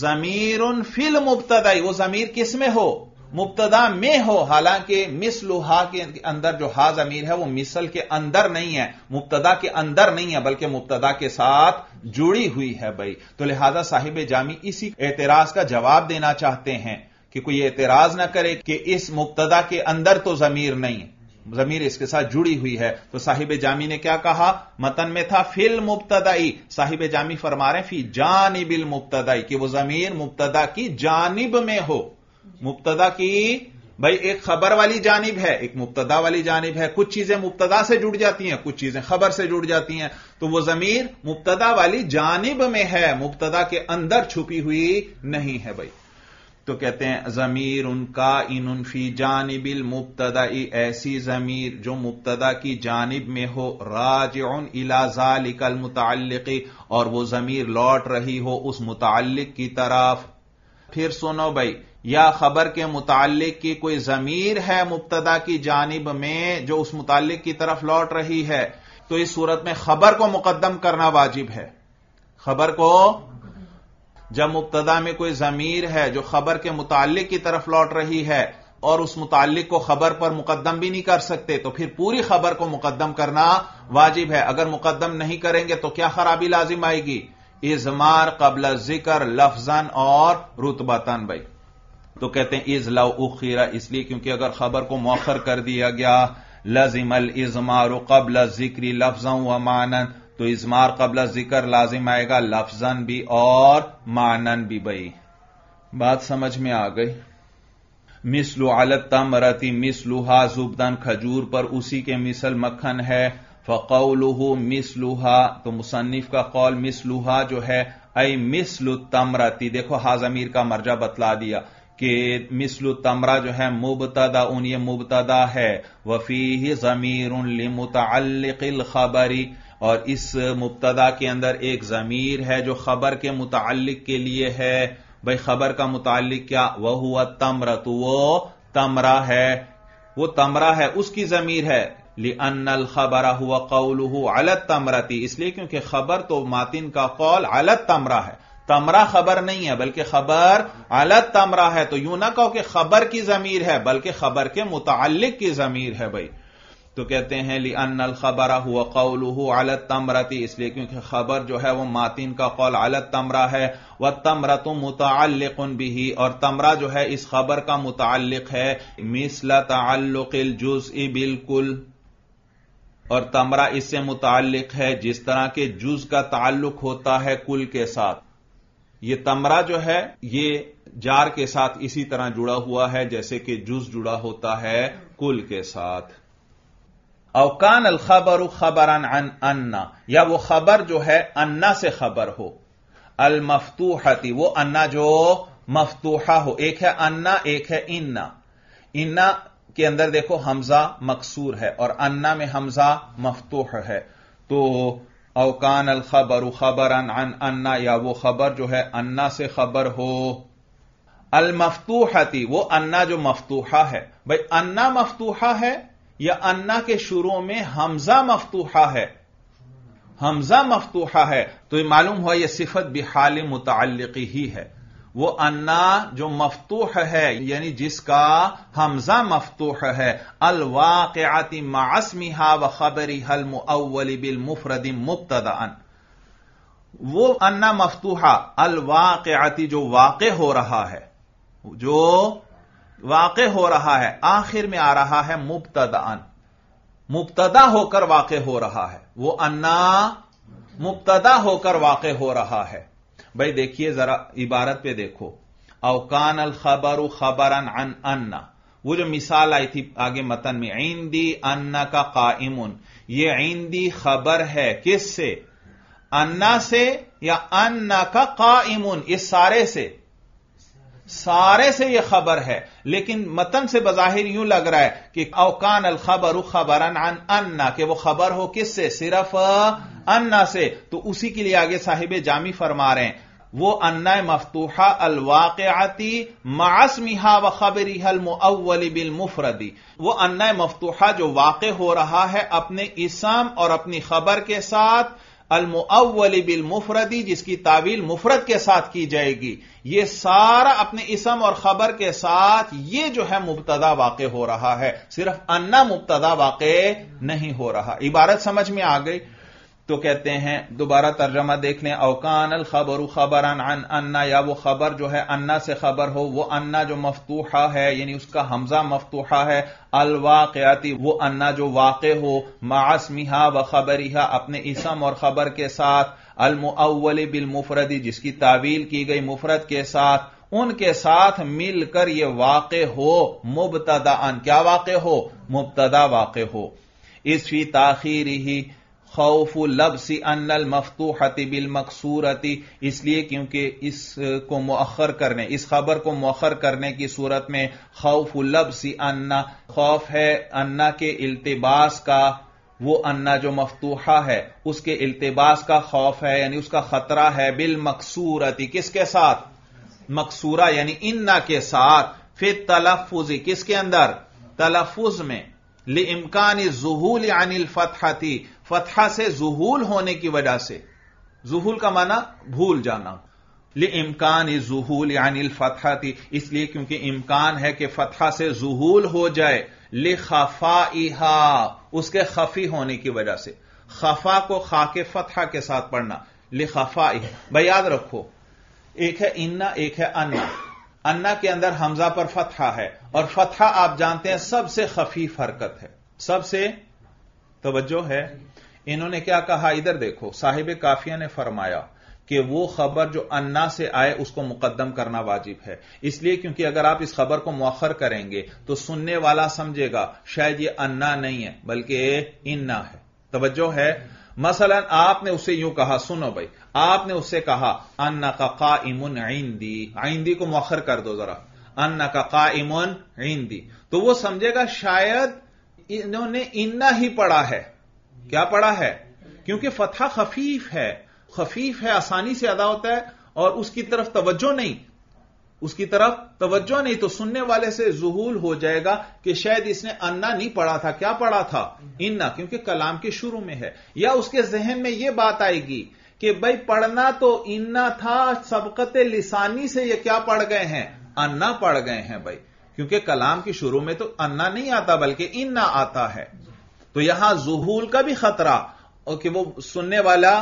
जमीर फिल मुबतदाई वो जमीर किस में हो मुबतदा में हो हालांकि मिस लुहा के अंदर जो हा जमीर है वो मिसल के अंदर नहीं है मुबतदा के अंदर नहीं है बल्कि मुबतदा के साथ जुड़ी हुई है भाई तो लिहाजा साहिब जामी इसी एतराज का जवाब देना चाहते हैं कि कोई एतराज ना करे कि इस मुबतदा के अंदर तो जमीर नहीं जमीर इसके साथ जुड़ी हुई है तो साहिब जामी ने क्या कहा मतन में था फिल मुब्तदाई साहिब जामी फरमा रहे फी जानिबिल मुब्तदाई कि वो जमीर मुब्तदा की जानिब में हो मुबतदा की भाई एक खबर वाली जानब है एक मुबतदा वाली जानब है कुछ चीजें मुबतदा से जुड़ जाती हैं कुछ चीजें खबर से जुड़ जाती हैं तो वह जमीर मुबतदा वाली जानब में है मुबतदा के अंदर छुपी हुई नहीं है भाई तो कहते हैं जमीर उनका इन उनफी जानबिल मुबतदा ऐसी जमीर जो मुबतदा की जानब में हो राज इलाजालिकल मुतल और वो जमीर लौट रही हो उस मुतल की तरफ फिर सुनो भाई या खबर के मुतालिक की कोई जमीर है मुबतदा की जानब में जो उस मुतालिक की तरफ लौट रही है तो इस सूरत में खबर को मुकदम करना वाजिब है खबर को जब मुबतदा में कोई जमीर है जो खबर के मुतालिक की तरफ लौट रही है और उस मुतालिक को खबर पर मुकदम भी नहीं कर सकते तो फिर पूरी खबर को मुकदम करना वाजिब है अगर मुकदम नहीं करेंगे तो क्या खराबी लाजिम आएगी इजमार कबल जिक्र लफजन और रुतबतन भाई तो कहते हैं इज लव उखीरा इसलिए क्योंकि अगर खबर को मौखर कर दिया गया लजिम अल इजमार कबल जिक्री लफ्जा व मानन तो इजमार कबल जिक्र लाजिम आएगा लफजन भी और मानन भी बई बात समझ में आ गई मिसलु आलत तमरती मिसलुहा जुबदन खजूर पर उसी के मिसल मक्खन है मिस मिसलुहा तो मुसन्फ का कौल मिसलुहा जो है लु मिसलु तमरती देखो हाजमीर का मर्जा बतला दिया कि मिसलु तमरा जो है मुबतदा उन ये मुबतदा है वफी ही जमीर मुतिल खबरी और इस मुबतदा के अंदर एक जमीर है जो खबर के मुतल के लिए है भाई खबर का मुतल क्या वह हुआ तमर तो वो तमरा है वो तमरा है उसकी जमीर है अनल खबरा हुआ कौल अलत तमरती इसलिए क्योंकि खबर तो मातिन का कौल अलत तमरा है तमरा खबर नहीं है बल्कि खबर अलग तमरा है तो यूं ना कहो कि खबर की जमीर है बल्कि खबर के मुतालिक की जमीर है भाई तो कहते हैं ली अनल खबरा हुआ कौल अलत तमरती इसलिए क्योंकि खबर जो है वह मातिन का कौल अलत तमरा है वह तमरा तो मुतन भी और तमरा जो है इस खबर का मुतल है मिसला तल्लुकिल जुज बिल्कुल और तमरा इससे मुताल है जिस तरह के जुज का ताल्लुक होता है कुल के साथ ये तमरा जो है ये जार के साथ इसी तरह जुड़ा हुआ है जैसे कि जुज जुड़ा होता है कुल के साथ अवकान अल खबर खबर अन अन्ना या वो खबर जो है अन्ना से खबर हो अल मफतूहती वो अन्ना जो मफतूहा हो एक है अन्ना एक है इन्ना इन्ना के अंदर देखो हमजा मकसूर है और अन्ना में हमजा मफतूह है तो अवकान अल खबर खबर अन अन्ना या वो खबर जो है अन्ना से खबर हो अल मफतूहती वो अन्ना जो मफतूहा है भाई अन्ना मफतूहा है या अन्ना के शुरू में हमजा मफतूहा है हमजा मफतूहा है तो ये मालूम हुआ यह सिफत बिहाल मुतल ही है वो अन्ना जो मफतूह है यानी जिसका हमजा मफतूह है अलवाकती मासमिहा व खबरी हल मुअवली बिल मुफरदी मुबतदान वो अन्ना मफतूहा अलवाकती जो वाक़ हो रहा है जो वाक़ हो रहा है आखिर में आ रहा है मुबतदान मुबतदा होकर वाक़ हो रहा है वो अन्ना मुबतदा होकर वाक़ हो रहा है भाई देखिए जरा इबारत पे देखो अवकान अल खबर खबर अन अन्ना वो जो मिसाल आई थी आगे मतन में ईंदी अन्ना का कायम ये ईंदी खबर है किस से अन्ना से या अन्ना का कायम इस सारे से सारे से यह खबर है लेकिन मतन से बजाहिर यूं लग रहा है कि अवकान अल खबर खबर अन अन्ना के वो खबर हो किससे सिर्फ अन्ना से तो उसी के लिए आगे साहिब जामी फरमा रहे हैं वो अन्ना मफतूहा अलवाकती मासमिहा व खबरी हल मुअवली बिल मुफरदी वो अन्ना मफतूहा जो वाक़ हो रहा है अपने इसम और अपनी खबर के साथ अलमुअवली बिल मुफरदी जिसकी तावील मुफरत के साथ की जाएगी ये सारा अपने इसम और खबर के साथ ये जो है मुबतदा वाक़ हो रहा है सिर्फ अन्ना मुबतदा वाक़ नहीं हो रहा इबारत समझ में आ गई तो कहते हैं दोबारा तर्जमा देख लें अवकान अल खबर खबर अन्ना या वो खबर जो है अन्ना से खबर हो वो अन्ना जो मफतूहा है यानी उसका हमजा मफतूहा है अलवाकयाती वो अन्ना जो वाक़ हो मासमिहा व खबरिहा अपने इसम और खबर के साथ बिल मुफरदी जिसकी तावील की गई मुफरत के साथ उनके साथ मिलकर ये वाक़ हो मुबतदा क्या वाक़ हो मुबतदा वाक़ हो इस फी ताखीर ही खौफ लबसी अनल हती बिल मकसूरती इसलिए क्योंकि इसको मौखर करने इस खबर को मौखर करने की सूरत में खौफ लबसी अन्ना खौफ है अन्ना के इल्तबास का वो अन्ना जो मफतूहा है उसके इल्तबास का खौफ है यानी उसका खतरा है बिल मकसूरती किसके साथ मकसूरा यानी इन्ना के साथ फिर तलफुजी किसके अंदर तलफुज में लिमकान जहूल अनिल फतहती फतहा से जहूल होने की वजह से जहूल का माना भूल जाना ले इम्कान जहूल यानी फतहा थी इसलिए क्योंकि इम्कान है कि फतहा से जहूल हो जाए ले खफा उसके खफी होने की वजह से खफा को खा के फतहा के साथ पढ़ना ले खफा भाई याद रखो एक है इन्ना एक है अन्ना अन्ना के अंदर हमजा पर फतहा है और फतहा आप जानते हैं सबसे खफीफ हरकत है सबसे तवज्जो है इन्होंने क्या कहा इधर देखो साहिब काफिया ने फरमाया कि वो खबर जो अन्ना से आए उसको मुकदम करना वाजिब है इसलिए क्योंकि अगर आप इस खबर को मौखर करेंगे तो सुनने वाला समझेगा शायद ये अन्ना नहीं है बल्कि इन्ना है तवज्जो है मसलन आपने उसे यूं कहा सुनो भाई आपने उससे कहा अन्ना का का इमुन आइंदी आइंदी को मौखर कर दो जरा अन्ना का का इमुन आइंदी तो वो समझेगा शायद इन्होंने इन्ना ही पढ़ा है क्या पड़ा है क्योंकि फतहा खफीफ है खफीफ है आसानी से अदा होता है और उसकी तरफ तवज्जो नहीं उसकी तरफ तवज्जो नहीं तो सुनने वाले से जहूल हो जाएगा कि शायद इसने अन्ना नहीं पढ़ा था क्या पढ़ा था इन्ना क्योंकि कलाम के शुरू में है या उसके जहन में यह बात आएगी कि भाई पढ़ना तो इन्ना था सबकत लिसानी से यह क्या पढ़ गए हैं अन्ना पढ़ गए हैं भाई क्योंकि कलाम के शुरू में तो अन्ना नहीं आता बल्कि इन्ना आता है तो यहां जहूल का भी खतरा और कि वो सुनने वाला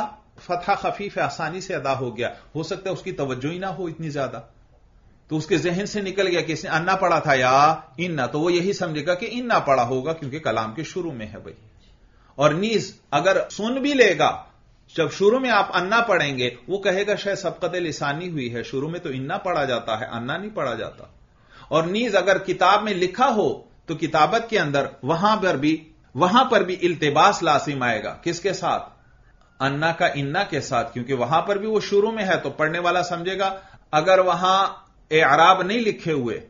फतहा खफीफ आसानी से अदा हो गया हो सकता है उसकी तवज्जो ही ना हो इतनी ज्यादा तो उसके जहन से निकल गया कि इसने अन्ना पढ़ा था या इन्ना तो वो यही समझेगा कि इन्ना पढ़ा होगा क्योंकि कलाम के शुरू में है भाई और नीज अगर सुन भी लेगा जब शुरू में आप अन्ना पढ़ेंगे वो कहेगा शायद सबकत लिसानी हुई है शुरू में तो इन्ना पढ़ा जाता है अन्ना नहीं पढ़ा जाता और नीज अगर किताब में लिखा हो तो किताबत के अंदर वहां पर भी वहां पर भी इल्तिबास लासिम आएगा किसके साथ अन्ना का इन्ना के साथ क्योंकि वहां पर भी वो शुरू में है तो पढ़ने वाला समझेगा अगर वहां ए आराब नहीं लिखे हुए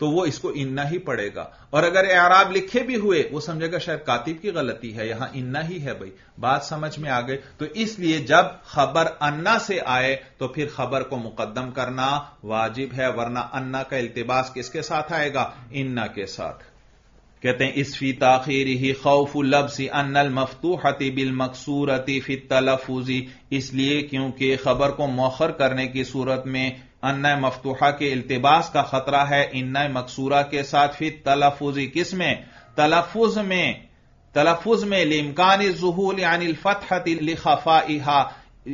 तो वो इसको इन्ना ही पड़ेगा और अगर आराब लिखे भी हुए वो समझेगा शायद कातिब की गलती है यहां इन्ना ही है भाई बात समझ में आ गई तो इसलिए जब खबर अन्ना से आए तो फिर खबर को मुकदम करना वाजिब है वरना अन्ना का इल्तिबास किसके साथ आएगा इन्ना के साथ कहते हैं इसफी ताखिर ही खौफ लफ्सी अनल मफतूहती बिल मकसूरती फी तलफूजी इसलिए क्योंकि खबर को मौखर करने की सूरत में अन्ना मफतूहा के अल्तबास का खतरा है इन्ना मकसूरा के साथ फि तलफुजी किस में तलफुज में तलफुज में लिमकान जहूल यानी फतहती लिखफा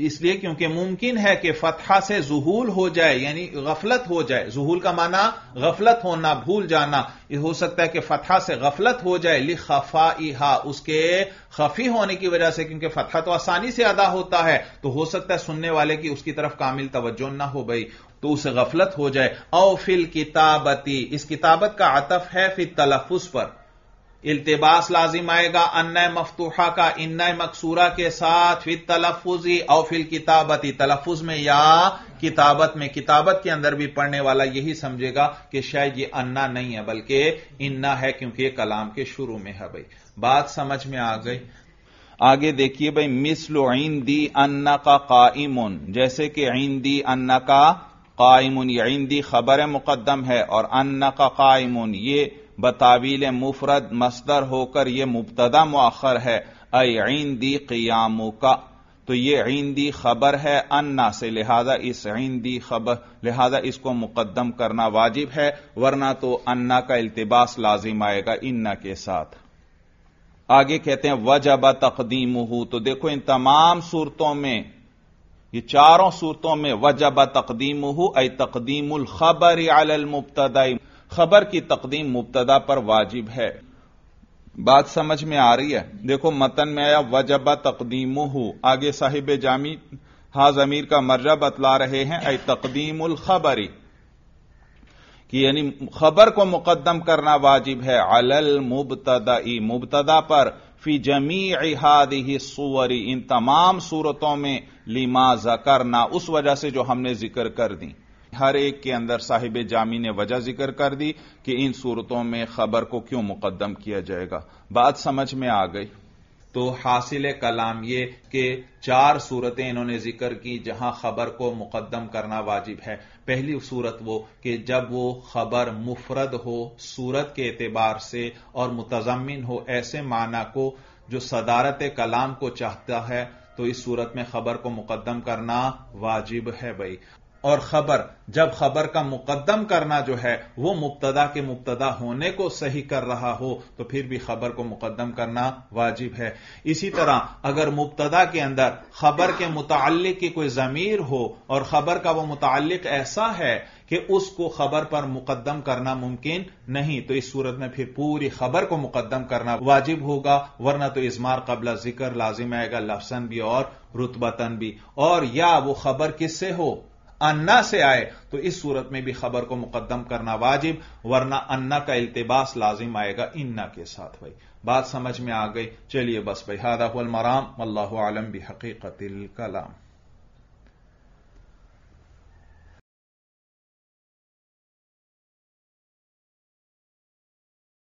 इसलिए क्योंकि मुमकिन है कि फतहा से जहूल हो जाए यानी गफलत हो जाए जहूल का माना गफलत होना भूल जाना हो सकता है कि फतहा से गफलत हो जाए खफा इहा उसके खफी होने की वजह से क्योंकि फतहा तो आसानी से अदा होता है तो हो सकता है सुनने वाले की उसकी तरफ कामिल तवज्जो ना हो गई तो उसे गफलत हो जाए औ फिल किताबती इस किताबत का आतफ है फिर तलफुस पर इल्तबास लाजिम आएगा अन्य मफतूहा का इन्ना मकसूरा के साथ फिर तलफुजी और फिल किताबती तलफुज में या किताबत में किताबत के अंदर भी पढ़ने वाला यही समझेगा कि शायद ये अन्ना नहीं है बल्कि इन्ना है क्योंकि ये कलाम के शुरू में है भाई बात समझ में आ गई आगे देखिए भाई मिसल आइंदी अन्ना का काइमुन जैसे कि आइंदी अन्ना का काइमुन ये आइंदी खबर मुकदम है और अन्ना का काइमुन ये बतावील मुफरत मस्तर होकर यह मुबतदा मौखर है अदी क्यामो का तो यह ईंदी खबर है अन्ना से लिहाजा इस ईंदी खबर लिहाजा इसको मुकदम करना वाजिब है वरना तो अन्ना का इल्तबास लाजिम आएगा इन्ना के साथ आगे कहते हैं वजब तकदीम तो देखो इन तमाम सूरतों में ये चारों सूरतों में वजब तकदीम अ तकदीम खबर अल मुबतदाई खबर की तकदीम मुबतदा पर वाजिब है बात समझ में आ रही है देखो मतन में आया वजबा तकदीम आगे साहिब जामी हाज अमीर का मर्जा बतला रहे हैं अ तकदीम उल खबरी कि यानी खबर को मुकदम करना वाजिब है अलल मुबतदाई मुबतदा पर फी जमी हादही सुवरी इन तमाम सूरतों में लिमा जकरना उस वजह से जो हमने जिक्र कर दी हर एक के अंदर साहिब जामी ने वजह जिक्र कर दी कि इन सूरतों में खबर को क्यों मुकदम किया जाएगा बात समझ में आ गई तो हासिल कलाम ये कि चार सूरतें इन्होंने जिक्र की जहां खबर को मुकदम करना वाजिब है पहली सूरत वो कि जब वो खबर मुफरद हो सूरत के एतबार से और मुतजमिन हो ऐसे माना को जो सदारत कलाम को चाहता है तो इस सूरत में खबर को मुकदम करना वाजिब है भाई और खबर जब खबर का मुकदम करना जो है वह मुबतदा के मुबतदा होने को सही कर रहा हो तो फिर भी खबर को मुकदम करना वाजिब है इसी तरह अगर मुबतदा के अंदर खबर के मुतल की कोई जमीर हो और खबर का वह मुतल ऐसा है कि उसको खबर पर मुकदम करना मुमकिन नहीं तो इस सूरत में फिर पूरी खबर को मुकदम करना वाजिब होगा वरना तो इजमार कबला जिक्र लाजिम आएगा लफसन भी और रुतबतन भी और या वो खबर किससे हो अन्ना से आए तो इस सूरत में भी खबर को मुकदम करना वाजिब वरना अन्ना का इल्तबास लाजिम आएगा इन्ना के साथ भाई बात समझ में आ गई चलिए बस भाई हादा मराम अल्लाह आलम भी हकीकत कलाम